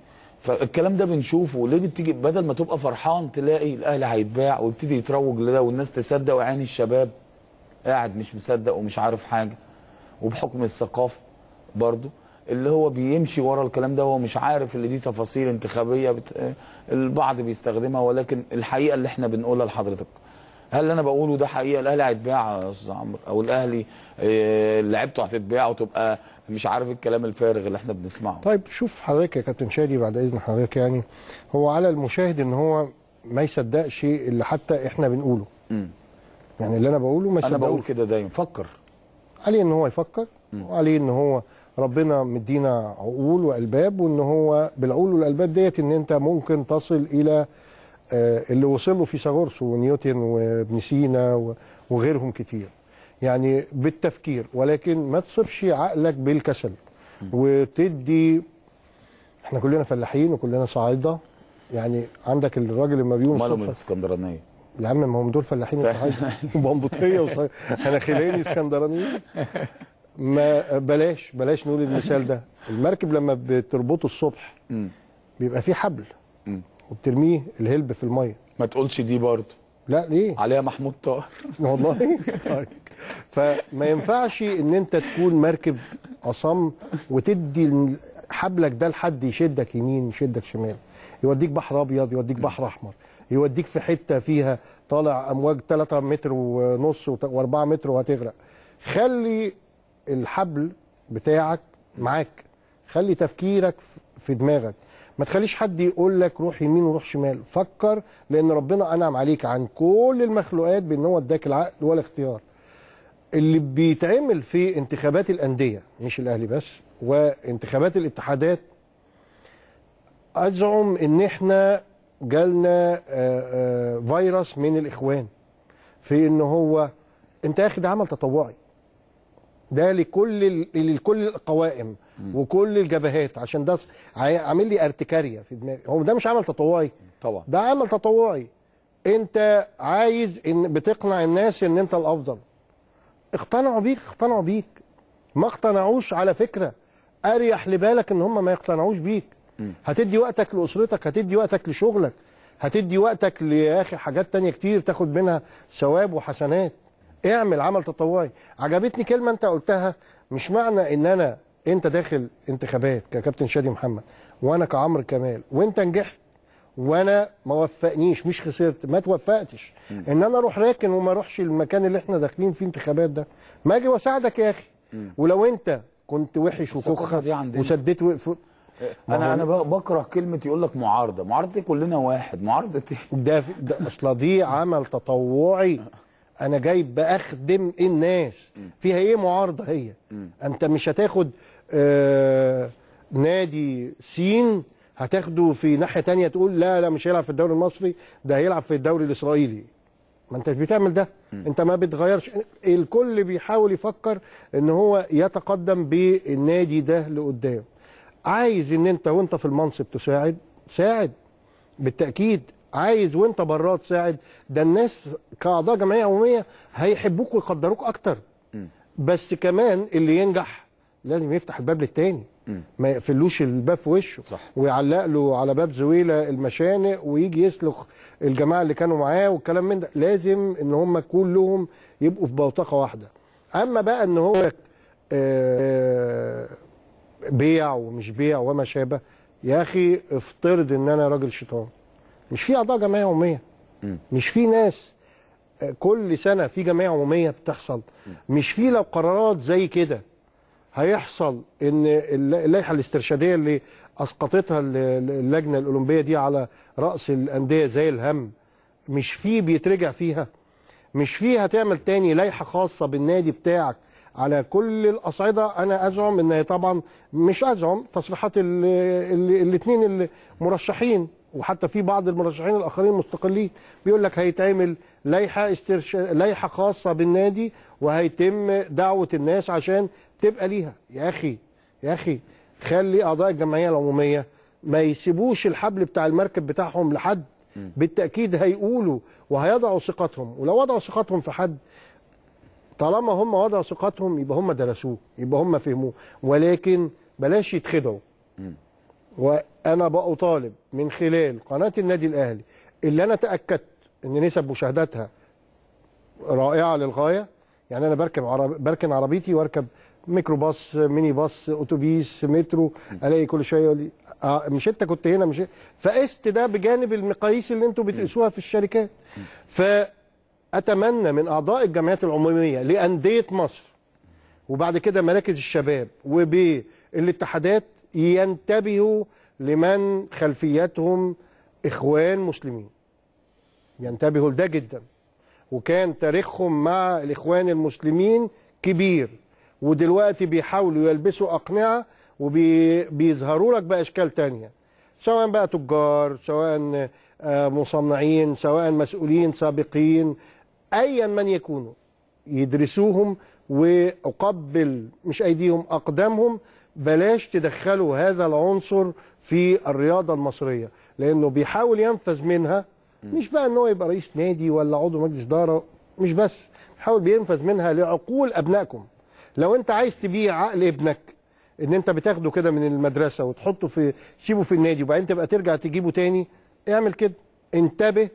فالكلام ده بنشوفه ليه بتيجي بدل ما تبقى فرحان تلاقي الاهلي هيتباع ويبتدي يتروج لده والناس تصدق وعين الشباب قاعد مش مصدق ومش عارف حاجه وبحكم الثقافه برضه اللي هو بيمشي ورا الكلام ده هو مش عارف اللي دي تفاصيل انتخابيه بت... البعض بيستخدمها ولكن الحقيقه اللي احنا بنقولها لحضرتك هل اللي انا بقوله ده حقيقه الاهلي هيتباع يا استاذ عمرو او الاهلي آه، لعيبته هتتباع وتبقى مش عارف الكلام الفارغ اللي احنا بنسمعه طيب شوف حضرتك يا كابتن شادي بعد اذن حضرتك يعني هو على المشاهد ان هو ما يصدقش اللي حتى احنا بنقوله م. يعني اللي انا بقوله ما يصدقوش انا بقول كده دايما فكر عليه ان هو يفكر وعليه ان هو ربنا مدينا عقول والباب وان هو بالعقول والالباب ديت ان انت ممكن تصل الى آه، اللي وصل له فيثاغورس ونيوتن وابن سينا وغيرهم كتير يعني بالتفكير ولكن ما تصبش عقلك بالكسل وتدي احنا كلنا فلاحين وكلنا صعايده يعني عندك الراجل لما بيقوم ماله من اسكندرانيه يا عم ما هم دول فلاحين وصعايده وبنبطيه انا حناخلاني اسكندرانيين ما بلاش بلاش نقول المثال ده المركب لما بتربطه الصبح بيبقى فيه حبل وبترميه الهلب في الميه ما تقولش دي برضه لا ليه؟ عليها محمود طاهر والله فما ينفعش ان انت تكون مركب اصم وتدي حبلك ده لحد يشدك يمين يشدك شمال يوديك بحر ابيض يوديك بحر احمر يوديك في حته فيها طالع امواج 3 متر ونص و4 متر وهتغرق خلي الحبل بتاعك معاك خلي تفكيرك في دماغك ما تخليش حد يقول لك روح يمين وروح شمال فكر لان ربنا انعم عليك عن كل المخلوقات بان هو اداك العقل والاختيار اللي بيتعمل في انتخابات الانديه مش الاهلي بس وانتخابات الاتحادات ازعم ان احنا جالنا آه، آه، فيروس من الاخوان في ان هو انت اخد عمل تطوعي ده لكل لكل القوائم وكل الجبهات عشان ده عامل لي ارتكاريا في دماغي هو ده مش عمل تطوعي طبعا ده عمل تطوعي انت عايز ان بتقنع الناس ان انت الافضل اقتنعوا بيك اقتنعوا بيك ما اقتنعوش على فكره اريح لبالك ان هم ما يقتنعوش بيك هتدي وقتك لاسرتك هتدي وقتك لشغلك هتدي وقتك يا اخي حاجات تانية كتير تاخد منها ثواب وحسنات اعمل عمل تطوعي عجبتني كلمه انت قلتها مش معنى ان انا انت داخل انتخابات ككابتن شادي محمد وانا كعمرو كمال وانت نجحت وانا ما وفقنيش مش خسرت ما توفقتش ان انا اروح راكن وما اروحش المكان اللي احنا داخلين فيه انتخابات ده ما اجي واساعدك يا اخي ولو انت كنت وحش وكخه وسديت وقف أه، انا انا بكره كلمه يقول لك معارضه معارضتي كلنا واحد معارضتي إيه؟ ده, ده اصلا دي عمل تطوعي انا جايب باخدم الناس فيها ايه معارضه هي انت مش هتاخد آه، نادي سين هتاخده في ناحيه تانية تقول لا لا مش هيلعب في الدوري المصري ده هيلعب في الدوري الاسرائيلي ما انتش بتعمل ده انت ما بتغيرش الكل بيحاول يفكر ان هو يتقدم بالنادي ده لقدام عايز ان انت وانت في المنصب تساعد ساعد بالتاكيد عايز وانت بره تساعد ده الناس كاعضاء جمعيه عموميه هيحبوك ويقدروك اكتر بس كمان اللي ينجح لازم يفتح الباب للتاني ما يقفلوش الباب في وشه صح. ويعلق له على باب زويله المشانق ويجي يسلخ الجماعه اللي كانوا معاه والكلام من ده لازم ان هم كلهم يبقوا في بوتقه واحده اما بقى ان هو آه، بيع ومش بيع وما شابه يا اخي افترض ان انا راجل شيطان مش في اعضاء جمعيه عموميه مش في ناس آه، كل سنه في جمعيه عموميه بتحصل مش في لو قرارات زي كده هيحصل ان اللائحه الاسترشاديه اللي اسقطتها اللجنه الاولمبيه دي على راس الانديه زي الهم مش فيه بيترجع فيها مش فيها هتعمل تاني لائحه خاصه بالنادي بتاعك على كل الاصعده انا ازعم ان طبعا مش ازعم تصريحات الاثنين المرشحين وحتى في بعض المرشحين الاخرين مستقلين بيقول لك هيتعمل لائحه استرش... لائحه خاصه بالنادي وهيتم دعوه الناس عشان تبقى ليها يا اخي يا اخي خلي اعضاء الجمعيه العموميه ما يسيبوش الحبل بتاع المركب بتاعهم لحد بالتاكيد هيقولوا وهيضعوا ثقتهم ولو وضعوا ثقتهم في حد طالما هم وضعوا ثقتهم يبقى هم درسوه يبقى هم فهموه ولكن بلاش يتخدعوا وانا بقى طالب من خلال قناه النادي الاهلي اللي انا تاكدت ان نسب مشاهداتها رائعه للغايه يعني انا بركب عرب بركن عربيتي واركب ميكروباص ميني باص اتوبيس مترو الاقي كل شويه يقول لي آه مش انت كنت هنا مش فقست ده بجانب المقاييس اللي انتم بتقيسوها في الشركات فاتمنى من اعضاء الجمعيات العموميه لانديه مصر وبعد كده مراكز الشباب وبالاتحادات ينتبهوا لمن خلفيتهم اخوان مسلمين ينتبهوا لده جدا وكان تاريخهم مع الاخوان المسلمين كبير ودلوقتي بيحاولوا يلبسوا اقنعه وبيظهروا لك باشكال تانية سواء بقى تجار سواء آه، مصنعين سواء مسؤولين سابقين ايا من يكونوا يدرسوهم واقبل مش ايديهم اقدامهم بلاش تدخلوا هذا العنصر في الرياضه المصريه لانه بيحاول ينفذ منها مش بقى ان هو يبقى رئيس نادي ولا عضو مجلس اداره مش بس بيحاول بينفذ منها لعقول ابنائكم لو انت عايز تبيع عقل ابنك ان انت بتاخده كده من المدرسه وتحطه في تسيبه في النادي وبعدين تبقى ترجع تجيبه تاني اعمل كده انتبه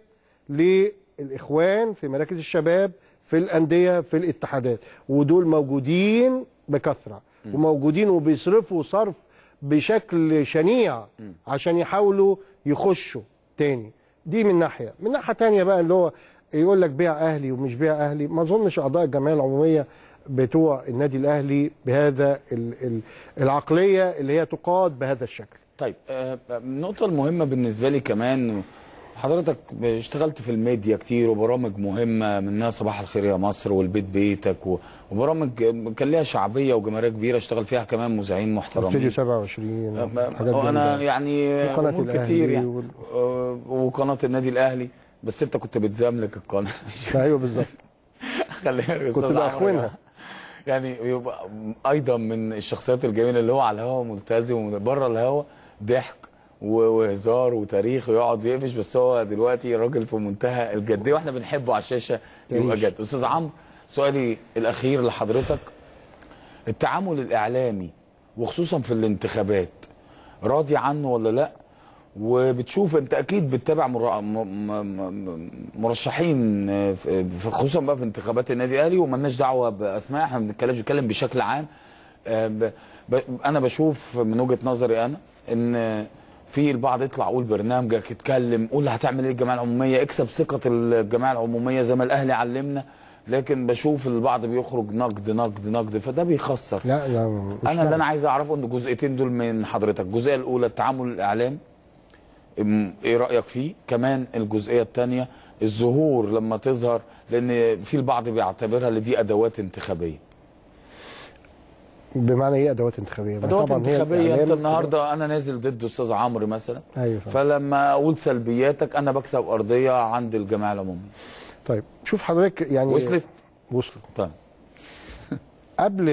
للاخوان في مراكز الشباب في الانديه في الاتحادات ودول موجودين بكثره وموجودين وبيصرفوا صرف بشكل شنيع عشان يحاولوا يخشوا تاني دي من ناحيه من ناحيه تانيه بقى اللي هو يقول لك بيع اهلي ومش بيع اهلي ما اظنش اعضاء الجمعيه العموميه بتوع النادي الاهلي بهذا العقليه اللي هي تقاد بهذا الشكل طيب النقطه آه، المهمه بالنسبه لي كمان حضرتك اشتغلت في الميديا كتير وبرامج مهمه منها صباح الخير يا مصر والبيت بيتك وبرامج كان ليها شعبيه وجماهيريه كبيره اشتغل فيها كمان مذيعين محترمين استوديو 27 آه، آه، وانا يعني قناه كتير يعني وال... وقناه النادي الاهلي بس انت كنت بتزاملك القناه ايوه بالظبط خلينا كنت باخونها يعني يبقى ايضا من الشخصيات الجميله اللي هو على الهوا ملتزم وبره الهوا ضحك وهزار وتاريخ ويقعد يقفش بس هو دلوقتي راجل في منتهى الجديه واحنا بنحبه على الشاشه يبقى جد استاذ عمرو سؤالي الاخير لحضرتك التعامل الاعلامي وخصوصا في الانتخابات راضي عنه ولا لا وبتشوف انت اكيد بتتابع مرشحين آه، آه، خصوصا بقى في انتخابات النادي الاهلي ومالناش دعوه باسماء احنا ما بنتكلمش بنتكلم بشكل عام آه، انا بشوف من وجهه نظري انا ان في البعض يطلع قول برنامجك اتكلم قول هتعمل ايه الجمعيه العموميه اكسب ثقه الجمعيه العموميه زي ما الاهلي علمنا لكن بشوف البعض بيخرج نقد نقد نقد فده بيخسر لا لا انا اللي انا عايز اعرفه ان الجزئيتين دول من حضرتك الجزئيه الاولى التعامل الاعلامي ايه رايك فيه كمان الجزئيه الثانيه الظهور لما تظهر لان في البعض بيعتبرها ان دي ادوات انتخابيه بمعنى ايه ادوات انتخابيه؟ ادوات طبعا انتخابيه انت النهارده انا نازل ضد استاذ عمرو مثلا أيوة. فلما اقول سلبياتك انا بكسب ارضيه عند الجماعه العموميه. طيب شوف حضرتك يعني وصلت؟ وصلت طيب قبل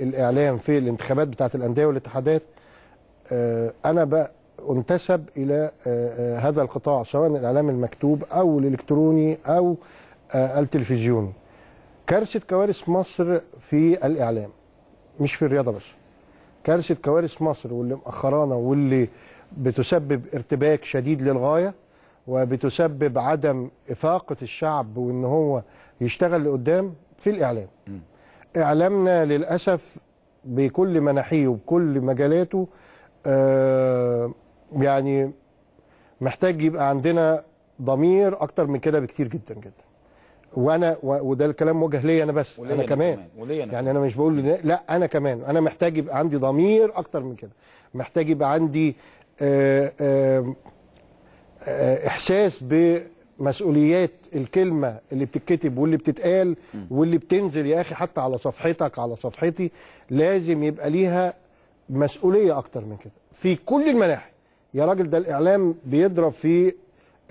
الاعلام في الانتخابات بتاعه الانديه والاتحادات آه، انا انتسب الى آه، آه، هذا القطاع سواء الاعلام المكتوب او الالكتروني او آه، التلفزيوني كارثه كوارث مصر في الاعلام مش في الرياضه بس كارثه كوارث مصر واللي مأخرانا واللي بتسبب ارتباك شديد للغايه وبتسبب عدم افاقه الشعب وان هو يشتغل لقدام في الاعلام اعلامنا للاسف بكل مناحيه وبكل مجالاته آه يعني محتاج يبقى عندنا ضمير اكتر من كده بكتير جدا جدا وانا وده الكلام موجه ليا انا بس انا كمان, أنا يعني انا مش بقول لا انا كمان انا محتاج يبقى عندي ضمير اكتر من كده محتاج يبقى عندي آه، آه، آه، احساس بمسؤوليات الكلمه اللي بتتكتب واللي بتتقال واللي بتنزل يا اخي حتى على صفحتك على صفحتي لازم يبقى ليها مسؤوليه اكتر من كده في كل المناحي يا راجل ده الاعلام بيضرب في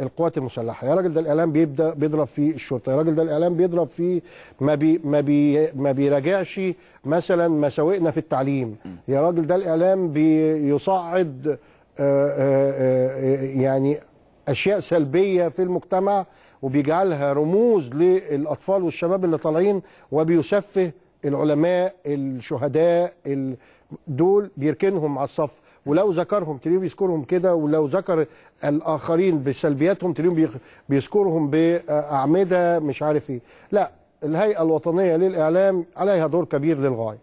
القوات المسلحه يا راجل ده الاعلام بيبدا بيضرب في الشرطه يا راجل ده الاعلام بيضرب في ما بي ما بي ما بيراجعش مثلا مساوئنا في التعليم يا راجل ده الاعلام بيصعد آه، آه، آه، يعني اشياء سلبيه في المجتمع وبيجعلها رموز للاطفال والشباب اللي طالعين وبيسفه العلماء الشهداء دول بيركنهم على الصف ولو ذكرهم تلاقيهم بيذكرهم كده ولو ذكر الاخرين بسلبياتهم تلاقيهم بيذكرهم باعمده مش عارف ايه لا الهيئه الوطنيه للاعلام عليها دور كبير للغايه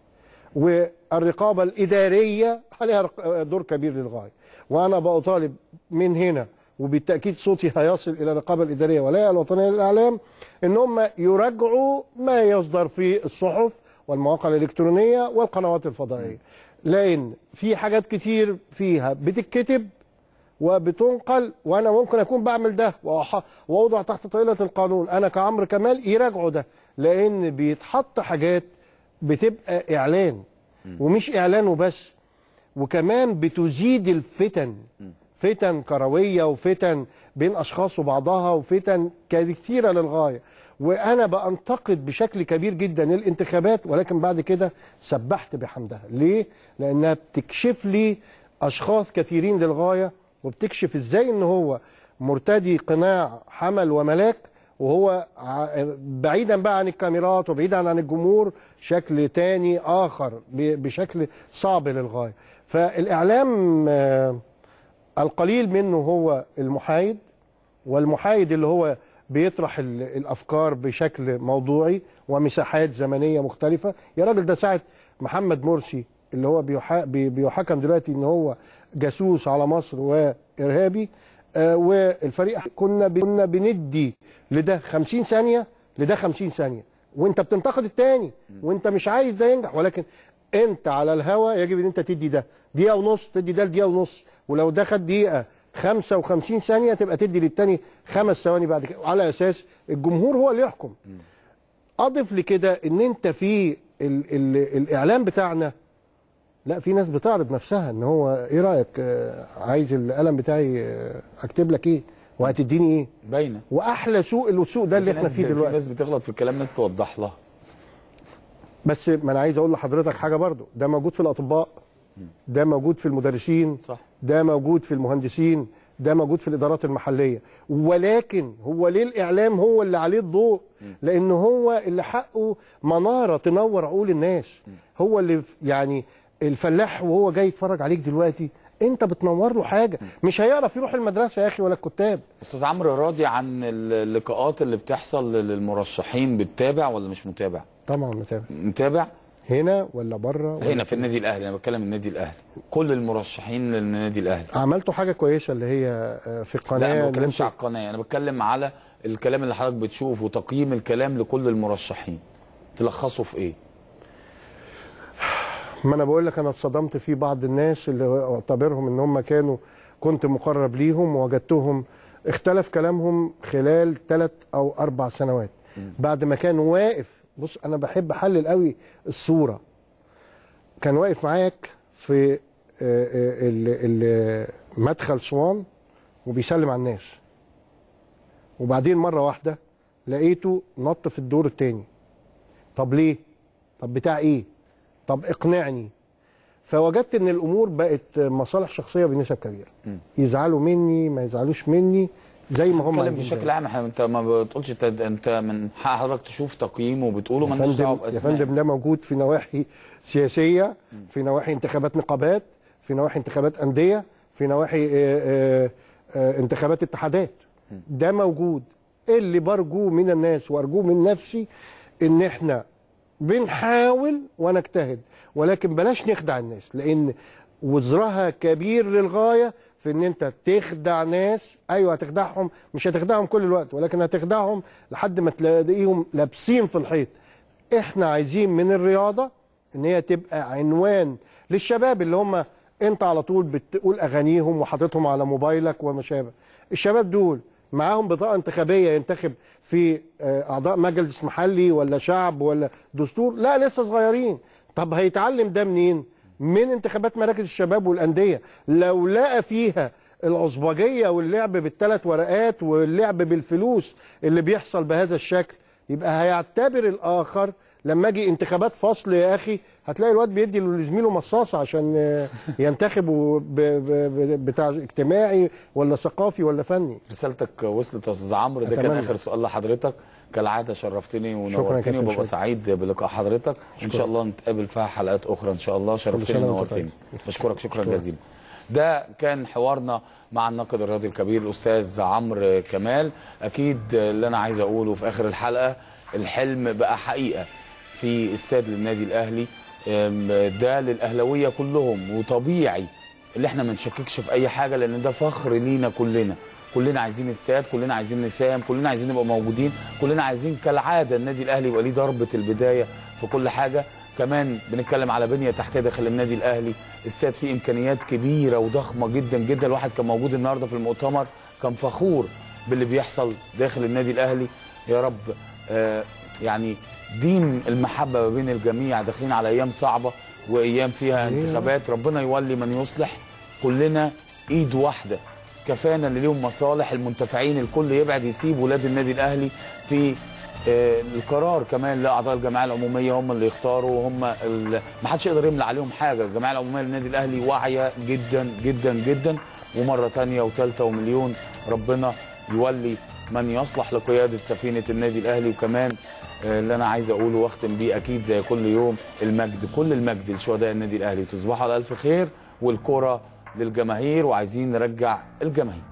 والرقابه الاداريه عليها دور كبير للغايه وانا بطالب من هنا وبالتاكيد صوتي هيصل الى الرقابه الاداريه والهيئه الوطنيه للاعلام ان هم يراجعوا ما يصدر في الصحف والمواقع الإلكترونية والقنوات الفضائية لأن في حاجات كتير فيها بتتكتب وبتنقل وانا ممكن اكون بعمل ده واوضع تحت طائله القانون انا كعمرو كمال يراجعوا ده لان بيتحط حاجات بتبقى اعلان ومش اعلان وبس وكمان بتزيد الفتن فتن كرويه وفتن بين اشخاص وبعضها وفتن كثيره للغايه وانا بانتقد بشكل كبير جدا الانتخابات ولكن بعد كده سبحت بحمدها ليه لانها بتكشف لي اشخاص كثيرين للغايه وبتكشف ازاي ان هو مرتدي قناع حمل وملاك وهو بعيدا بقى عن الكاميرات وبعيدا عن الجمهور شكل تاني اخر بشكل صعب للغايه فالاعلام آه، القليل منه هو المحايد والمحايد اللي هو بيطرح الافكار بشكل موضوعي ومساحات زمنيه مختلفه يا راجل ده ساعه محمد مرسي اللي هو بيحكم دلوقتي ان هو جاسوس على مصر وارهابي آه والفريق كنا كنا بندي لده 50 ثانيه لده 50 ثانيه وانت بتنتقد الثاني وانت مش عايز ده ينجح ولكن انت على الهوا يجب ان انت تدي ده دقيقه ونص تدي ده لدقيقه ونص ولو ده خد دقيقه 55 ثانيه تبقى تدي للثاني خمس ثواني بعد كده على اساس الجمهور هو اللي يحكم اضف لكده ان انت في ال ال الاعلام بتاعنا لا في ناس بتعرض نفسها ان هو ايه رايك آه، عايز القلم بتاعي آه، اكتب لك ايه وهتديني ايه باينه واحلى سوق السوق ده اللي احنا فيه دلوقتي في ناس بتغلط في الكلام ناس توضح لها بس ما انا عايز اقول لحضرتك حاجه برضو ده موجود في الاطباء ده موجود في المدرسين صح. ده موجود في المهندسين ده موجود في الادارات المحليه ولكن هو ليه الاعلام هو اللي عليه الضوء لان هو اللي حقه مناره تنور عقول الناس هو اللي يعني الفلاح وهو جاي يتفرج عليك دلوقتي انت بتنور له حاجه مش هيعرف يروح المدرسه يا اخي ولا الكتاب استاذ عمرو راضي عن اللقاءات اللي بتحصل للمرشحين بتتابع ولا مش متابع طبعا متابع متابع هنا ولا بره ولا هنا في النادي الاهلي انا بتكلم النادي الاهلي كل المرشحين للنادي الاهلي عملتوا حاجه كويسه اللي هي آه، في قناه لا انا ما بتكلمش على القناه انا بتكلم على الكلام اللي حضرتك بتشوفه وتقييم الكلام لكل المرشحين تلخصه في ايه ما انا بقول لك انا اتصدمت في بعض الناس اللي اعتبرهم ان هم كانوا كنت مقرب ليهم ووجدتهم اختلف كلامهم خلال ثلاث او اربع سنوات بعد ما كان واقف بص انا بحب احلل قوي الصوره كان واقف معاك في آه، آه، مدخل سوان وبيسلم على الناس وبعدين مره واحده لقيته نط في الدور الثاني طب ليه طب بتاع ايه طب اقنعني فوجدت ان الامور بقت مصالح شخصيه بنسب كبيره يزعلوا مني ما يزعلوش مني زي ما هم بشكل عام انت ما بتقولش انت من حق حضرتك تشوف تقييمه وبتقوله ما لناش دعوه باسماء يا فندم ده موجود في نواحي سياسيه في نواحي انتخابات نقابات في نواحي انتخابات انديه في نواحي آه،, اه اه انتخابات اتحادات ده موجود اللي برجوه من الناس وارجوه من نفسي ان احنا بنحاول ونجتهد ولكن بلاش نخدع الناس لان وزرها كبير للغايه في ان انت تخدع ناس ايوه هتخدعهم مش هتخدعهم كل الوقت ولكن هتخدعهم لحد ما تلاقيهم لابسين في الحيط احنا عايزين من الرياضه ان هي تبقى عنوان للشباب اللي هم انت على طول بتقول اغانيهم وحاططهم على موبايلك وما شابه الشباب دول معاهم بطاقه انتخابيه ينتخب في آه، اعضاء مجلس محلي ولا شعب ولا دستور لا لسه صغيرين طب هيتعلم ده منين من انتخابات مراكز الشباب والانديه لو لقى فيها العصبجيه واللعب بالثلاث ورقات واللعب بالفلوس اللي بيحصل بهذا الشكل يبقى هيعتبر الاخر لما اجي انتخابات فصل يا اخي هتلاقي الواد بيدي لزميله مصاصه عشان ينتخبه بتاع اجتماعي ولا ثقافي ولا فني رسالتك وصلت يا استاذ عمرو ده كان اخر سؤال لحضرتك كالعاده شرفتني ونورتني وببقى سعيد بلقاء حضرتك ان شاء الله نتقابل فيها حلقات اخرى ان شاء الله شرفتني ونورتني بشكرك شكرا جزيلا ده كان حوارنا مع الناقد الرياضي الكبير الاستاذ عمرو كمال اكيد اللي انا عايز اقوله في اخر الحلقه الحلم بقى حقيقه في استاد النادي الاهلي ده للاهلاويه كلهم وطبيعي اللي احنا ما نشككش في اي حاجه لان ده فخر لينا كلنا كلنا عايزين استاد كلنا عايزين نساهم كلنا عايزين نبقى موجودين كلنا عايزين كالعاده النادي الاهلي يبقى ليه ضربه البدايه في كل حاجه كمان بنتكلم على بنيه تحتيه داخل النادي الاهلي استاد فيه امكانيات كبيره وضخمه جدا جدا الواحد كان موجود النهارده في المؤتمر كان فخور باللي بيحصل داخل النادي الاهلي يا رب آه يعني ديم المحبه ما بين الجميع داخلين على ايام صعبه وايام فيها انتخابات ربنا يولي من يصلح كلنا ايد واحده كفانا اللي ليهم مصالح المنتفعين الكل يبعد يسيب ولاد النادي الاهلي في آه، القرار كمان لاعضاء الجمعيه العموميه هم اللي يختاروا وهم ما حدش يقدر يملى عليهم حاجه الجمعيه العموميه للنادي الاهلي واعيه جدا جدا جدا ومره ثانيه وثالثه ومليون ربنا يولي من يصلح لقياده سفينه النادي الاهلي وكمان آه، اللي انا عايز اقوله واختم بيه اكيد زي كل يوم المجد كل المجد لشهداء النادي الاهلي تصبحوا على الف خير والكره للجماهير وعايزين نرجع الجماهير